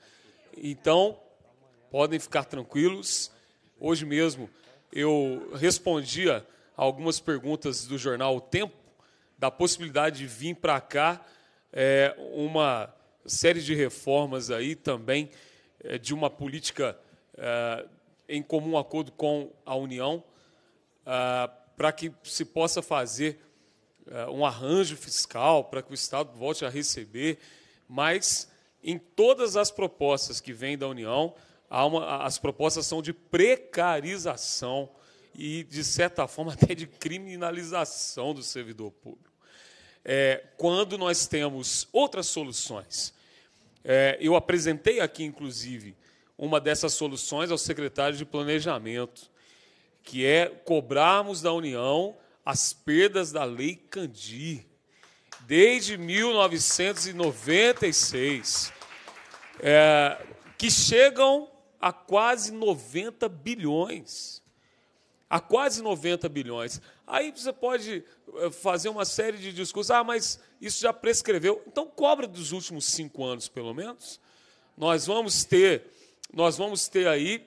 Então, podem ficar tranquilos. Hoje mesmo eu respondia algumas perguntas do jornal O Tempo da possibilidade de vir para cá é, uma série de reformas aí também é, de uma política é, em comum acordo com a União é, para que se possa fazer eh, um arranjo fiscal para que o Estado volte a receber, mas em todas as propostas que vêm da União, uma, as propostas são de precarização e, de certa forma, até de criminalização do servidor público. É, quando nós temos outras soluções. É, eu apresentei aqui, inclusive, uma dessas soluções ao secretário de Planejamento, que é cobrarmos da União as perdas da Lei Candi, desde 1996, é, que chegam a quase 90 bilhões. A quase 90 bilhões. Aí você pode eh, fazer uma série de discursos. Ah, mas isso já prescreveu. Então cobra dos últimos cinco anos, pelo menos. Nós vamos ter, nós vamos ter aí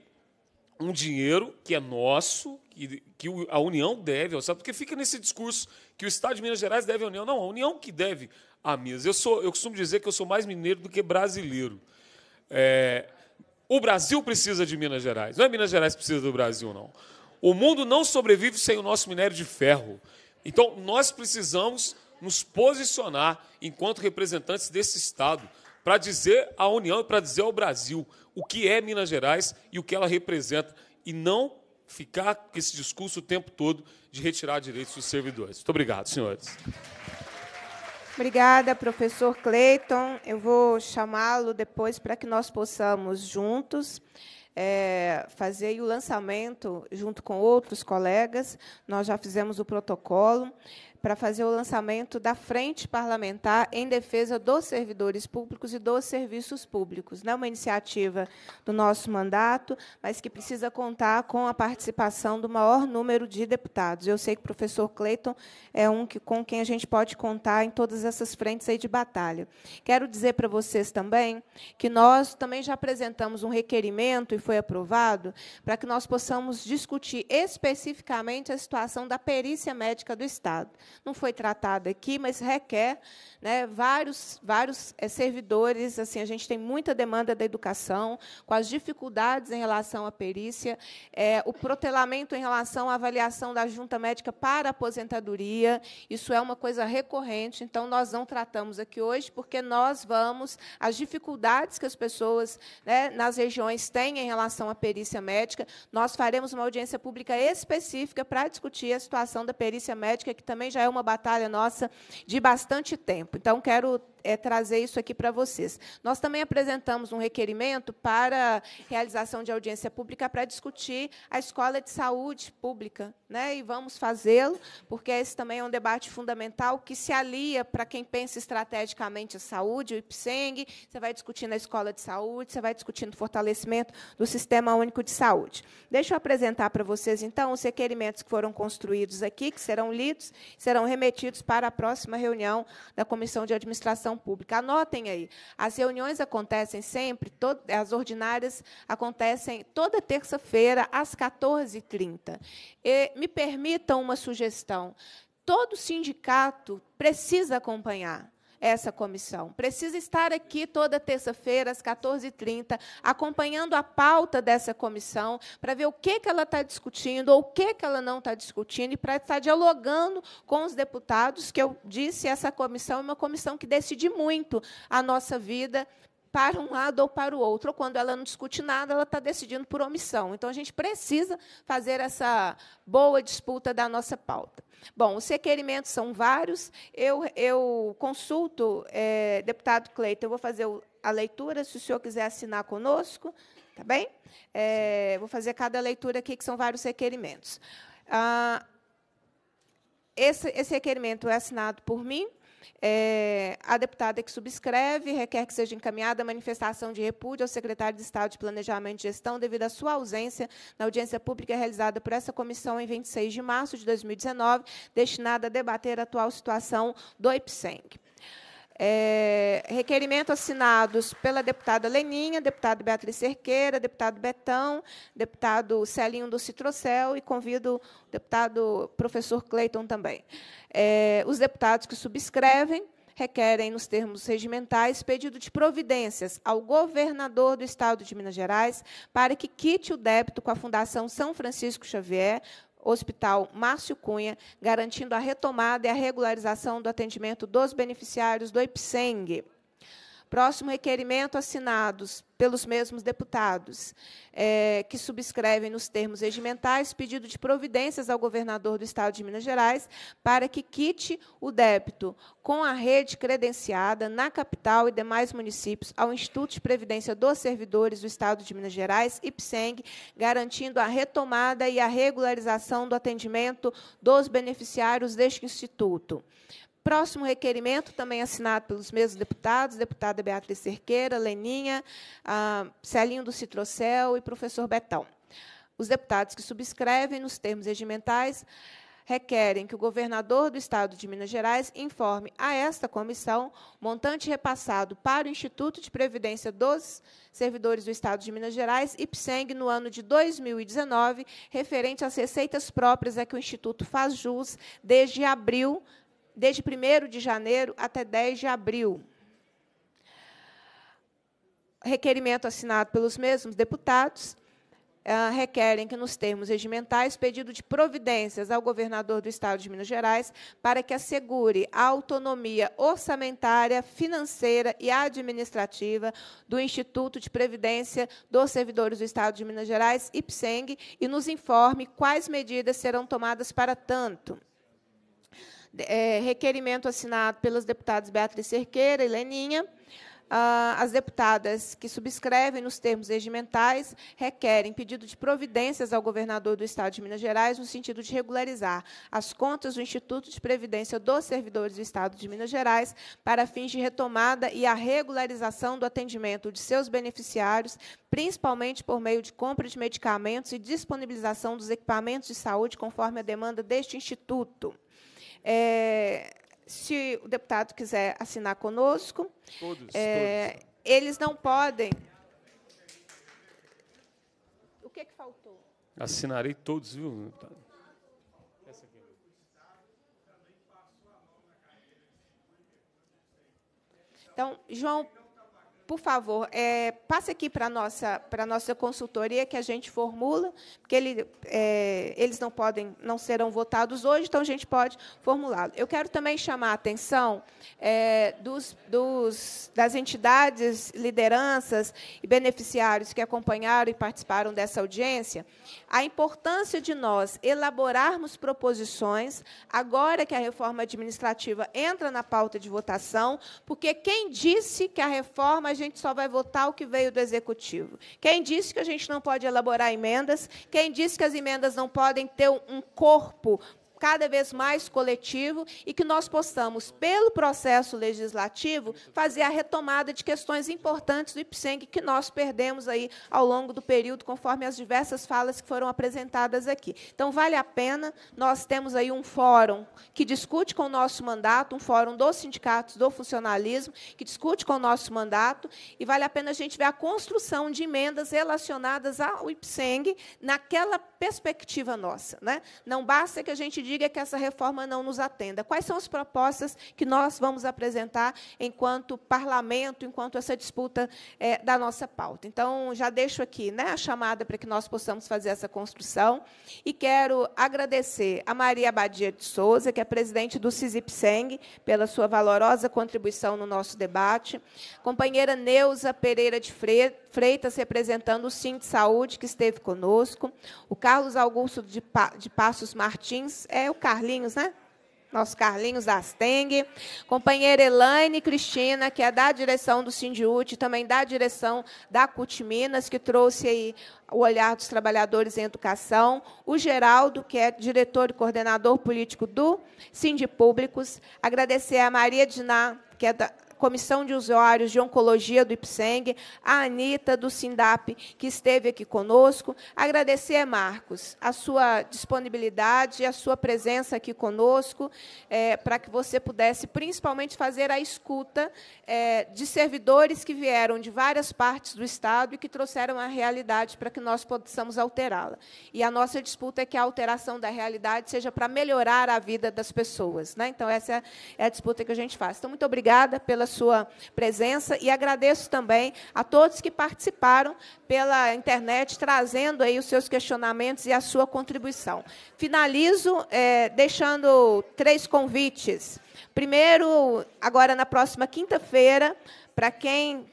um dinheiro que é nosso, que que a União deve ao Estado, porque fica nesse discurso que o Estado de Minas Gerais deve à União. Não, a União que deve à Minas. Eu, sou, eu costumo dizer que eu sou mais mineiro do que brasileiro. É, o Brasil precisa de Minas Gerais. Não é Minas Gerais que precisa do Brasil, não. O mundo não sobrevive sem o nosso minério de ferro. Então, nós precisamos nos posicionar enquanto representantes desse Estado para dizer à União e para dizer ao Brasil o que é Minas Gerais e o que ela representa. E não ficar com esse discurso o tempo todo de retirar direitos dos servidores. Muito obrigado, senhores. Obrigada, professor Cleiton. Eu vou chamá-lo depois para que nós possamos juntos é, fazer o lançamento junto com outros colegas. Nós já fizemos o protocolo para fazer o lançamento da Frente Parlamentar em Defesa dos Servidores Públicos e dos Serviços Públicos. Não é uma iniciativa do nosso mandato, mas que precisa contar com a participação do maior número de deputados. Eu sei que o professor Cleiton é um que, com quem a gente pode contar em todas essas frentes aí de batalha. Quero dizer para vocês também que nós também já apresentamos um requerimento e foi aprovado para que nós possamos discutir especificamente a situação da perícia médica do Estado não foi tratado aqui, mas requer né, vários, vários é, servidores. Assim, a gente tem muita demanda da educação, com as dificuldades em relação à perícia, é, o protelamento em relação à avaliação da junta médica para aposentadoria. Isso é uma coisa recorrente, então nós não tratamos aqui hoje, porque nós vamos, as dificuldades que as pessoas né, nas regiões têm em relação à perícia médica, nós faremos uma audiência pública específica para discutir a situação da perícia médica, que também já já é uma batalha nossa de bastante tempo. Então, quero é trazer isso aqui para vocês. Nós também apresentamos um requerimento para realização de audiência pública para discutir a escola de saúde pública, né? E vamos fazê-lo, porque esse também é um debate fundamental que se alia para quem pensa estrategicamente a saúde, o IPSENG, você vai discutindo a escola de saúde, você vai discutindo o fortalecimento do Sistema Único de Saúde. Deixa eu apresentar para vocês então os requerimentos que foram construídos aqui, que serão lidos, serão remetidos para a próxima reunião da Comissão de Administração administração pública. Anotem aí. As reuniões acontecem sempre, as ordinárias acontecem toda terça-feira, às 14h30. E me permitam uma sugestão. Todo sindicato precisa acompanhar essa comissão. Precisa estar aqui toda terça-feira, às 14h30, acompanhando a pauta dessa comissão, para ver o que, que ela está discutindo ou o que, que ela não está discutindo, e para estar dialogando com os deputados, que eu disse, essa comissão é uma comissão que decide muito a nossa vida para um lado ou para o outro. Ou quando ela não discute nada, ela está decidindo por omissão. Então, a gente precisa fazer essa boa disputa da nossa pauta. Bom, os requerimentos são vários. Eu, eu consulto, é, deputado Cleiton, eu vou fazer a leitura, se o senhor quiser assinar conosco, tá bem? É, vou fazer cada leitura aqui, que são vários requerimentos. Ah, esse, esse requerimento é assinado por mim, é, a deputada que subscreve requer que seja encaminhada a manifestação de repúdio ao secretário de Estado de Planejamento e Gestão devido à sua ausência na audiência pública realizada por essa comissão em 26 de março de 2019, destinada a debater a atual situação do IPSENG. É, requerimento assinados pela deputada Leninha, deputado Beatriz Cerqueira, deputado Betão, deputado Celinho do Citrocel e convido o deputado professor Cleiton também. É, os deputados que subscrevem requerem, nos termos regimentais, pedido de providências ao governador do Estado de Minas Gerais para que quite o débito com a Fundação São Francisco Xavier Hospital Márcio Cunha, garantindo a retomada e a regularização do atendimento dos beneficiários do IPSENG. Próximo requerimento assinados pelos mesmos deputados é, que subscrevem nos termos regimentais pedido de providências ao governador do Estado de Minas Gerais para que quite o débito com a rede credenciada na capital e demais municípios ao Instituto de Previdência dos Servidores do Estado de Minas Gerais, IPSENG, garantindo a retomada e a regularização do atendimento dos beneficiários deste instituto. Próximo requerimento, também assinado pelos mesmos deputados, deputada Beatriz Cerqueira, Leninha, ah, Celinho do Citrocel e professor Betão. Os deputados que subscrevem, nos termos regimentais, requerem que o governador do Estado de Minas Gerais informe a esta comissão montante repassado para o Instituto de Previdência dos Servidores do Estado de Minas Gerais, IPSENG, no ano de 2019, referente às receitas próprias a que o Instituto faz jus desde abril desde 1 de janeiro até 10 de abril. Requerimento assinado pelos mesmos deputados eh, requerem que, nos termos regimentais, pedido de providências ao governador do Estado de Minas Gerais para que assegure a autonomia orçamentária, financeira e administrativa do Instituto de Previdência dos Servidores do Estado de Minas Gerais, IPSENG, e nos informe quais medidas serão tomadas para tanto é, requerimento assinado pelas deputadas Beatriz Cerqueira e Leninha. Ah, as deputadas que subscrevem nos termos regimentais requerem pedido de providências ao governador do Estado de Minas Gerais no sentido de regularizar as contas do Instituto de Previdência dos Servidores do Estado de Minas Gerais para fins de retomada e a regularização do atendimento de seus beneficiários, principalmente por meio de compra de medicamentos e disponibilização dos equipamentos de saúde conforme a demanda deste instituto. É, se o deputado quiser assinar conosco. Todos, é, todos. Eles não podem. O que, é que faltou? Assinarei todos, viu, deputado? Então, João por favor, é, passe aqui para a nossa, nossa consultoria que a gente formula, porque ele, é, eles não podem, não serão votados hoje, então a gente pode formulá-lo. Eu quero também chamar a atenção é, dos, dos, das entidades, lideranças e beneficiários que acompanharam e participaram dessa audiência, a importância de nós elaborarmos proposições agora que a reforma administrativa entra na pauta de votação, porque quem disse que a reforma gente só vai votar o que veio do executivo? Quem disse que a gente não pode elaborar emendas? Quem disse que as emendas não podem ter um corpo cada vez mais coletivo e que nós possamos, pelo processo legislativo, fazer a retomada de questões importantes do IPSENG que nós perdemos aí ao longo do período, conforme as diversas falas que foram apresentadas aqui. Então, vale a pena, nós temos aí um fórum que discute com o nosso mandato, um fórum dos sindicatos do funcionalismo, que discute com o nosso mandato, e vale a pena a gente ver a construção de emendas relacionadas ao IPSENG naquela perspectiva nossa. Né? Não basta que a gente diga que essa reforma não nos atenda. Quais são as propostas que nós vamos apresentar enquanto parlamento, enquanto essa disputa é, da nossa pauta? Então, já deixo aqui né, a chamada para que nós possamos fazer essa construção. E quero agradecer a Maria Abadia de Souza, que é presidente do Cisip Seng, pela sua valorosa contribuição no nosso debate. Companheira Neuza Pereira de Freitas, Freitas, representando o Sim de Saúde, que esteve conosco. O Carlos Augusto de, pa de Passos Martins, é o Carlinhos, né? Nosso Carlinhos Astengue, companheira Elaine Cristina, que é da direção do Sindiúte, também da direção da CUT Minas, que trouxe aí o olhar dos trabalhadores em educação, o Geraldo, que é diretor e coordenador político do Sindipúblicos. Públicos, agradecer a Maria Diná, que é da, Comissão de Usuários de Oncologia do IPSENG, a Anitta do SINDAP, que esteve aqui conosco. Agradecer, Marcos, a sua disponibilidade, a sua presença aqui conosco, é, para que você pudesse, principalmente, fazer a escuta é, de servidores que vieram de várias partes do Estado e que trouxeram a realidade para que nós possamos alterá-la. E a nossa disputa é que a alteração da realidade seja para melhorar a vida das pessoas. Né? Então, essa é a disputa que a gente faz. Então, muito obrigada pela sua presença e agradeço também a todos que participaram pela internet, trazendo aí os seus questionamentos e a sua contribuição. Finalizo é, deixando três convites. Primeiro, agora na próxima quinta-feira, para quem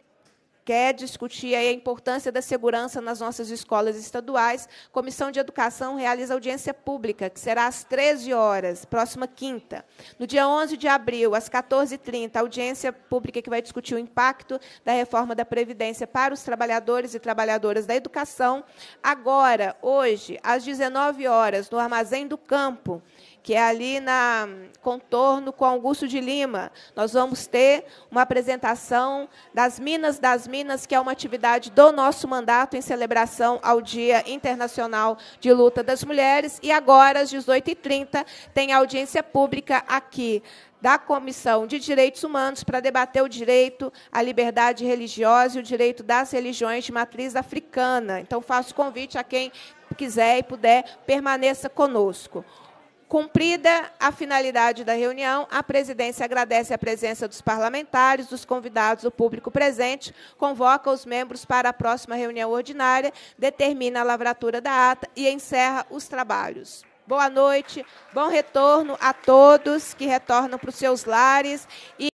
quer discutir a importância da segurança nas nossas escolas estaduais. Comissão de Educação realiza audiência pública, que será às 13 horas, próxima quinta. No dia 11 de abril, às 14h30, audiência pública que vai discutir o impacto da reforma da Previdência para os trabalhadores e trabalhadoras da educação. Agora, hoje, às 19 horas, no Armazém do Campo, que é ali na contorno com Augusto de Lima. Nós vamos ter uma apresentação das Minas das Minas, que é uma atividade do nosso mandato em celebração ao Dia Internacional de Luta das Mulheres. E agora, às 18h30, tem audiência pública aqui da Comissão de Direitos Humanos para debater o direito à liberdade religiosa e o direito das religiões de matriz africana. Então, faço convite a quem quiser e puder, permaneça conosco. Cumprida a finalidade da reunião, a presidência agradece a presença dos parlamentares, dos convidados, do público presente, convoca os membros para a próxima reunião ordinária, determina a lavratura da ata e encerra os trabalhos. Boa noite, bom retorno a todos que retornam para os seus lares. E